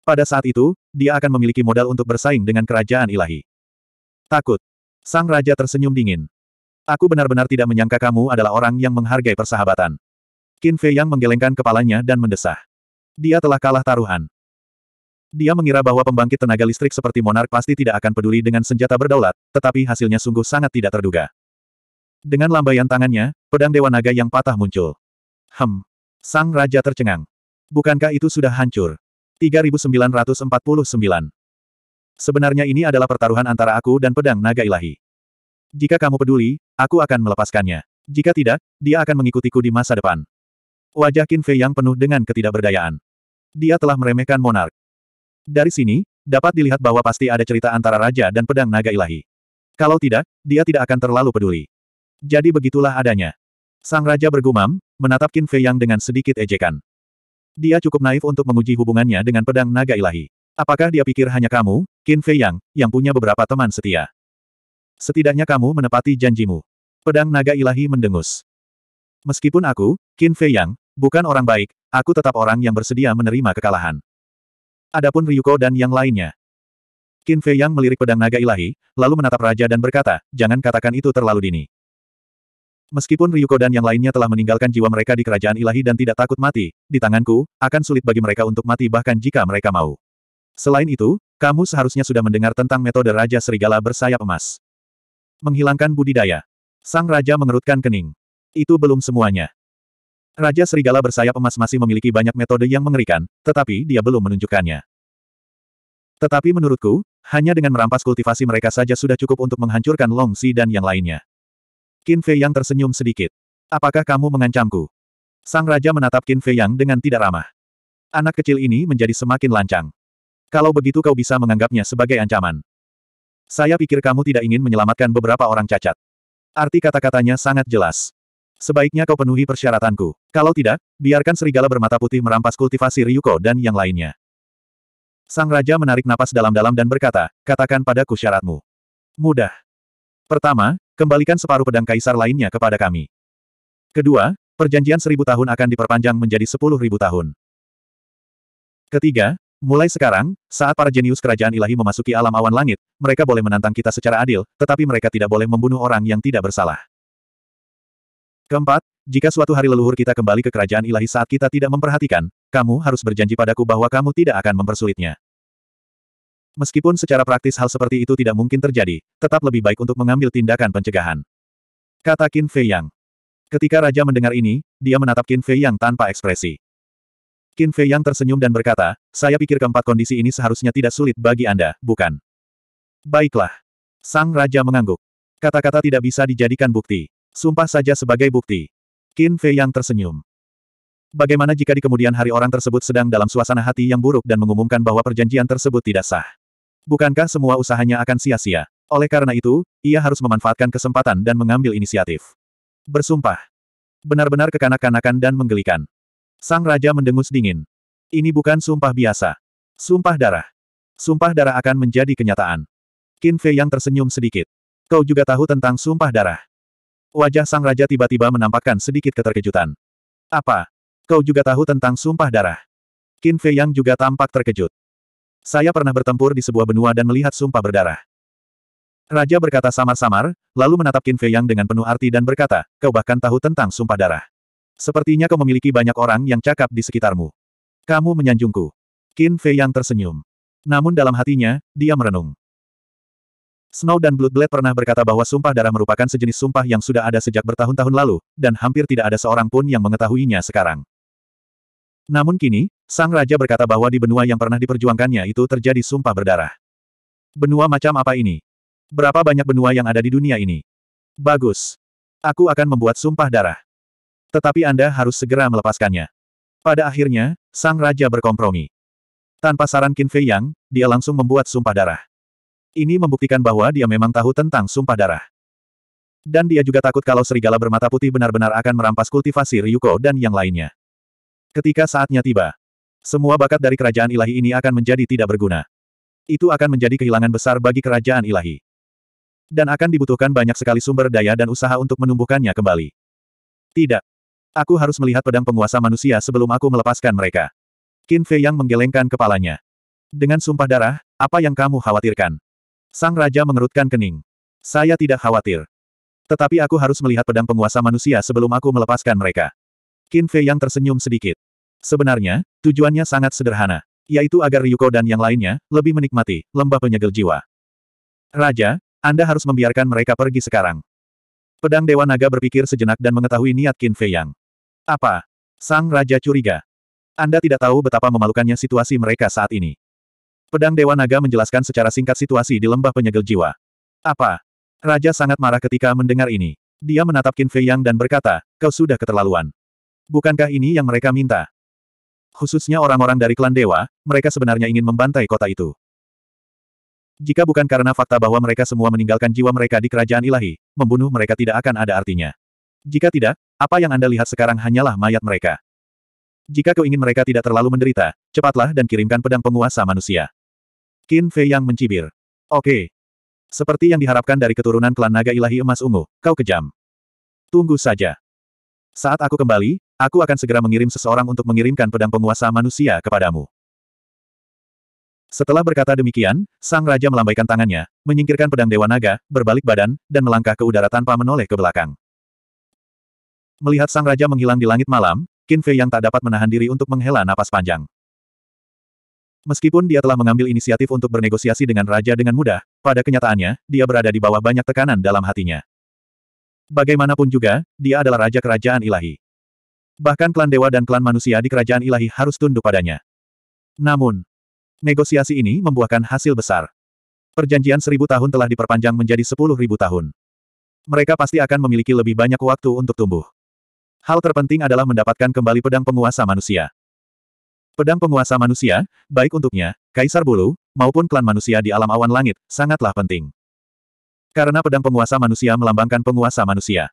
Pada saat itu, dia akan memiliki modal untuk bersaing dengan kerajaan ilahi. Takut. Sang Raja tersenyum dingin. Aku benar-benar tidak menyangka kamu adalah orang yang menghargai persahabatan. Qin Fei Yang menggelengkan kepalanya dan mendesah. Dia telah kalah taruhan. Dia mengira bahwa pembangkit tenaga listrik seperti Monark pasti tidak akan peduli dengan senjata berdaulat, tetapi hasilnya sungguh sangat tidak terduga. Dengan lambaian tangannya, pedang Dewa Naga yang patah muncul. Hem. Sang Raja tercengang. Bukankah itu sudah hancur? 3949. Sebenarnya ini adalah pertaruhan antara aku dan pedang naga ilahi. Jika kamu peduli, aku akan melepaskannya. Jika tidak, dia akan mengikutiku di masa depan. Wajah Qin Fei yang penuh dengan ketidakberdayaan. Dia telah meremehkan monark. Dari sini, dapat dilihat bahwa pasti ada cerita antara raja dan pedang naga ilahi. Kalau tidak, dia tidak akan terlalu peduli. Jadi begitulah adanya. Sang raja bergumam, menatap Qin Fei yang dengan sedikit ejekan. Dia cukup naif untuk menguji hubungannya dengan pedang naga ilahi. Apakah dia pikir hanya kamu, Qin Fei Yang, yang punya beberapa teman setia? Setidaknya kamu menepati janjimu. Pedang naga ilahi mendengus. Meskipun aku, Qin Fei Yang, Bukan orang baik, aku tetap orang yang bersedia menerima kekalahan. Adapun Ryuko dan yang lainnya. Qin Fei Yang melirik pedang naga ilahi, lalu menatap raja dan berkata, jangan katakan itu terlalu dini. Meskipun Ryuko dan yang lainnya telah meninggalkan jiwa mereka di kerajaan ilahi dan tidak takut mati, di tanganku, akan sulit bagi mereka untuk mati bahkan jika mereka mau. Selain itu, kamu seharusnya sudah mendengar tentang metode Raja Serigala bersayap emas. Menghilangkan budidaya. Sang Raja mengerutkan kening. Itu belum semuanya. Raja Serigala bersayap emas masih memiliki banyak metode yang mengerikan, tetapi dia belum menunjukkannya. Tetapi menurutku, hanya dengan merampas kultivasi mereka saja sudah cukup untuk menghancurkan Long Xi dan yang lainnya. Qin Fei yang tersenyum sedikit. Apakah kamu mengancamku? Sang Raja menatap Qin Fei yang dengan tidak ramah. Anak kecil ini menjadi semakin lancang. Kalau begitu kau bisa menganggapnya sebagai ancaman. Saya pikir kamu tidak ingin menyelamatkan beberapa orang cacat. Arti kata-katanya sangat jelas. Sebaiknya kau penuhi persyaratanku. Kalau tidak, biarkan serigala bermata putih merampas kultivasi Ryuko dan yang lainnya. Sang Raja menarik napas dalam-dalam dan berkata, katakan padaku syaratmu. Mudah. Pertama, kembalikan separuh pedang kaisar lainnya kepada kami. Kedua, perjanjian seribu tahun akan diperpanjang menjadi sepuluh ribu tahun. Ketiga, mulai sekarang, saat para jenius kerajaan ilahi memasuki alam awan langit, mereka boleh menantang kita secara adil, tetapi mereka tidak boleh membunuh orang yang tidak bersalah. Keempat, jika suatu hari leluhur kita kembali ke kerajaan ilahi saat kita tidak memperhatikan, kamu harus berjanji padaku bahwa kamu tidak akan mempersulitnya. Meskipun secara praktis hal seperti itu tidak mungkin terjadi, tetap lebih baik untuk mengambil tindakan pencegahan. Kata Qin Fei Yang. Ketika Raja mendengar ini, dia menatap Qin Fei Yang tanpa ekspresi. Qin Fei Yang tersenyum dan berkata, saya pikir keempat kondisi ini seharusnya tidak sulit bagi Anda, bukan? Baiklah. Sang Raja mengangguk. Kata-kata tidak bisa dijadikan bukti. Sumpah saja sebagai bukti. Qin Fei yang tersenyum. Bagaimana jika di kemudian hari orang tersebut sedang dalam suasana hati yang buruk dan mengumumkan bahwa perjanjian tersebut tidak sah? Bukankah semua usahanya akan sia-sia? Oleh karena itu, ia harus memanfaatkan kesempatan dan mengambil inisiatif. Bersumpah. Benar-benar kekanak-kanakan dan menggelikan. Sang Raja mendengus dingin. Ini bukan sumpah biasa. Sumpah darah. Sumpah darah akan menjadi kenyataan. Qin Fei yang tersenyum sedikit. Kau juga tahu tentang sumpah darah. Wajah sang raja tiba-tiba menampakkan sedikit keterkejutan. Apa? Kau juga tahu tentang sumpah darah? Qin Fei Yang juga tampak terkejut. Saya pernah bertempur di sebuah benua dan melihat sumpah berdarah. Raja berkata samar-samar, lalu menatap Qin Fei Yang dengan penuh arti dan berkata, kau bahkan tahu tentang sumpah darah. Sepertinya kau memiliki banyak orang yang cakap di sekitarmu. Kamu menyanjungku. Qin Fei Yang tersenyum. Namun dalam hatinya, dia merenung. Snow dan Bloodblade pernah berkata bahwa sumpah darah merupakan sejenis sumpah yang sudah ada sejak bertahun-tahun lalu, dan hampir tidak ada seorang pun yang mengetahuinya sekarang. Namun kini, Sang Raja berkata bahwa di benua yang pernah diperjuangkannya itu terjadi sumpah berdarah. Benua macam apa ini? Berapa banyak benua yang ada di dunia ini? Bagus. Aku akan membuat sumpah darah. Tetapi Anda harus segera melepaskannya. Pada akhirnya, Sang Raja berkompromi. Tanpa saran Qin Fei Yang, dia langsung membuat sumpah darah. Ini membuktikan bahwa dia memang tahu tentang sumpah darah. Dan dia juga takut kalau serigala bermata putih benar-benar akan merampas kultivasi Ryuko dan yang lainnya. Ketika saatnya tiba, semua bakat dari kerajaan ilahi ini akan menjadi tidak berguna. Itu akan menjadi kehilangan besar bagi kerajaan ilahi. Dan akan dibutuhkan banyak sekali sumber daya dan usaha untuk menumbuhkannya kembali. Tidak. Aku harus melihat pedang penguasa manusia sebelum aku melepaskan mereka. Qin Fei yang menggelengkan kepalanya. Dengan sumpah darah, apa yang kamu khawatirkan? Sang Raja mengerutkan kening. Saya tidak khawatir. Tetapi aku harus melihat pedang penguasa manusia sebelum aku melepaskan mereka. Qin Fei yang tersenyum sedikit. Sebenarnya, tujuannya sangat sederhana. Yaitu agar Ryuko dan yang lainnya, lebih menikmati, lembah penyegel jiwa. Raja, Anda harus membiarkan mereka pergi sekarang. Pedang Dewa Naga berpikir sejenak dan mengetahui niat Qin Fei Yang. Apa? Sang Raja curiga. Anda tidak tahu betapa memalukannya situasi mereka saat ini. Pedang Dewa Naga menjelaskan secara singkat situasi di lembah penyegel jiwa. Apa? Raja sangat marah ketika mendengar ini. Dia menatap Qin Fei Yang dan berkata, kau sudah keterlaluan. Bukankah ini yang mereka minta? Khususnya orang-orang dari klan dewa, mereka sebenarnya ingin membantai kota itu. Jika bukan karena fakta bahwa mereka semua meninggalkan jiwa mereka di kerajaan ilahi, membunuh mereka tidak akan ada artinya. Jika tidak, apa yang Anda lihat sekarang hanyalah mayat mereka. Jika kau ingin mereka tidak terlalu menderita, cepatlah dan kirimkan pedang penguasa manusia. Qin Fei yang mencibir. Oke. Seperti yang diharapkan dari keturunan klan naga ilahi emas ungu, kau kejam. Tunggu saja. Saat aku kembali, aku akan segera mengirim seseorang untuk mengirimkan pedang penguasa manusia kepadamu. Setelah berkata demikian, sang raja melambaikan tangannya, menyingkirkan pedang Dewa Naga, berbalik badan, dan melangkah ke udara tanpa menoleh ke belakang. Melihat sang raja menghilang di langit malam, Qin Fei yang tak dapat menahan diri untuk menghela napas panjang. Meskipun dia telah mengambil inisiatif untuk bernegosiasi dengan raja dengan mudah, pada kenyataannya, dia berada di bawah banyak tekanan dalam hatinya. Bagaimanapun juga, dia adalah raja kerajaan ilahi. Bahkan klan dewa dan klan manusia di kerajaan ilahi harus tunduk padanya. Namun, negosiasi ini membuahkan hasil besar. Perjanjian seribu tahun telah diperpanjang menjadi sepuluh ribu tahun. Mereka pasti akan memiliki lebih banyak waktu untuk tumbuh. Hal terpenting adalah mendapatkan kembali pedang penguasa manusia. Pedang penguasa manusia, baik untuknya, Kaisar Bulu, maupun klan manusia di alam awan langit, sangatlah penting. Karena pedang penguasa manusia melambangkan penguasa manusia.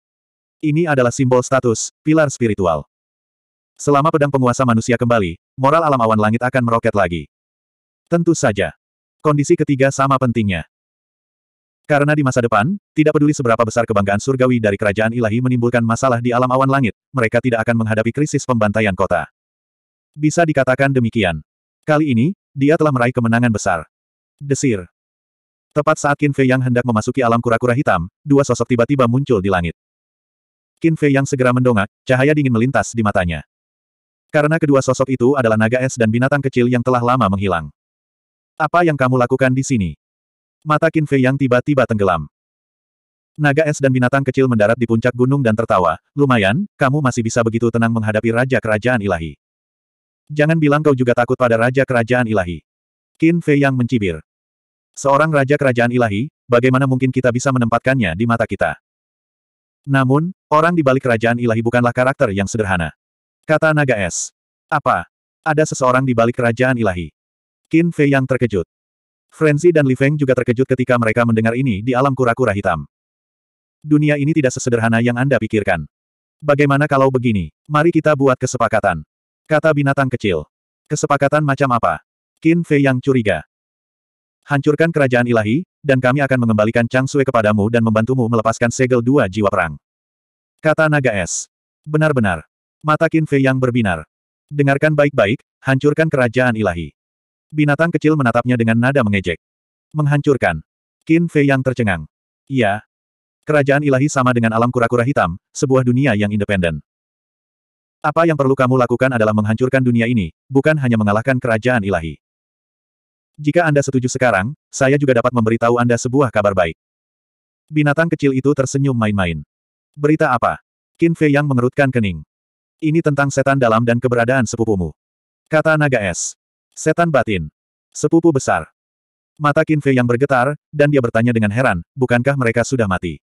Ini adalah simbol status, pilar spiritual. Selama pedang penguasa manusia kembali, moral alam awan langit akan meroket lagi. Tentu saja. Kondisi ketiga sama pentingnya. Karena di masa depan, tidak peduli seberapa besar kebanggaan surgawi dari kerajaan ilahi menimbulkan masalah di alam awan langit, mereka tidak akan menghadapi krisis pembantaian kota. Bisa dikatakan demikian. Kali ini, dia telah meraih kemenangan besar. Desir. Tepat saat Qin Fei Yang hendak memasuki alam kura-kura hitam, dua sosok tiba-tiba muncul di langit. Qin Fei Yang segera mendongak, cahaya dingin melintas di matanya. Karena kedua sosok itu adalah naga es dan binatang kecil yang telah lama menghilang. Apa yang kamu lakukan di sini? Mata Qin Fei Yang tiba-tiba tenggelam. Naga es dan binatang kecil mendarat di puncak gunung dan tertawa, lumayan, kamu masih bisa begitu tenang menghadapi Raja Kerajaan Ilahi. Jangan bilang kau juga takut pada Raja Kerajaan Ilahi. Qin Fei yang mencibir. Seorang Raja Kerajaan Ilahi, bagaimana mungkin kita bisa menempatkannya di mata kita? Namun, orang di balik Kerajaan Ilahi bukanlah karakter yang sederhana. Kata Naga Es. Apa? Ada seseorang di balik Kerajaan Ilahi. Qin Fei yang terkejut. Frenzy dan Li Feng juga terkejut ketika mereka mendengar ini di alam kura-kura hitam. Dunia ini tidak sesederhana yang Anda pikirkan. Bagaimana kalau begini? Mari kita buat kesepakatan. Kata binatang kecil. Kesepakatan macam apa? Qin Fei yang curiga. Hancurkan kerajaan ilahi, dan kami akan mengembalikan Chang Sui kepadamu dan membantumu melepaskan segel dua jiwa perang. Kata naga es. Benar-benar. Mata Qin Fei yang berbinar. Dengarkan baik-baik, hancurkan kerajaan ilahi. Binatang kecil menatapnya dengan nada mengejek. Menghancurkan. Qin Fei yang tercengang. Iya. Kerajaan ilahi sama dengan alam kura-kura hitam, sebuah dunia yang independen. Apa yang perlu kamu lakukan adalah menghancurkan dunia ini, bukan hanya mengalahkan kerajaan ilahi. Jika Anda setuju sekarang, saya juga dapat memberitahu Anda sebuah kabar baik. Binatang kecil itu tersenyum main-main. Berita apa? Qin Fei yang mengerutkan kening. Ini tentang setan dalam dan keberadaan sepupumu. Kata naga es. Setan batin. Sepupu besar. Mata Qin Fei yang bergetar, dan dia bertanya dengan heran, bukankah mereka sudah mati?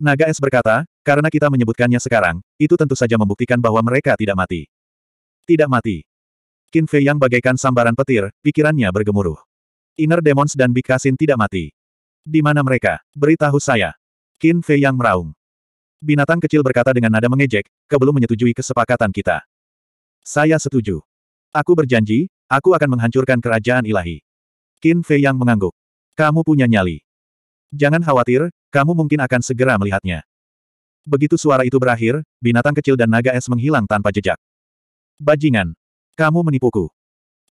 Naga es berkata, karena kita menyebutkannya sekarang, itu tentu saja membuktikan bahwa mereka tidak mati. Tidak mati. Qin Fei yang bagaikan sambaran petir, pikirannya bergemuruh. Inner Demons dan Bikasin tidak mati. Di mana mereka? Beritahu saya. Qin Fei yang meraung. Binatang kecil berkata dengan nada mengejek, kebelum menyetujui kesepakatan kita. Saya setuju. Aku berjanji, aku akan menghancurkan kerajaan ilahi. Qin Fei yang mengangguk. Kamu punya nyali. Jangan khawatir, kamu mungkin akan segera melihatnya. Begitu suara itu berakhir, binatang kecil dan naga es menghilang tanpa jejak. Bajingan! Kamu menipuku!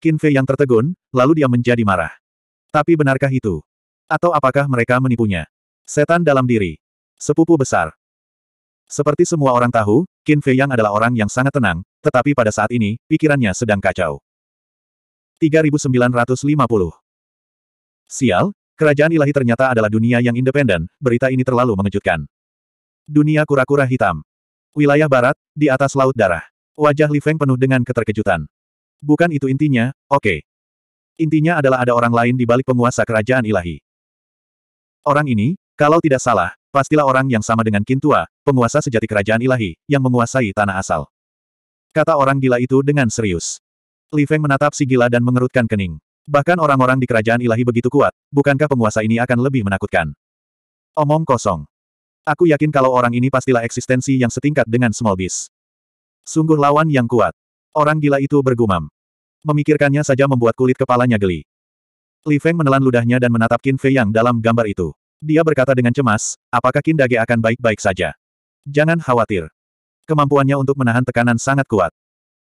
Qin Fei yang tertegun, lalu dia menjadi marah. Tapi benarkah itu? Atau apakah mereka menipunya? Setan dalam diri. Sepupu besar. Seperti semua orang tahu, Qin Fei Yang adalah orang yang sangat tenang, tetapi pada saat ini, pikirannya sedang kacau. 3950 Sial, kerajaan ilahi ternyata adalah dunia yang independen, berita ini terlalu mengejutkan. Dunia kura-kura hitam. Wilayah barat, di atas laut darah. Wajah Li Feng penuh dengan keterkejutan. Bukan itu intinya, oke. Okay. Intinya adalah ada orang lain di balik penguasa kerajaan ilahi. Orang ini, kalau tidak salah, pastilah orang yang sama dengan Kintua, penguasa sejati kerajaan ilahi, yang menguasai tanah asal. Kata orang gila itu dengan serius. Li Feng menatap si gila dan mengerutkan kening. Bahkan orang-orang di kerajaan ilahi begitu kuat, bukankah penguasa ini akan lebih menakutkan? Omong kosong. Aku yakin kalau orang ini pastilah eksistensi yang setingkat dengan Small Beast. Sungguh lawan yang kuat. Orang gila itu bergumam. Memikirkannya saja membuat kulit kepalanya geli. Li Feng menelan ludahnya dan menatap Qin Fei Yang dalam gambar itu. Dia berkata dengan cemas, apakah Qin Dage akan baik-baik saja? Jangan khawatir. Kemampuannya untuk menahan tekanan sangat kuat.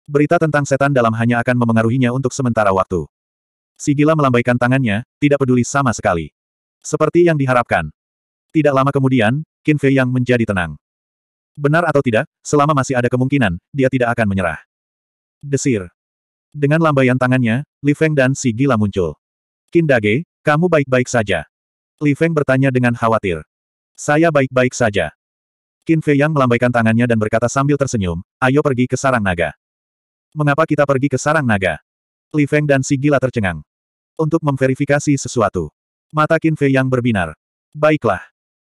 Berita tentang setan dalam hanya akan memengaruhinya untuk sementara waktu. Si gila melambaikan tangannya, tidak peduli sama sekali. Seperti yang diharapkan. Tidak lama kemudian, Qin Fei yang menjadi tenang. Benar atau tidak, selama masih ada kemungkinan, dia tidak akan menyerah. Desir. Dengan lambaian tangannya, Li Feng dan si gila muncul. Dage, kamu baik-baik saja. Li Feng bertanya dengan khawatir. Saya baik-baik saja. Qin Fei Yang melambaikan tangannya dan berkata sambil tersenyum, ayo pergi ke sarang naga. Mengapa kita pergi ke sarang naga? Li Feng dan si gila tercengang. Untuk memverifikasi sesuatu. Mata Qin Fei Yang berbinar. Baiklah.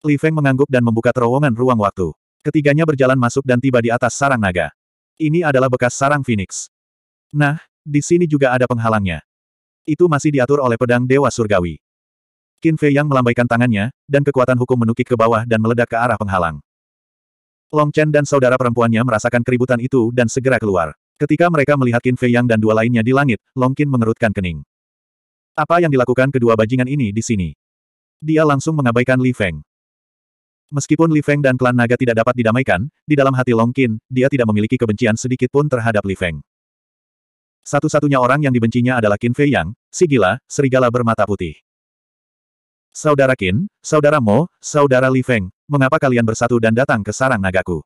Li Feng mengangguk dan membuka terowongan ruang waktu. Ketiganya berjalan masuk dan tiba di atas sarang naga. Ini adalah bekas sarang Phoenix. Nah, di sini juga ada penghalangnya. Itu masih diatur oleh pedang Dewa Surgawi. Qin Fei Yang melambaikan tangannya, dan kekuatan hukum menukik ke bawah dan meledak ke arah penghalang. Long Chen dan saudara perempuannya merasakan keributan itu dan segera keluar. Ketika mereka melihat Qin Fei Yang dan dua lainnya di langit, Long Qin mengerutkan kening. Apa yang dilakukan kedua bajingan ini di sini? Dia langsung mengabaikan Li Feng. Meskipun Li Feng dan klan naga tidak dapat didamaikan, di dalam hati Long Qin, dia tidak memiliki kebencian sedikit pun terhadap Li Feng. Satu-satunya orang yang dibencinya adalah Qin Fei Yang, si gila, serigala bermata putih. Saudara Qin, saudara Mo, saudara Li Feng, mengapa kalian bersatu dan datang ke sarang nagaku?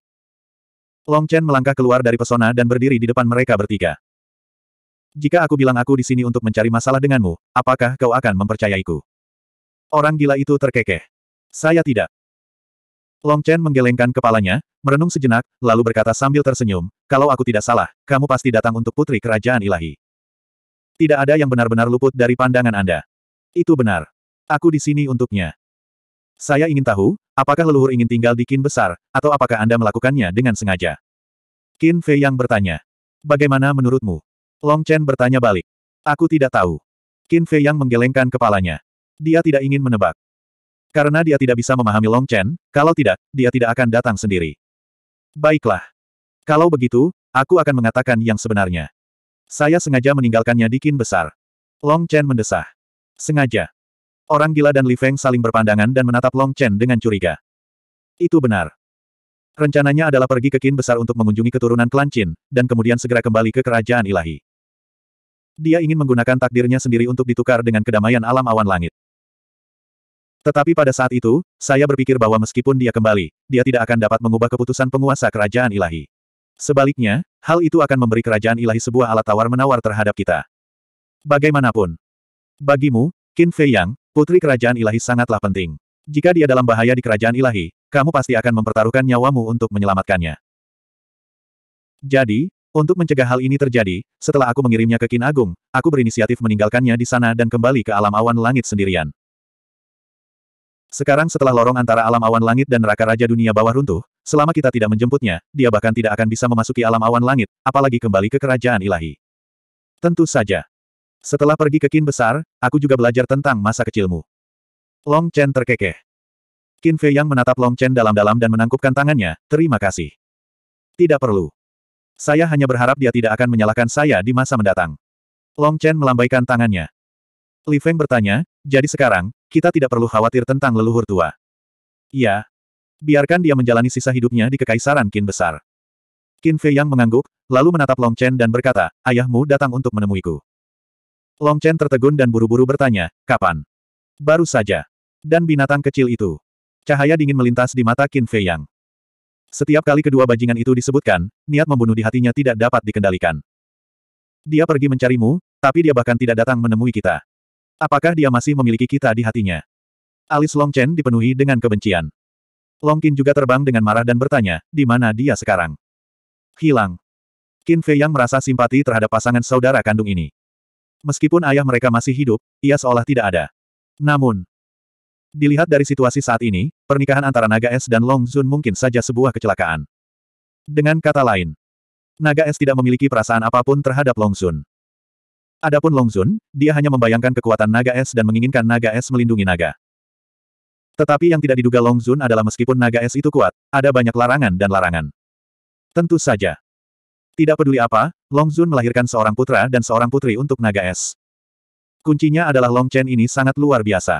Long Chen melangkah keluar dari pesona dan berdiri di depan mereka bertiga. Jika aku bilang aku di sini untuk mencari masalah denganmu, apakah kau akan mempercayaiku? Orang gila itu terkekeh. Saya tidak. Long Chen menggelengkan kepalanya, merenung sejenak, lalu berkata sambil tersenyum, kalau aku tidak salah, kamu pasti datang untuk putri kerajaan ilahi. Tidak ada yang benar-benar luput dari pandangan Anda. Itu benar. Aku di sini untuknya. Saya ingin tahu, apakah leluhur ingin tinggal di kin besar, atau apakah Anda melakukannya dengan sengaja? Kin Fei yang bertanya. Bagaimana menurutmu? Long Chen bertanya balik. Aku tidak tahu. Qin Fei yang menggelengkan kepalanya. Dia tidak ingin menebak. Karena dia tidak bisa memahami Long Chen, kalau tidak, dia tidak akan datang sendiri. Baiklah. Kalau begitu, aku akan mengatakan yang sebenarnya. Saya sengaja meninggalkannya di kin besar. Long Chen mendesah. Sengaja. Orang gila dan Li Feng saling berpandangan dan menatap Long Chen dengan curiga. Itu benar. Rencananya adalah pergi ke kin besar untuk mengunjungi keturunan klan Qin, dan kemudian segera kembali ke kerajaan ilahi. Dia ingin menggunakan takdirnya sendiri untuk ditukar dengan kedamaian alam awan langit. Tetapi pada saat itu, saya berpikir bahwa meskipun dia kembali, dia tidak akan dapat mengubah keputusan penguasa kerajaan ilahi. Sebaliknya, hal itu akan memberi kerajaan ilahi sebuah alat tawar-menawar terhadap kita. Bagaimanapun. Bagimu, Qin Fei Yang, putri kerajaan ilahi sangatlah penting. Jika dia dalam bahaya di kerajaan ilahi, kamu pasti akan mempertaruhkan nyawamu untuk menyelamatkannya. Jadi, untuk mencegah hal ini terjadi, setelah aku mengirimnya ke Qin Agung, aku berinisiatif meninggalkannya di sana dan kembali ke alam awan langit sendirian. Sekarang setelah lorong antara alam awan langit dan neraka Raja Dunia Bawah runtuh, selama kita tidak menjemputnya, dia bahkan tidak akan bisa memasuki alam awan langit, apalagi kembali ke kerajaan ilahi. Tentu saja. Setelah pergi ke Kin Besar, aku juga belajar tentang masa kecilmu. Long Chen terkekeh. Qin Fei yang menatap Long Chen dalam-dalam dan menangkupkan tangannya, terima kasih. Tidak perlu. Saya hanya berharap dia tidak akan menyalahkan saya di masa mendatang. Long Chen melambaikan tangannya. Li Feng bertanya, jadi sekarang, kita tidak perlu khawatir tentang leluhur tua. Ya. Biarkan dia menjalani sisa hidupnya di kekaisaran Qin besar. Qin Fei yang mengangguk, lalu menatap Long Chen dan berkata, ayahmu datang untuk menemuiku. Long Chen tertegun dan buru-buru bertanya, kapan? Baru saja. Dan binatang kecil itu. Cahaya dingin melintas di mata Qin Fei Yang. Setiap kali kedua bajingan itu disebutkan, niat membunuh di hatinya tidak dapat dikendalikan. Dia pergi mencarimu, tapi dia bahkan tidak datang menemui kita. Apakah dia masih memiliki kita di hatinya? Alis Long Chen dipenuhi dengan kebencian. Long Qin juga terbang dengan marah dan bertanya, di mana dia sekarang? Hilang. Qin Fei yang merasa simpati terhadap pasangan saudara kandung ini. Meskipun ayah mereka masih hidup, ia seolah tidak ada. Namun, dilihat dari situasi saat ini, pernikahan antara Naga Es dan Long Zun mungkin saja sebuah kecelakaan. Dengan kata lain, Naga Es tidak memiliki perasaan apapun terhadap Long Zun. Adapun Longzun, dia hanya membayangkan kekuatan naga es dan menginginkan naga es melindungi naga. Tetapi yang tidak diduga Longzun adalah meskipun naga es itu kuat, ada banyak larangan dan larangan. Tentu saja. Tidak peduli apa, Longzun melahirkan seorang putra dan seorang putri untuk naga es. Kuncinya adalah Long Chen ini sangat luar biasa.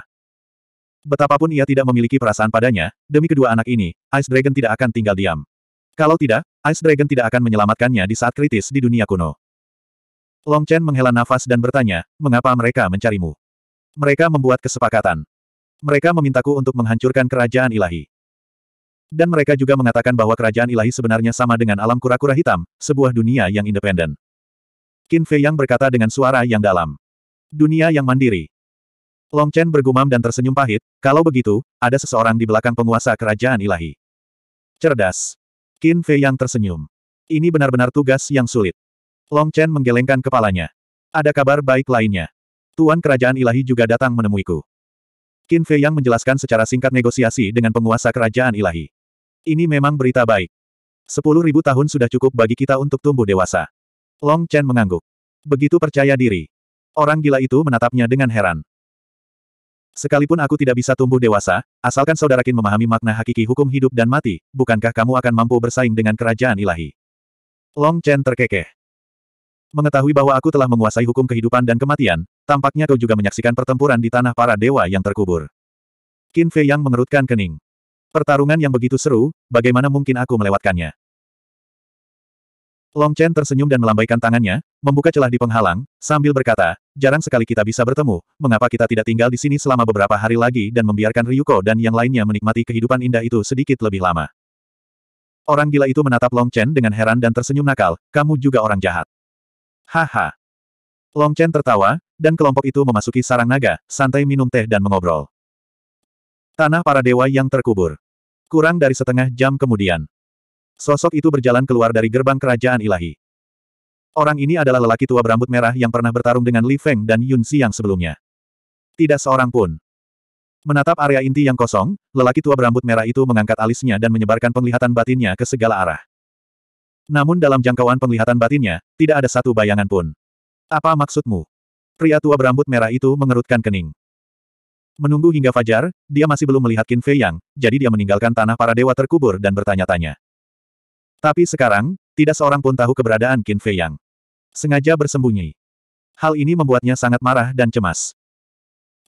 Betapapun ia tidak memiliki perasaan padanya, demi kedua anak ini, Ice Dragon tidak akan tinggal diam. Kalau tidak, Ice Dragon tidak akan menyelamatkannya di saat kritis di dunia kuno. Long Chen menghela nafas dan bertanya, mengapa mereka mencarimu? Mereka membuat kesepakatan. Mereka memintaku untuk menghancurkan kerajaan ilahi. Dan mereka juga mengatakan bahwa kerajaan ilahi sebenarnya sama dengan alam kura-kura hitam, sebuah dunia yang independen. Qin Fei Yang berkata dengan suara yang dalam. Dunia yang mandiri. Long Chen bergumam dan tersenyum pahit, kalau begitu, ada seseorang di belakang penguasa kerajaan ilahi. Cerdas. Qin Fei Yang tersenyum. Ini benar-benar tugas yang sulit. Long Chen menggelengkan kepalanya. Ada kabar baik lainnya. Tuan Kerajaan Ilahi juga datang menemuiku. Qin Fei yang menjelaskan secara singkat negosiasi dengan penguasa Kerajaan Ilahi. Ini memang berita baik. Sepuluh ribu tahun sudah cukup bagi kita untuk tumbuh dewasa. Long Chen mengangguk. Begitu percaya diri. Orang gila itu menatapnya dengan heran. Sekalipun aku tidak bisa tumbuh dewasa, asalkan saudara Qin memahami makna hakiki hukum hidup dan mati, bukankah kamu akan mampu bersaing dengan kerajaan ilahi? Long Chen terkekeh. Mengetahui bahwa aku telah menguasai hukum kehidupan dan kematian, tampaknya kau juga menyaksikan pertempuran di tanah para dewa yang terkubur. Qin Fei yang mengerutkan kening. Pertarungan yang begitu seru, bagaimana mungkin aku melewatkannya? Long Chen tersenyum dan melambaikan tangannya, membuka celah di penghalang, sambil berkata, jarang sekali kita bisa bertemu, mengapa kita tidak tinggal di sini selama beberapa hari lagi dan membiarkan Ryuko dan yang lainnya menikmati kehidupan indah itu sedikit lebih lama. Orang gila itu menatap Long Chen dengan heran dan tersenyum nakal, kamu juga orang jahat. Haha. Long Chen tertawa, dan kelompok itu memasuki sarang naga, santai minum teh dan mengobrol. Tanah para dewa yang terkubur. Kurang dari setengah jam kemudian. Sosok itu berjalan keluar dari gerbang kerajaan ilahi. Orang ini adalah lelaki tua berambut merah yang pernah bertarung dengan Li Feng dan Yun Si yang sebelumnya. Tidak seorang pun. Menatap area inti yang kosong, lelaki tua berambut merah itu mengangkat alisnya dan menyebarkan penglihatan batinnya ke segala arah. Namun dalam jangkauan penglihatan batinnya, tidak ada satu bayangan pun. Apa maksudmu? Pria tua berambut merah itu mengerutkan kening. Menunggu hingga fajar, dia masih belum melihat Qin Fei Yang, jadi dia meninggalkan tanah para dewa terkubur dan bertanya-tanya. Tapi sekarang, tidak seorang pun tahu keberadaan Qin Fei Yang. Sengaja bersembunyi. Hal ini membuatnya sangat marah dan cemas.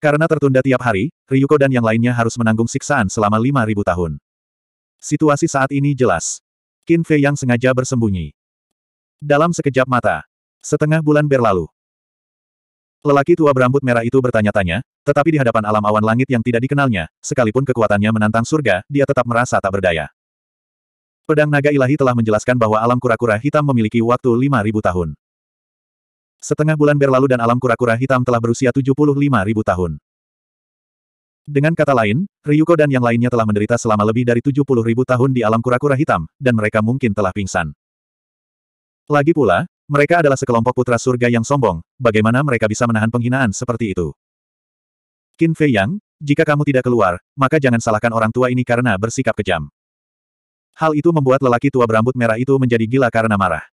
Karena tertunda tiap hari, Ryuko dan yang lainnya harus menanggung siksaan selama 5.000 tahun. Situasi saat ini jelas. Qin Fei yang sengaja bersembunyi. Dalam sekejap mata, setengah bulan berlalu. Lelaki tua berambut merah itu bertanya-tanya, tetapi di hadapan alam awan langit yang tidak dikenalnya, sekalipun kekuatannya menantang surga, dia tetap merasa tak berdaya. Pedang naga ilahi telah menjelaskan bahwa alam kura-kura hitam memiliki waktu 5.000 tahun. Setengah bulan berlalu dan alam kura-kura hitam telah berusia 75.000 tahun. Dengan kata lain, Ryuko dan yang lainnya telah menderita selama lebih dari 70 ribu tahun di alam kura-kura hitam, dan mereka mungkin telah pingsan. Lagi pula, mereka adalah sekelompok putra surga yang sombong, bagaimana mereka bisa menahan penghinaan seperti itu? Qin Fei Yang, jika kamu tidak keluar, maka jangan salahkan orang tua ini karena bersikap kejam. Hal itu membuat lelaki tua berambut merah itu menjadi gila karena marah.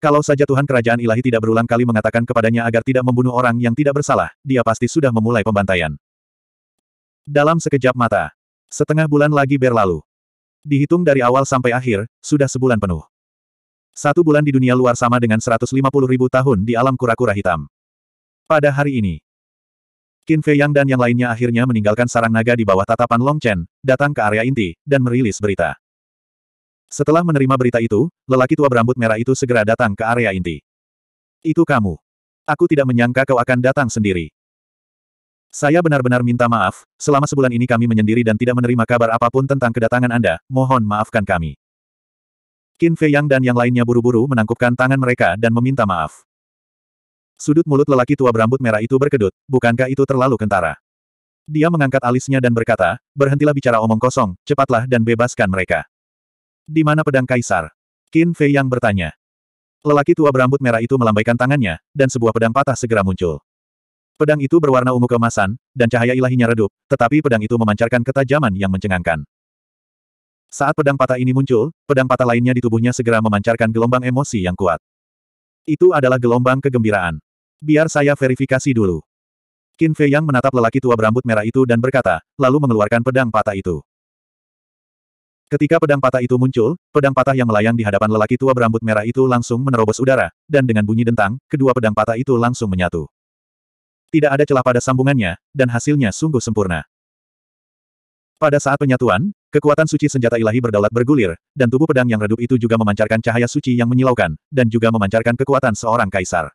Kalau saja Tuhan Kerajaan Ilahi tidak berulang kali mengatakan kepadanya agar tidak membunuh orang yang tidak bersalah, dia pasti sudah memulai pembantaian. Dalam sekejap mata. Setengah bulan lagi berlalu. Dihitung dari awal sampai akhir, sudah sebulan penuh. Satu bulan di dunia luar sama dengan 150 ribu tahun di alam kura-kura hitam. Pada hari ini, Qin Fei Yang dan yang lainnya akhirnya meninggalkan sarang naga di bawah tatapan Long Chen, datang ke area inti, dan merilis berita. Setelah menerima berita itu, lelaki tua berambut merah itu segera datang ke area inti. Itu kamu. Aku tidak menyangka kau akan datang sendiri. Saya benar-benar minta maaf, selama sebulan ini kami menyendiri dan tidak menerima kabar apapun tentang kedatangan Anda, mohon maafkan kami. Qin Fei Yang dan yang lainnya buru-buru menangkupkan tangan mereka dan meminta maaf. Sudut mulut lelaki tua berambut merah itu berkedut, bukankah itu terlalu kentara? Dia mengangkat alisnya dan berkata, berhentilah bicara omong kosong, cepatlah dan bebaskan mereka. Di mana pedang kaisar? Qin Fei yang bertanya. Lelaki tua berambut merah itu melambaikan tangannya, dan sebuah pedang patah segera muncul. Pedang itu berwarna ungu kemasan, dan cahaya ilahinya redup, tetapi pedang itu memancarkan ketajaman yang mencengangkan. Saat pedang patah ini muncul, pedang patah lainnya di tubuhnya segera memancarkan gelombang emosi yang kuat. Itu adalah gelombang kegembiraan. Biar saya verifikasi dulu. Qin Fei Yang menatap lelaki tua berambut merah itu dan berkata, lalu mengeluarkan pedang patah itu. Ketika pedang patah itu muncul, pedang patah yang melayang di hadapan lelaki tua berambut merah itu langsung menerobos udara, dan dengan bunyi dentang, kedua pedang patah itu langsung menyatu. Tidak ada celah pada sambungannya, dan hasilnya sungguh sempurna. Pada saat penyatuan, kekuatan suci senjata ilahi berdaulat bergulir, dan tubuh pedang yang redup itu juga memancarkan cahaya suci yang menyilaukan, dan juga memancarkan kekuatan seorang kaisar.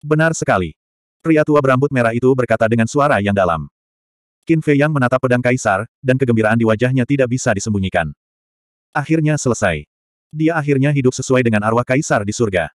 Benar sekali. Pria tua berambut merah itu berkata dengan suara yang dalam. Qin Fei Yang menatap pedang kaisar, dan kegembiraan di wajahnya tidak bisa disembunyikan. Akhirnya selesai. Dia akhirnya hidup sesuai dengan arwah kaisar di surga.